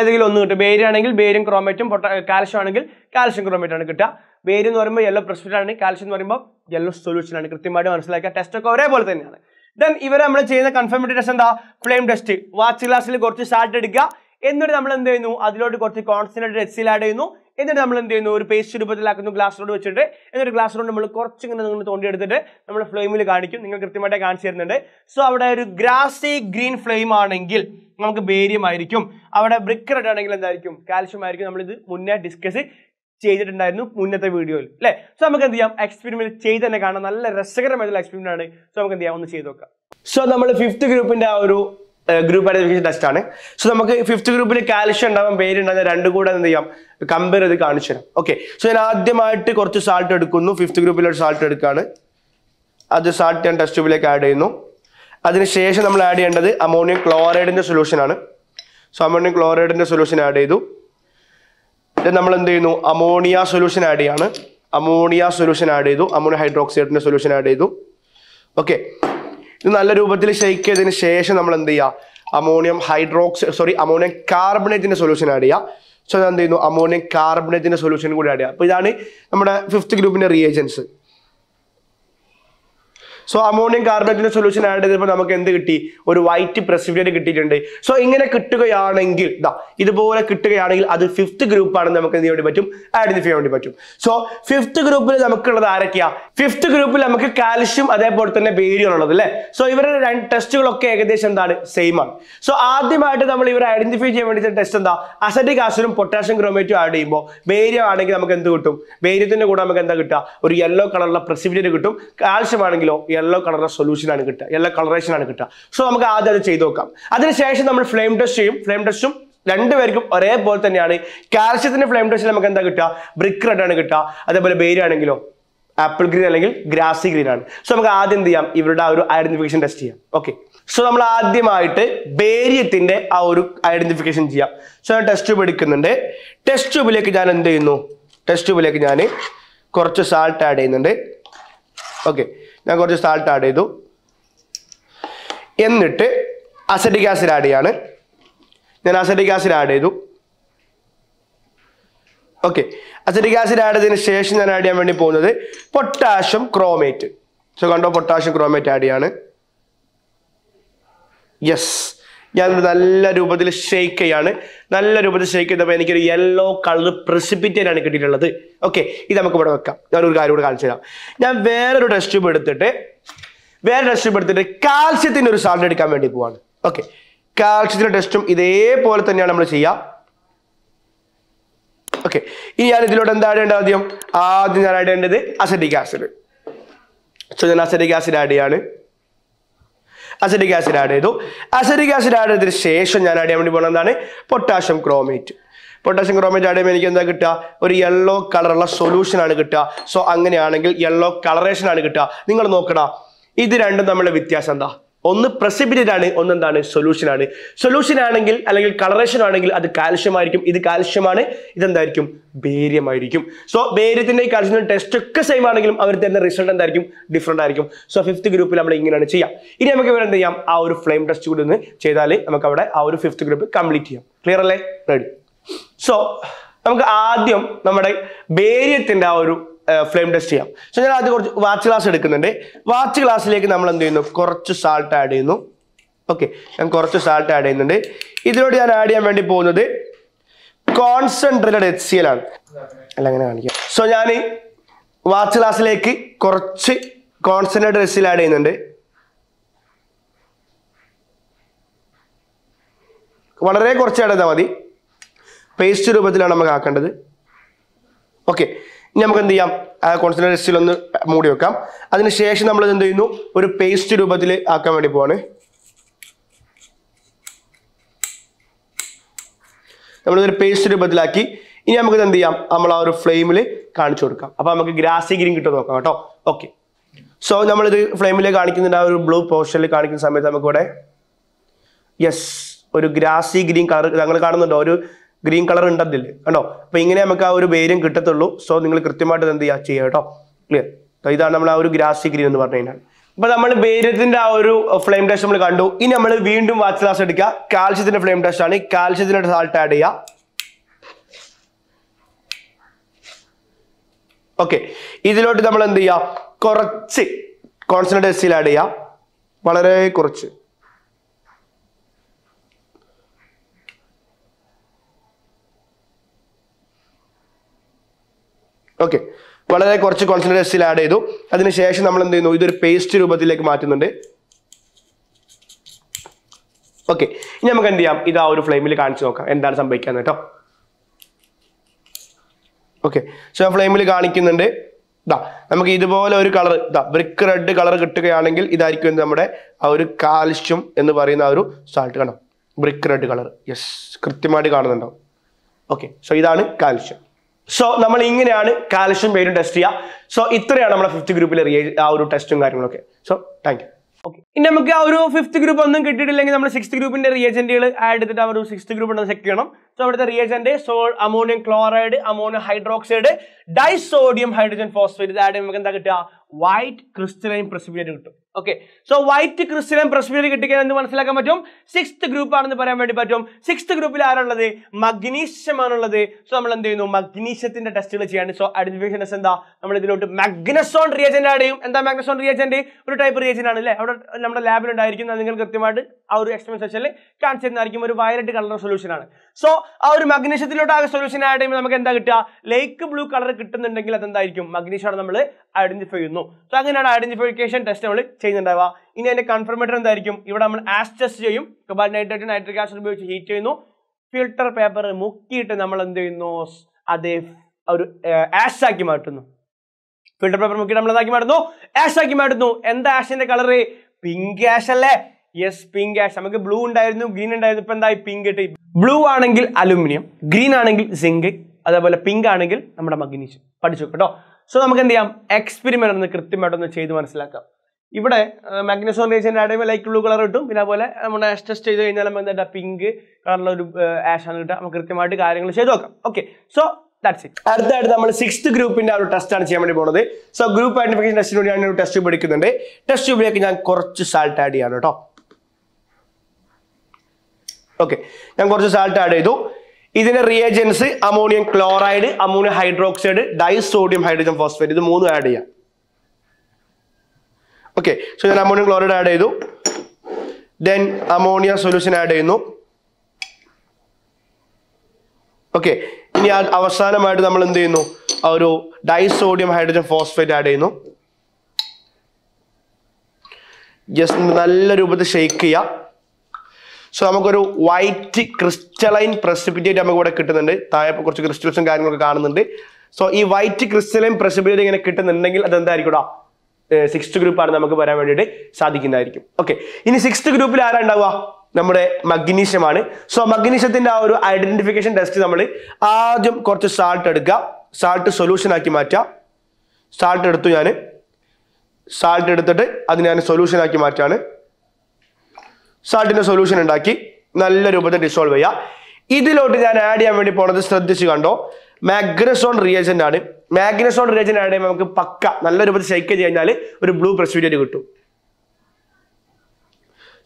ഏതെങ്കിലും ഒന്ന് കിട്ടും ബേരിയാണെങ്കിൽ ബേരിയും ക്രോമേറ്റും calcium ആണെങ്കിൽ calcium ക്രോമേറ്റാണ് കിട്ടുക ബേരി എന്ന് പറയുമ്പോൾ യെല്ലോ പ്രസ്പിറ്റ് ആണ് കാൽഷ്യം എന്ന് പറയുമ്പോൾ യെല്ലോ സൊല്യൂഷൻ ആണ് കൃത്യമായിട്ട് മനസ്സിലാക്കുക ടെസ്റ്റൊക്കെ ഒരേപോലെ തന്നെയാണ് ദെൻ ഇവർ നമ്മൾ ചെയ്യുന്ന കൺഫർമേറ്റഡ് ടെസ്റ്റ് എന്താ ഫ്ലെയിം ടെസ്റ്റ് വാച്ച് ഗ്ലാസ്സിൽ കുറച്ച് സാൾട്ട് എടുക്കുക എന്നിട്ട് നമ്മൾ എന്ത് ചെയ്യുന്നു അതിലോട്ട് കുറച്ച് കോൺസെൻട്രേറ്റഡ് എക്സിൽ ആഡ് ചെയ്യുന്നു എന്നിട്ട് നമ്മൾ എന്ത് ചെയ്യുന്നു ഒരു പേസ്റ്റ് രൂപത്തിലാക്കുന്നു ഗ്ലാസ് റോഡ് വെച്ചിട്ട് എന്നിട്ട് ഗ്ലാസ് റോഡ് നമ്മൾ കുറച്ചിങ്ങനെ നിങ്ങൾ തോണ്ടിയെടുത്തിട്ട് നമ്മൾ ഫ്ലെയിമിൽ കാണിക്കും നിങ്ങൾ കൃത്യമായിട്ട് കാണിച്ചു തരുന്നുണ്ട് സോ അവിടെ ഒരു ഗ്രാസി ഗ്രീൻ ഫ്ലെയിം ആണെങ്കിൽ നമുക്ക് ബേരിയം ആയിരിക്കും അവിടെ ബ്രിക്ക് റെഡ് ആണെങ്കിൽ എന്തായിരിക്കും കാൽഷ്യം ആയിരിക്കും നമ്മളിത് മുന്നേ ഡിസ്കസ് ചെയ്തിട്ടുണ്ടായിരുന്നു മുന്നത്തെ വീഡിയോയിൽ അല്ലെ സോ നമുക്ക് എന്ത് ചെയ്യാം എക്സ്പെരിമെന്റ് ചെയ്ത് തന്നെ കാണാം നല്ല രസകരമായിട്ടുള്ള എക്സ്പെരിമെന്റ് ആണ് സോ നമുക്ക് എന്ത് ചെയ്യാം ഒന്ന് ചെയ്ത് നോക്കാം സോ നമ്മൾ ഫിഫ്ത്ത് ഗ്രൂപ്പിന്റെ ആ ഒരു ഗ്രൂപ്പ് ഐഡന്റിഫിക്കേഷൻ ടെസ്റ്റ് ആണ് സോ നമുക്ക് ഫിഫ്ത്ത് ഗ്രൂപ്പിൽ കാൽഷ്യം ഉണ്ടാവാൻ പേരുണ്ടാവുന്ന രണ്ടും കൂടെ എന്ത് ചെയ്യാം കമ്പയർ ചെയ്ത് കാണിച്ചു തരാം ഓക്കെ സോ ഞാൻ ആദ്യമായിട്ട് കുറച്ച് സാൾട്ട് എടുക്കുന്നു ഫിഫ്ത്ത് ഗ്രൂപ്പിൽ ഒരു സാൾട്ട് എടുക്കുകയാണ് അത് സാൾട്ട് ഞാൻ ടെസ്റ്റ് ട്യൂബിലേക്ക് ആഡ് ചെയ്യുന്നു അതിനുശേഷം നമ്മൾ ആഡ് ചെയ്യേണ്ടത് അമോണിയം സൊല്യൂഷൻ സൊല്യൂഷനാണ് സോ അമോണിയം ക്ലോറൈഡിന്റെ സൊല്യൂഷൻ ആഡ് ചെയ്തു നമ്മൾ എന്ത് ചെയ്യുന്നു അമോണിയ സൊല്യൂഷൻ ആഡ് ചെയ്യാണ് അമോണിയ സൊല്യൂഷൻ ആഡ് ചെയ്തു അമോണിയ ഹൈഡ്രോക്സൈഡിന്റെ സൊല്യൂഷൻ ആഡ് ചെയ്തു ഓക്കെ ഇത് നല്ല രൂപത്തിൽ ഷെയ്ക്ക് ചെയ്തതിന് ശേഷം നമ്മൾ എന്ത് ചെയ്യുക അമോണിയം ഹൈഡ്രോക്സൈഡ് സോറി അമോണിയം കാർബണേറ്റിന്റെ സൊല്യൂഷൻ ആഡ് ചെയ്യുക സോ ഞാൻ എന്ത് ചെയ്യുന്നു അമോണിയം കാർബണേറ്റിന്റെ സൊല്യൂഷൻ കൂടി ആഡ് ചെയ്യുക അപ്പോൾ ഇതാണ് നമ്മുടെ ഫിഫ്ത് ഗ്രൂപ്പിന്റെ റിയേജൻസ് സോ അമോണിയം കാർബണേറ്റിന്റെ സൊല്യൂഷൻ ആഡ് ചെയ്തപ്പോൾ നമുക്ക് എന്ത് കിട്ടി ഒരു വൈറ്റ് പ്രസിപ്പിറ്റേറ്റ് കിട്ടിയിട്ടുണ്ട് സോ ഇങ്ങനെ കിട്ടുകയാണെങ്കിൽ ഇതാ ഇതുപോലെ കിട്ടുകയാണെങ്കിൽ അത് ഫിഫ്ത് ഗ്രൂപ്പ് ഗ്രൂപ്പാണെന്ന് നമുക്ക് എന്ത് വേണ്ടി പറ്റും ഐഡന്റിഫൈ ചെയ്യാൻ വേണ്ടി പറ്റും സോ ഫിഫ്ത് ഗ്രൂപ്പിൽ നമുക്കുള്ളത് ആരൊക്കെയാ ഫിഫ്ത് ഗ്രൂപ്പിൽ നമുക്ക് കാൽഷ്യം അതേപോലെ തന്നെ ബേരിയാണുള്ളത് അല്ലേ സോ ഇവരുടെ രണ്ട് ടെസ്റ്റുകളൊക്കെ ഏകദേശം എന്താണ് സെയിം ആണ് സോ ആദ്യമായിട്ട് നമ്മൾ ഇവരെ ഐഡന്റിഫൈ ചെയ്യാൻ വേണ്ടി ടെസ്റ്റ് എന്താ അസറ്റിക് ആസിഡും പൊട്ടാഷ്യം ക്രോമേറ്റും ആഡ് ചെയ്യുമ്പോൾ ബേരിയം ആണെങ്കിൽ നമുക്ക് എന്ത് കിട്ടും ബേരിയത്തിന്റെ കൂടെ നമുക്ക് എന്താ കിട്ടുക ഒരു യെല്ലോ കളറുള്ള പ്രസിപ്പിറ്റേറ്റ് കിട്ടും കാൽഷ്യം ആണെങ്കിലോ യെല്ലോ കളറുടെ സൊല്യൂഷനാണ് കിട്ടുക യെല്ലോ കളറേഷനാണ് കിട്ടുക സോ നമുക്ക് ആദ്യം അത് ചെയ്ത് നോക്കാം അതിനുശേഷം നമ്മൾ ഫ്ലെയിം ടെസ്റ്റ് ചെയ്യും ഫ്ലെയിം ടെസ്റ്റും രണ്ടുപേർക്കും ഒരേപോലെ തന്നെയാണ് കാൽഷ്യത്തിന്റെ ഫ്ലെയിം ടെസ്റ്റിൽ നമുക്ക് എന്താ കിട്ടുക ബ്രിക്ക് റെഡ് ആണ് കിട്ടുക അതേപോലെ ആണെങ്കിലോ ആപ്പിൾ ഗ്രീൻ അല്ലെങ്കിൽ ഗ്രാസി ഗ്രീൻ ആണ് സോ നമുക്ക് ആദ്യം എന്ത് ചെയ്യാം ഇവരുടെ ആ ഒരു ഐഡന്റിഫിക്കേഷൻ ടെസ്റ്റ് ചെയ്യാം ഓക്കെ സോ നമ്മൾ ആദ്യമായിട്ട് ബേരിയത്തിന്റെ ആ ഒരു ഐഡന്റിഫിക്കേഷൻ ചെയ്യാം സോ ഞാൻ ടെസ്റ്റ് ട്യൂബ് എടുക്കുന്നുണ്ട് ടെസ്റ്റ് ട്യൂബിലേക്ക് ഞാൻ എന്ത് ചെയ്യുന്നു ടെസ്റ്റ് ട്യൂബിലേക്ക് ഞാൻ കുറച്ച് സാൾട്ട് ആഡ് ചെയ്യുന്നുണ്ട് ഓക്കെ ഞാൻ കുറച്ച് സാൾട്ട് ആഡ് ചെയ്തു എന്നിട്ട് അസറ്റിക് ആസിഡ് ആഡ് ചെയ്യാണ് ഞാൻ അസറ്റിക് ആസിഡ് ആഡ് ചെയ്തു ഓക്കെ അസറ്റിക് ആസിഡ് ആഡ് ചെയ്തതിന് ശേഷം ഞാൻ ആഡ് ചെയ്യാൻ വേണ്ടി പോകുന്നത് പൊട്ടാഷ്യം ക്രോമേറ്റ് സോ കണ്ടോ പൊട്ടാഷ്യം ക്രോമേറ്റ് ആഡ് ചെയ്യാണ് യെസ് ഞാനൊരു നല്ല രൂപത്തിൽ ഷെയ്ക്ക് ചെയ്യാണ് നല്ല രൂപത്തിൽ ഷെയ്ക്ക് ചെയ്തപ്പോൾ എനിക്കൊരു യെല്ലോ കളർ പ്രസിപ്പിറ്റേറ്റാണ് കിട്ടിയിട്ടുള്ളത് ഓക്കെ ഇത് നമുക്ക് ഇവിടെ വെക്കാം ഞാനൊരു കാര്യം കൂടെ കാണിച്ചു തരാം ഞാൻ വേറൊരു ടെസ്റ്റ് ട്യൂബ് എടുത്തിട്ട് വേറെ ടെസ്റ്റ് ട്യൂബ് എടുത്തിട്ട് കാൽസ്യത്തിൻ്റെ ഒരു സാൾട്ട് എടുക്കാൻ വേണ്ടി പോവാണ് ഓക്കെ കാൽസ്യത്തിൻ്റെ ടെസ്റ്റും ഇതേപോലെ തന്നെയാണ് നമ്മൾ ചെയ്യുക ഓക്കെ ഇനി ഞാൻ ഇതിലോട്ട് എന്താ ഇടേണ്ടത് ആദ്യം ആദ്യം ഞാൻ ആഡ് ചെയ്യേണ്ടത് അസറ്റിക് ആസിഡ് സോ ഞാൻ അസറ്റിക് ആസിഡ് ആഡ് ചെയ്യാണ് അസറ്റിക് ആസിഡ് ആഡ് ചെയ്തു അസറ്റിക് ആസിഡ് ആഡ് ചെയ്തതിന് ശേഷം ഞാൻ ആഡ് ചെയ്യാൻ വേണ്ടി പോകുന്നത് എന്താണ് potassium chromate potassium chromate add ചെയ്യുമ്പോൾ എനിക്ക് എന്താ കിട്ടുക ഒരു യെല്ലോ കളറുള്ള സൊല്യൂഷൻ ആണ് കിട്ടുക സോ അങ്ങനെയാണെങ്കിൽ യെല്ലോ കളറേഷൻ ആണ് കിട്ടുക നിങ്ങൾ നോക്കടാ ഇത് രണ്ടും തമ്മിലുള്ള വ്യത്യാസം എന്താ ഒന്ന് ഒന്ന് ഒന്നെന്താണ് സൊല്യൂഷൻ ആണ് സൊല്യൂഷൻ ആണെങ്കിൽ അല്ലെങ്കിൽ കളറേഷൻ ആണെങ്കിൽ അത് കാൽഷ്യം ആയിരിക്കും ഇത് കാൽഷ്യമാണ് ഇതെന്തായിരിക്കും ആയിരിക്കും സോ ബേരിയത്തിന്റെ കാൽഷ്യം ടെസ്റ്റ് ഒക്കെ സെയിം ആണെങ്കിലും അവർ തരുന്ന റിസൾട്ട് എന്തായിരിക്കും ഡിഫറെന്റ് ആയിരിക്കും സോ ഫിഫ്ത്ത് ഗ്രൂപ്പിൽ നമ്മൾ ഇങ്ങനെയാണ് ചെയ്യാം ഇനി നമുക്ക് ഇവിടെ എന്ത് ചെയ്യാം ആ ഒരു ഫ്ലെയിം ടെസ്റ്റ് കൂടി ഒന്ന് ചെയ്താൽ നമുക്ക് അവിടെ ആ ഒരു ഫിഫ്ത്ത് ഗ്രൂപ്പ് കംപ്ലീറ്റ് ചെയ്യാം ക്ലിയർ അല്ലേ റെഡി സോ നമുക്ക് ആദ്യം നമ്മുടെ ബേരിയത്തിന്റെ ആ ഒരു ഫ്ലെയിം ടെസ്റ്റ് ചെയ്യാം സോ ഞാൻ ആദ്യം കുറച്ച് വാച്ച് ഗ്ലാസ് എടുക്കുന്നുണ്ട് വാച്ച് ഗ്ലാസ്സിലേക്ക് നമ്മൾ എന്ത് ചെയ്യുന്നു കുറച്ച് സാൾട്ട് ആഡ് ചെയ്യുന്നു ഓക്കെ ഞാൻ കുറച്ച് സാൾട്ട് ആഡ് ചെയ്യുന്നുണ്ട് ഇതിനോട് ഞാൻ ആഡ് ചെയ്യാൻ വേണ്ടി പോകുന്നത് കോൺസെൻട്രേറ്റഡ് എച്ച് സി എൽ ആണ് അല്ല അങ്ങനെ കാണിക്കാം സോ ഞാൻ വാച്ച് ഗ്ലാസ്സിലേക്ക് കുറച്ച് concentrated H C L add ചെയ്യുന്നുണ്ട് വളരെ കുറച്ച് ആഡ് ചെയ്താൽ മതി പേസ്റ്റ് രൂപത്തിലാണ് നമുക്ക് ആക്കേണ്ടത് ഓക്കെ ഇനി നമുക്ക് എന്ത് ചെയ്യാം കോൺസെൻട്രേറ്റ് റെസ്റ്റിൽ ഒന്ന് മൂടി വെക്കാം അതിനുശേഷം നമ്മൾ എന്ത് ചെയ്യുന്നു ഒരു പേസ്റ്റ് രൂപത്തിൽ ആക്കാൻ വേണ്ടി പോവാണ് നമ്മളിതൊരു പേസ്റ്റ് രൂപത്തിലാക്കി ഇനി നമുക്ക് എന്ത് ചെയ്യാം നമ്മൾ ആ ഒരു ഫ്ലെയിമിൽ കാണിച്ചു കൊടുക്കാം അപ്പോൾ നമുക്ക് ഗ്രാസി ഗ്രീൻ കിട്ടും നോക്കാം കേട്ടോ ഓക്കെ സോ നമ്മളിത് ഫ്ലെയിമിൽ കാണിക്കുന്നുണ്ട് ആ ഒരു ബ്ലൂ പോർഷനിൽ കാണിക്കുന്ന സമയത്ത് നമുക്കിവിടെ യെസ് ഒരു ഗ്രാസി ഗ്രീൻ കളർ ഞങ്ങൾ കാണുന്നുണ്ടോ ഒരു ഗ്രീൻ കളർ ഉണ്ട് കേട്ടോ കണ്ടോ അപ്പോൾ ഇങ്ങനെ നമുക്ക് ആ ഒരു വേരും കിട്ടത്തുള്ളൂ സോ നിങ്ങൾ കൃത്യമായിട്ട് എന്ത് ചെയ്യുക ചെയ്യുക കേട്ടോ ക്ലിയർ ഇതാണ് നമ്മൾ ആ ഒരു ഗ്രാസി ഗ്രീൻ എന്ന് പറഞ്ഞു കഴിഞ്ഞാൽ അപ്പൊ നമ്മൾ വേരത്തിന്റെ ആ ഒരു ഫ്ലെയിം ടെസ്റ്റ് നമ്മൾ കണ്ടു ഇനി നമ്മൾ വീണ്ടും വാച്ച് ക്ലാസ് എടുക്കുക കാൽഷ്യത്തിന്റെ ഫ്ലെയിം ടെസ്റ്റ് ആണ് കാൽഷ്യത്തിന്റെ സാൾട്ട് ആഡ് ചെയ്യുക ഓക്കെ ഇതിലോട്ട് നമ്മൾ എന്ത് ചെയ്യുക കുറച്ച് കോൺസെൻട്രേറ്റ് ആഡ് ചെയ്യുക വളരെ കുറച്ച് ഓക്കെ വളരെ കുറച്ച് കോൺസെൻട്രേഷൻ ആഡ് ചെയ്തു അതിനുശേഷം നമ്മൾ എന്ത് ചെയ്യുന്നു ഇതൊരു പേസ്റ്റ് രൂപത്തിലേക്ക് മാറ്റുന്നുണ്ട് ഓക്കെ ഇനി നമുക്ക് എന്ത് ചെയ്യാം ഇത് ആ ഒരു ഫ്ലെയിമിൽ കാണിച്ചു നോക്കാം എന്താണ് സംഭവിക്കാന്ന് കേട്ടോ ഓക്കെ സോ ഫ്ലെയിമിൽ കാണിക്കുന്നുണ്ട് ഇതാ നമുക്ക് ഇതുപോലെ ഒരു കളർ ഇതാ ബ്രിക്ക് റെഡ് കളർ കിട്ടുകയാണെങ്കിൽ ഇതായിരിക്കും എന്ത് നമ്മുടെ ആ ഒരു കാൽഷ്യം എന്ന് പറയുന്ന ആ ഒരു സാൾട്ട് കണ്ടോ ബ്രിക്ക് റെഡ് കളർ യെസ് കൃത്യമായിട്ട് കാണുന്നുണ്ടാവും ഓക്കെ സോ ഇതാണ് കാൽഷ്യം സോ നമ്മൾ ഇങ്ങനെയാണ് കാൽഷ്യം പേരും ടെസ്റ്റ് ചെയ്യുക സോ ഇത്രയാണ് നമ്മുടെ ഫിഫ്ത്ത് ഗ്രൂപ്പിലെ ആ ഒരു ടെസ്റ്റും കാര്യങ്ങളൊക്കെ സോ താങ്ക് യു ഓക്കെ ഇനി നമുക്ക് ആ ഒരു ഫിഫ്ത്ത് ഗ്രൂപ്പ് ഒന്നും കിട്ടിയിട്ടില്ലെങ്കിൽ നമ്മൾ സിക്സ്ത് ഗ്രൂപ്പിന്റെ റിയേജന്റുകൾ ആഡ് ചെയ്തിട്ട് ആ ഒരു സിക്സ്ത് ഗ്രൂപ്പ് ഉണ്ടെന്ന് ചെക്ക് ചെയ്യണം സോ അവിടുത്തെ റിയേജന്റ് സോൾ ammonium chloride ammonium hydroxide disodium hydrogen phosphate add ചെയ്യുമ്പോൾ നമുക്ക് എന്താ കിട്ടുക വൈറ്റ് ക്രിസ്റ്റലൈൻ പ്രസിപ്പിനേറ്റ് കിട്ടും ഓക്കെ സോ വൈറ്റ് ക്രിസ്റ്റലം പ്രശ്നം കിട്ടിക്കാൻ എന്ത് മനസ്സിലാക്കാൻ പറ്റും സിക്സ്ത് ഗ്രൂപ്പ് ആണെന്ന് പറയാൻ വേണ്ടി പറ്റും സിക്സ്ത് ഗ്രൂപ്പിൽ ആരാണുള്ളത് മഗ്നീഷ്യം ആണുള്ളത് സോ നമ്മൾ എന്ത് ചെയ്യുന്നു മഗ്നീഷ്യത്തിന്റെ ടെസ്റ്റുകൾ ചെയ്യാണ് സോ ഐഡന്റിഫിക്കേഷൻ എന്താ നമ്മൾ ഇതിലോട്ട് മഗ്നസോൺ റിയജന്റ് ആഡ് ചെയ്യും എന്താ മാഗ്നസോൺ റിയജന്റ് ഒരു ടൈപ്പ് റിയജന്റ് ആണ് അല്ലേ അവിടെ നമ്മുടെ ലാബിൽ ഉണ്ടായിരിക്കും നിങ്ങൾ കൃത്യമായിട്ട് ആ ഒരു എക്സ്പെൻസ് വെച്ചാൽ കാണിച്ചു തരുന്നതായിരിക്കും ഒരു വയലറ്റ് കളർ സൊല്യൂഷൻ ആണ് സോ ആ ഒരു മഗ്നീഷ്യത്തിലോട്ട് ആ സൊല്യൂഷൻ ആഡ് ചെയ്യുമ്പോൾ നമുക്ക് എന്താ കിട്ടുക ലൈക്ക് ബ്ലൂ കളർ കിട്ടുന്നുണ്ടെങ്കിൽ എന്തായിരിക്കും മഗ്നീഷ്യമാണ് നമ്മൾ ഐഡന്റിഫൈ ചെയ്യുന്നു സോ അങ്ങനെയാണ് ഐഡന്റിഫിക്കേഷൻ ടെസ്റ്റ് നമ്മൾ ചെയ്യുന്നുണ്ടാവുക ഇനി അതിന്റെ കൺഫർമേറ്റർ എന്തായിരിക്കും ഇവിടെ നമ്മൾ ആസ്റ്റസ് ചെയ്യും കബാൽ നൈട്രേറ്റ് നൈട്രിക് ആസിഡ് ഉപയോഗിച്ച് ഹീറ്റ് ചെയ്യുന്നു ഫിൽട്ടർ പേപ്പർ മുക്കിയിട്ട് നമ്മൾ എന്ത് ചെയ്യുന്നു അത് ഒരു ആഷ് ആക്കി മാറ്റുന്നു ഫിൽട്ടർ പേപ്പർ മുക്കിയിട്ട് നമ്മൾ ഇതാക്കി മാറ്റുന്നു ആഷ് ആക്കി മാറ്റുന്നു എന്താ ആഷിന്റെ കളർ പിങ്ക് ആഷ് അല്ലേ യെസ് പിങ്ക് ആഷ് നമുക്ക് ബ്ലൂ ഉണ്ടായിരുന്നു ഗ്രീൻ ഉണ്ടായിരുന്നു ഇപ്പൊ എന്തായി പിങ്ക് ഇട്ട് ബ്ലൂ ആണെങ്കിൽ അലുമിനിയം ഗ്രീൻ ആണെങ്കിൽ സിങ്ക് അതേപോലെ പിങ്ക് ആണെങ്കിൽ നമ്മുടെ മഗ്നീഷ്യം പഠിച്ചു കേട്ടോ സോ നമുക്ക് എന്ത് ചെയ്യാം എക്സ്പെരിമെന്റ് ഒന്ന് കൃത്യമായിട്ടൊന്ന് ചെയ്ത് മനസ്സിലാക്കാം ഇവിടെ magneson reagent add light blue colour കിട്ടും പിന്നെ അതുപോലെ നമ്മുടെ ആഷ് ടെസ്റ്റ് ചെയ്ത് കഴിഞ്ഞാൽ നമുക്ക് എന്താ പിങ്ക് കളറുള്ള ഒരു ആഷ് ആണ് കിട്ടുക നമുക്ക് കൃത്യമായിട്ട് കാര്യങ്ങൾ ചെയ്ത് നോക്കാം ഓക്കെ സോ ദാറ്റ്സ് ഇറ്റ് അടുത്തായിട്ട് നമ്മൾ സിക്സ് ഗ്രൂപ്പിന്റെ ആ ഒരു ടെസ്റ്റ് ആണ് ചെയ്യാൻ വേണ്ടി പോകുന്നത് സോ ഗ്രൂപ്പ് ഐഡന്റിഫിക്കേഷൻ ടെസ്റ്റിന് വേണ്ടി ഞാൻ ഒരു ടെസ്റ്റ് ട്യൂബ് എടുക്കുന്നുണ്ട് ടെസ്റ്റ് ട്യൂബിലേക്ക് ഞാൻ കുറച്ച് സാൾട്ട് ആഡ് ചെയ്യാണ് കേട്ടോ ഓക്കെ ഞാൻ കുറച്ച് സാൾട്ട് ആഡ് ചെയ്തു ഇതിന്റെ reagents ammonium chloride ammonium hydroxide disodium hydrogen phosphate ഇത് മൂന്നും ആഡ് ചെയ്യാം ഓക്കെ സോ ഞാൻ അമോണിയം ക്ലോറൈഡ് ആഡ് ചെയ്തു ദെൻ അമോണിയ സൊല്യൂഷൻ ആഡ് ചെയ്യുന്നു ഓക്കെ ഇനി അവസാനമായിട്ട് നമ്മൾ എന്ത് ചെയ്യുന്നു ഒരു ഡൈസോഡിയം ഹൈഡ്രജൻ ഫോസ്ഫേറ്റ് ആഡ് ചെയ്യുന്നു ജസ്റ്റ് നല്ല രൂപത്തിൽ ഷെയ്ക്ക് ചെയ്യുക സോ നമുക്കൊരു വൈറ്റ് ക്രിസ്റ്റലൈൻ പ്രസിപ്പിറ്റേറ്റ് നമുക്ക് ഇവിടെ കിട്ടുന്നുണ്ട് താഴെ കുറച്ച് ക്രിസ്റ്റൽസും കാര്യങ്ങളൊക്കെ കാണുന്നുണ്ട് സോ ഈ വൈറ്റ് ക്രിസ്റ്റലൈൻ പ്രസിപ്പിറ്റേറ്റ് ഇങ്ങനെ കിട്ടുന്നുണ്ടെങ്കിൽ അത് എന്തായിരിക്കും സിക്സ്ത് ഗ്രൂപ്പാണ് നമുക്ക് വരാൻ വേണ്ടിയിട്ട് സാധിക്കുന്നതായിരിക്കും ഓക്കെ ഇനി സിക്സ് ഗ്രൂപ്പിൽ ആരാ ഉണ്ടാവുക നമ്മുടെ മഗ്നീഷ്യമാണ് സോ മഗ്നീഷ്യത്തിന്റെ ആ ഒരു ഐഡന്റിഫിക്കേഷൻ ടെസ്റ്റ് നമ്മൾ ആദ്യം കുറച്ച് സാൾട്ട് എടുക്കുക സാൾട്ട് സൊല്യൂഷൻ ആക്കി മാറ്റുക സാൾട്ട് എടുത്തു ഞാൻ സാൾട്ട് എടുത്തിട്ട് അത് ഞാൻ സൊല്യൂഷൻ ആക്കി മാറ്റാണ് സാൾട്ടിന്റെ സൊല്യൂഷൻ ഉണ്ടാക്കി നല്ല രൂപത്തിൽ ഡിസോൾവ് ചെയ്യുക ഇതിലോട്ട് ഞാൻ ആഡ് ചെയ്യാൻ വേണ്ടി പോണത് ശ്രദ്ധിച്ച് കണ്ടോ മാഗ്നസോൺ റിയേജൻ്റ് ആണ് മാഗ്നസോൺ റിയേജൻ്റ് ആണെങ്കിൽ നമുക്ക് പക്ക നല്ല രൂപത്തിൽ ഷെയ്ക്ക് കഴിഞ്ഞാൽ ഒരു ബ്ലൂ പ്രസിഡന്റ് കിട്ടും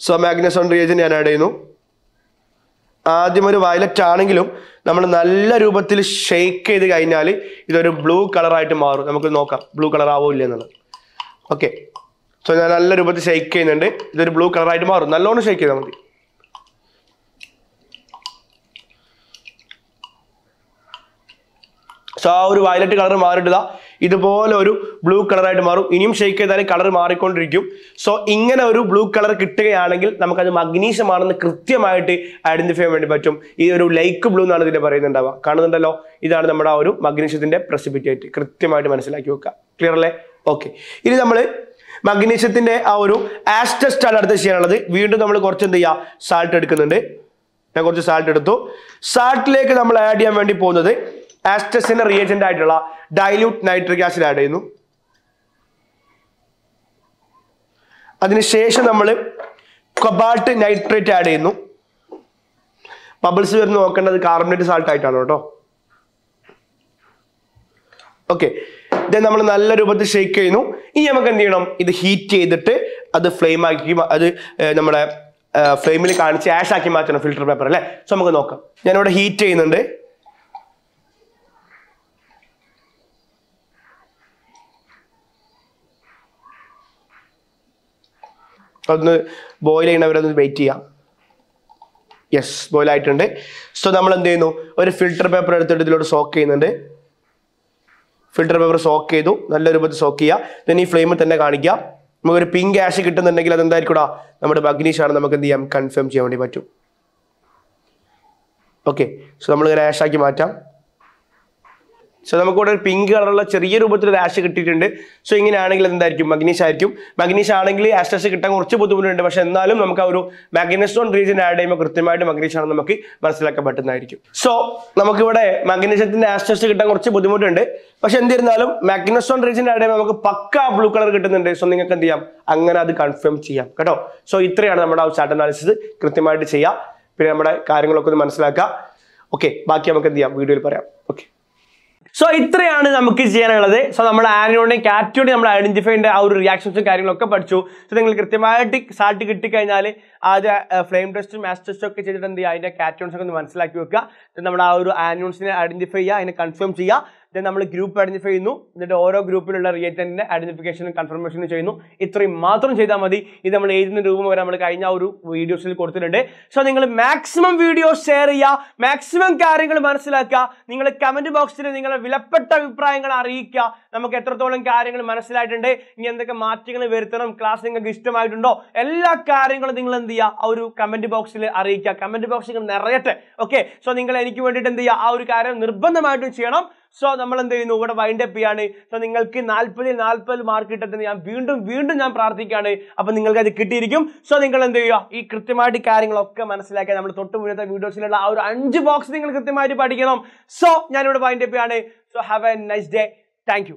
സോ മാഗ്നസോൺ റിയേജൻ്റ് ഞാൻ ആഡ് ചെയ്യുന്നു ആദ്യം ഒരു വയലറ്റ് ആണെങ്കിലും നമ്മൾ നല്ല രൂപത്തിൽ ഷെയ്ക്ക് ചെയ്ത് കഴിഞ്ഞാൽ ഇതൊരു ബ്ലൂ കളറായിട്ട് മാറും നമുക്ക് നോക്കാം ബ്ലൂ കളർ ആവോ ഇല്ല എന്നുള്ളത് ഓക്കെ സോ ഞാൻ നല്ല രൂപത്തിൽ ഷെയ്ക്ക് ചെയ്യുന്നുണ്ട് ഇതൊരു ബ്ലൂ കളറായിട്ട് മാറും നല്ലോണം ഷെയ്ക്ക് ചെയ്താൽ മതി സോ ആ ഒരു വയലറ്റ് കളർ മാറിയിട്ടില്ല ഇതുപോലെ ഒരു ബ്ലൂ കളറായിട്ട് മാറും ഇനിയും ഷെയ്ക്ക് ചെയ്താൽ കളർ മാറിക്കൊണ്ടിരിക്കും സോ ഇങ്ങനെ ഒരു ബ്ലൂ കളർ കിട്ടുകയാണെങ്കിൽ നമുക്കത് മഗ്നീഷ്യമാണെന്ന് കൃത്യമായിട്ട് ഐഡന്റിഫൈ ചെയ്യാൻ വേണ്ടി പറ്റും ഈ ഒരു ലൈക്ക് ബ്ലൂ എന്നാണ് ഇതിനെ പറയുന്നുണ്ടാവുക കാണുന്നുണ്ടല്ലോ ഇതാണ് നമ്മുടെ ആ ഒരു മഗ്നീഷ്യത്തിന്റെ പ്രസിപിറ്റേറ്റ് കൃത്യമായിട്ട് മനസ്സിലാക്കി വെക്കുക ക്ലിയർ അല്ലേ ഓക്കെ ഇനി നമ്മൾ മഗ്നീഷ്യത്തിന്റെ ആ ഒരു ആസ് ടെസ്റ്റ് അടുത്ത് ചെയ്യാനുള്ളത് വീണ്ടും നമ്മൾ കുറച്ച് എന്ത് ചെയ്യുക സാൾട്ട് എടുക്കുന്നുണ്ട് ഞാൻ കുറച്ച് സാൾട്ട് എടുത്തു സാൾട്ടിലേക്ക് നമ്മൾ ആഡ് ചെയ്യാൻ വേണ്ടി പോകുന്നത് ആസ്റ്റസിന്റെ റിയേജന്റ് ആയിട്ടുള്ള ഡൈല്യൂട്ട് നൈട്രിക് ആസിഡ് ആഡ് ചെയ്യുന്നു അതിനുശേഷം നമ്മൾ കൊബാൾട്ട് നൈട്രേറ്റ് ആഡ് ചെയ്യുന്നു ബബിൾസ് വരുന്ന നോക്കേണ്ടത് കാർബണേറ്റ് സാൾട്ട് ആയിട്ടാണ് കേട്ടോ ഓക്കെ ഇത് നമ്മൾ നല്ല രൂപത്തിൽ ഷേക്ക് ചെയ്യുന്നു ഇനി നമുക്ക് എന്ത് ചെയ്യണം ഇത് ഹീറ്റ് ചെയ്തിട്ട് അത് ഫ്ലെയിം ആക്കി അത് നമ്മുടെ ഫ്ലെയിമിൽ കാണിച്ച് ആഷ് ആക്കി മാറ്റണം ഫിൽറ്റർ പേപ്പർ അല്ലേ സോ നമുക്ക് നോക്കാം ഞാനിവിടെ ഹീറ്റ് ചെയ്യുന്നുണ്ട് അതൊന്ന് ബോയിൽ ചെയ്യണവരൊന്ന് വെയിറ്റ് ചെയ്യാം യെസ് ബോയിൽ ആയിട്ടുണ്ട് സോ നമ്മൾ എന്ത് ചെയ്യുന്നു ഒരു ഫിൽട്ടർ പേപ്പർ എടുത്തിട്ട് ഇതിലോട്ട് സോക്ക് ചെയ്യുന്നുണ്ട് ഫിൽട്ടർ പേപ്പർ സോക്ക് ചെയ്തു നല്ല രൂപത്തിൽ സോക്ക് ചെയ്യുക ദെൻ ഈ ഫ്ലെയിമിൽ തന്നെ കാണിക്കുക നമുക്കൊരു പിങ്ക് ആഷ് കിട്ടുന്നുണ്ടെങ്കിൽ അതെന്തായിരിക്കൂടാ നമ്മുടെ ബഗ്നീഷ് ആണ് നമുക്ക് എന്ത് ചെയ്യാം കൺഫേം ചെയ്യാൻ വേണ്ടി പറ്റും ഓക്കെ സോ നമ്മളിങ്ങനെ ആഷാക്കി മാറ്റാം സോ നമുക്കിവിടെ ഒരു പിങ്ക് കളറുള്ള ചെറിയ രൂപത്തിൽ ഒരു ആഷ് കിട്ടിയിട്ടുണ്ട് സോ ഇങ്ങനെയാണെങ്കിൽ എന്തായിരിക്കും മഗ്നീഷ് ആയിരിക്കും മഗ്നീഷ് ആണെങ്കിൽ ആസ്റ്റസ് കിട്ടാൻ കുറച്ച് ബുദ്ധിമുട്ടുണ്ട് പക്ഷെ എന്നാലും നമുക്ക് ആ ഒരു മാഗ്നസ്റ്റോൺ റീജിയൻ ആഡ് ചെയ്യുമ്പോൾ കൃത്യമായിട്ട് മഗ്നീഷ് ആണ് നമുക്ക് മനസ്സിലാക്കാൻ പറ്റുന്നതായിരിക്കും സോ നമുക്കിവിടെ മഗ്നീഷ്യത്തിന്റെ ആസ്റ്റസ് കിട്ടാൻ കുറച്ച് ബുദ്ധിമുട്ടുണ്ട് പക്ഷെ എന്തിരുന്നാലും മാഗ്നസ്റ്റോൺ റീജിയൻ ആഡ് ചെയ്യുമ്പോൾ നമുക്ക് പക്ക ബ്ലൂ കളർ കിട്ടുന്നുണ്ട് സോ നിങ്ങൾക്ക് എന്ത് ചെയ്യാം അങ്ങനെ അത് കൺഫേം ചെയ്യാം കേട്ടോ സോ ഇത്രയാണ് നമ്മുടെ ആ ചാർട്ട് അനാലിസിസ് കൃത്യമായിട്ട് ചെയ്യാം പിന്നെ നമ്മുടെ കാര്യങ്ങളൊക്കെ ഒന്ന് മനസ്സിലാക്കുക ഓക്കെ ബാക്കി നമുക്ക് എന്ത് ചെയ്യാം വീഡിയോയിൽ പറയാം ഓക്കെ സോ ഇത്രയാണ് നമുക്ക് ചെയ്യാനുള്ളത് സോ നമ്മൾ ആനിയോണിയും കാറ്റോടെയും നമ്മൾ ഐഡന്റിഫൈ ചെയ്യേണ്ട ആ ഒരു റിയാക്ഷൻസും കാര്യങ്ങളൊക്കെ പഠിച്ചു സോ നിങ്ങൾ കൃത്യമായിട്ട് സാർട്ട് കിട്ടിക്കഴിഞ്ഞാൽ ആദ്യ ഫ്ലെയിം ടെസ്റ്റും മാസ് ടെസ്റ്റും ഒക്കെ ചെയ്തിട്ടുണ്ട് അതിൻ്റെ കാറ്റോൺസ് ഒക്കെ ഒന്ന് മനസ്സിലാക്കി വെക്കുക നമ്മൾ ആ ഒരു ആനിയോൺസിനെ ഐഡന്റിഫൈ ചെയ്യുക അതിനെ കൺഫേം ചെയ്യുക ദെൻ നമ്മൾ ഗ്രൂപ്പ് ഐഡന്റിഫൈ ചെയ്യുന്നു എന്നിട്ട് ഓരോ ഗ്രൂപ്പിലുള്ള റിയേറ്റൻറ്റിൻ്റെ ഐഡന്റിഫിക്കേഷനും കൺഫർമേഷനും ചെയ്യുന്നു ഇത്രയും മാത്രം ചെയ്താൽ മതി ഇത് നമ്മൾ എഴുതുന്ന രൂപം വരെ നമ്മൾ കഴിഞ്ഞ ഒരു വീഡിയോസിൽ കൊടുത്തിട്ടുണ്ട് സോ നിങ്ങൾ മാക്സിമം വീഡിയോ ഷെയർ ചെയ്യുക മാക്സിമം കാര്യങ്ങൾ മനസ്സിലാക്കുക നിങ്ങൾ കമൻറ്റ് ബോക്സിൽ നിങ്ങളുടെ വിലപ്പെട്ട അഭിപ്രായങ്ങൾ അറിയിക്കുക നമുക്ക് എത്രത്തോളം കാര്യങ്ങൾ മനസ്സിലായിട്ടുണ്ട് ഇനി എന്തൊക്കെ മാറ്റങ്ങൾ വരുത്തണം ക്ലാസ് നിങ്ങൾക്ക് ഇഷ്ടമായിട്ടുണ്ടോ എല്ലാ കാര്യങ്ങളും നിങ്ങൾ എന്ത് ചെയ്യുക ആ ഒരു കമൻറ്റ് ബോക്സിൽ അറിയിക്കുക കമൻറ്റ് ബോക്സ് നിങ്ങൾ നിറയട്ടെ ഓക്കെ സോ നിങ്ങൾ എനിക്ക് വേണ്ടിയിട്ട് എന്ത് ചെയ്യുക ആ ഒരു കാര്യം നിർബന്ധമായിട്ടും ചെയ്യണം സോ നമ്മൾ എന്ത് ചെയ്യുന്നു ഇവിടെ വൈൻഡ് അപ്പ് ചെയ്യാണ് സോ നിങ്ങൾക്ക് നാൽപ്പതിൽ നാൽപ്പത് മാർക്ക് കിട്ടത്തിന് ഞാൻ വീണ്ടും വീണ്ടും ഞാൻ പ്രാർത്ഥിക്കുകയാണ് അപ്പൊ നിങ്ങൾക്ക് അത് കിട്ടിയിരിക്കും സോ നിങ്ങൾ എന്ത് ചെയ്യുക ഈ കൃത്യമായിട്ട് കാര്യങ്ങളൊക്കെ മനസ്സിലാക്കി നമ്മൾ തൊട്ട് മുന്നത്തെ വീഡിയോസിലുള്ള ആ ഒരു അഞ്ച് ബോക്സ് നിങ്ങൾ കൃത്യമായിട്ട് പഠിക്കണം സോ ഞാനിവിടെ വൈൻഡ് അപ്പ് ചെയ്യാണ് so have a nice day thank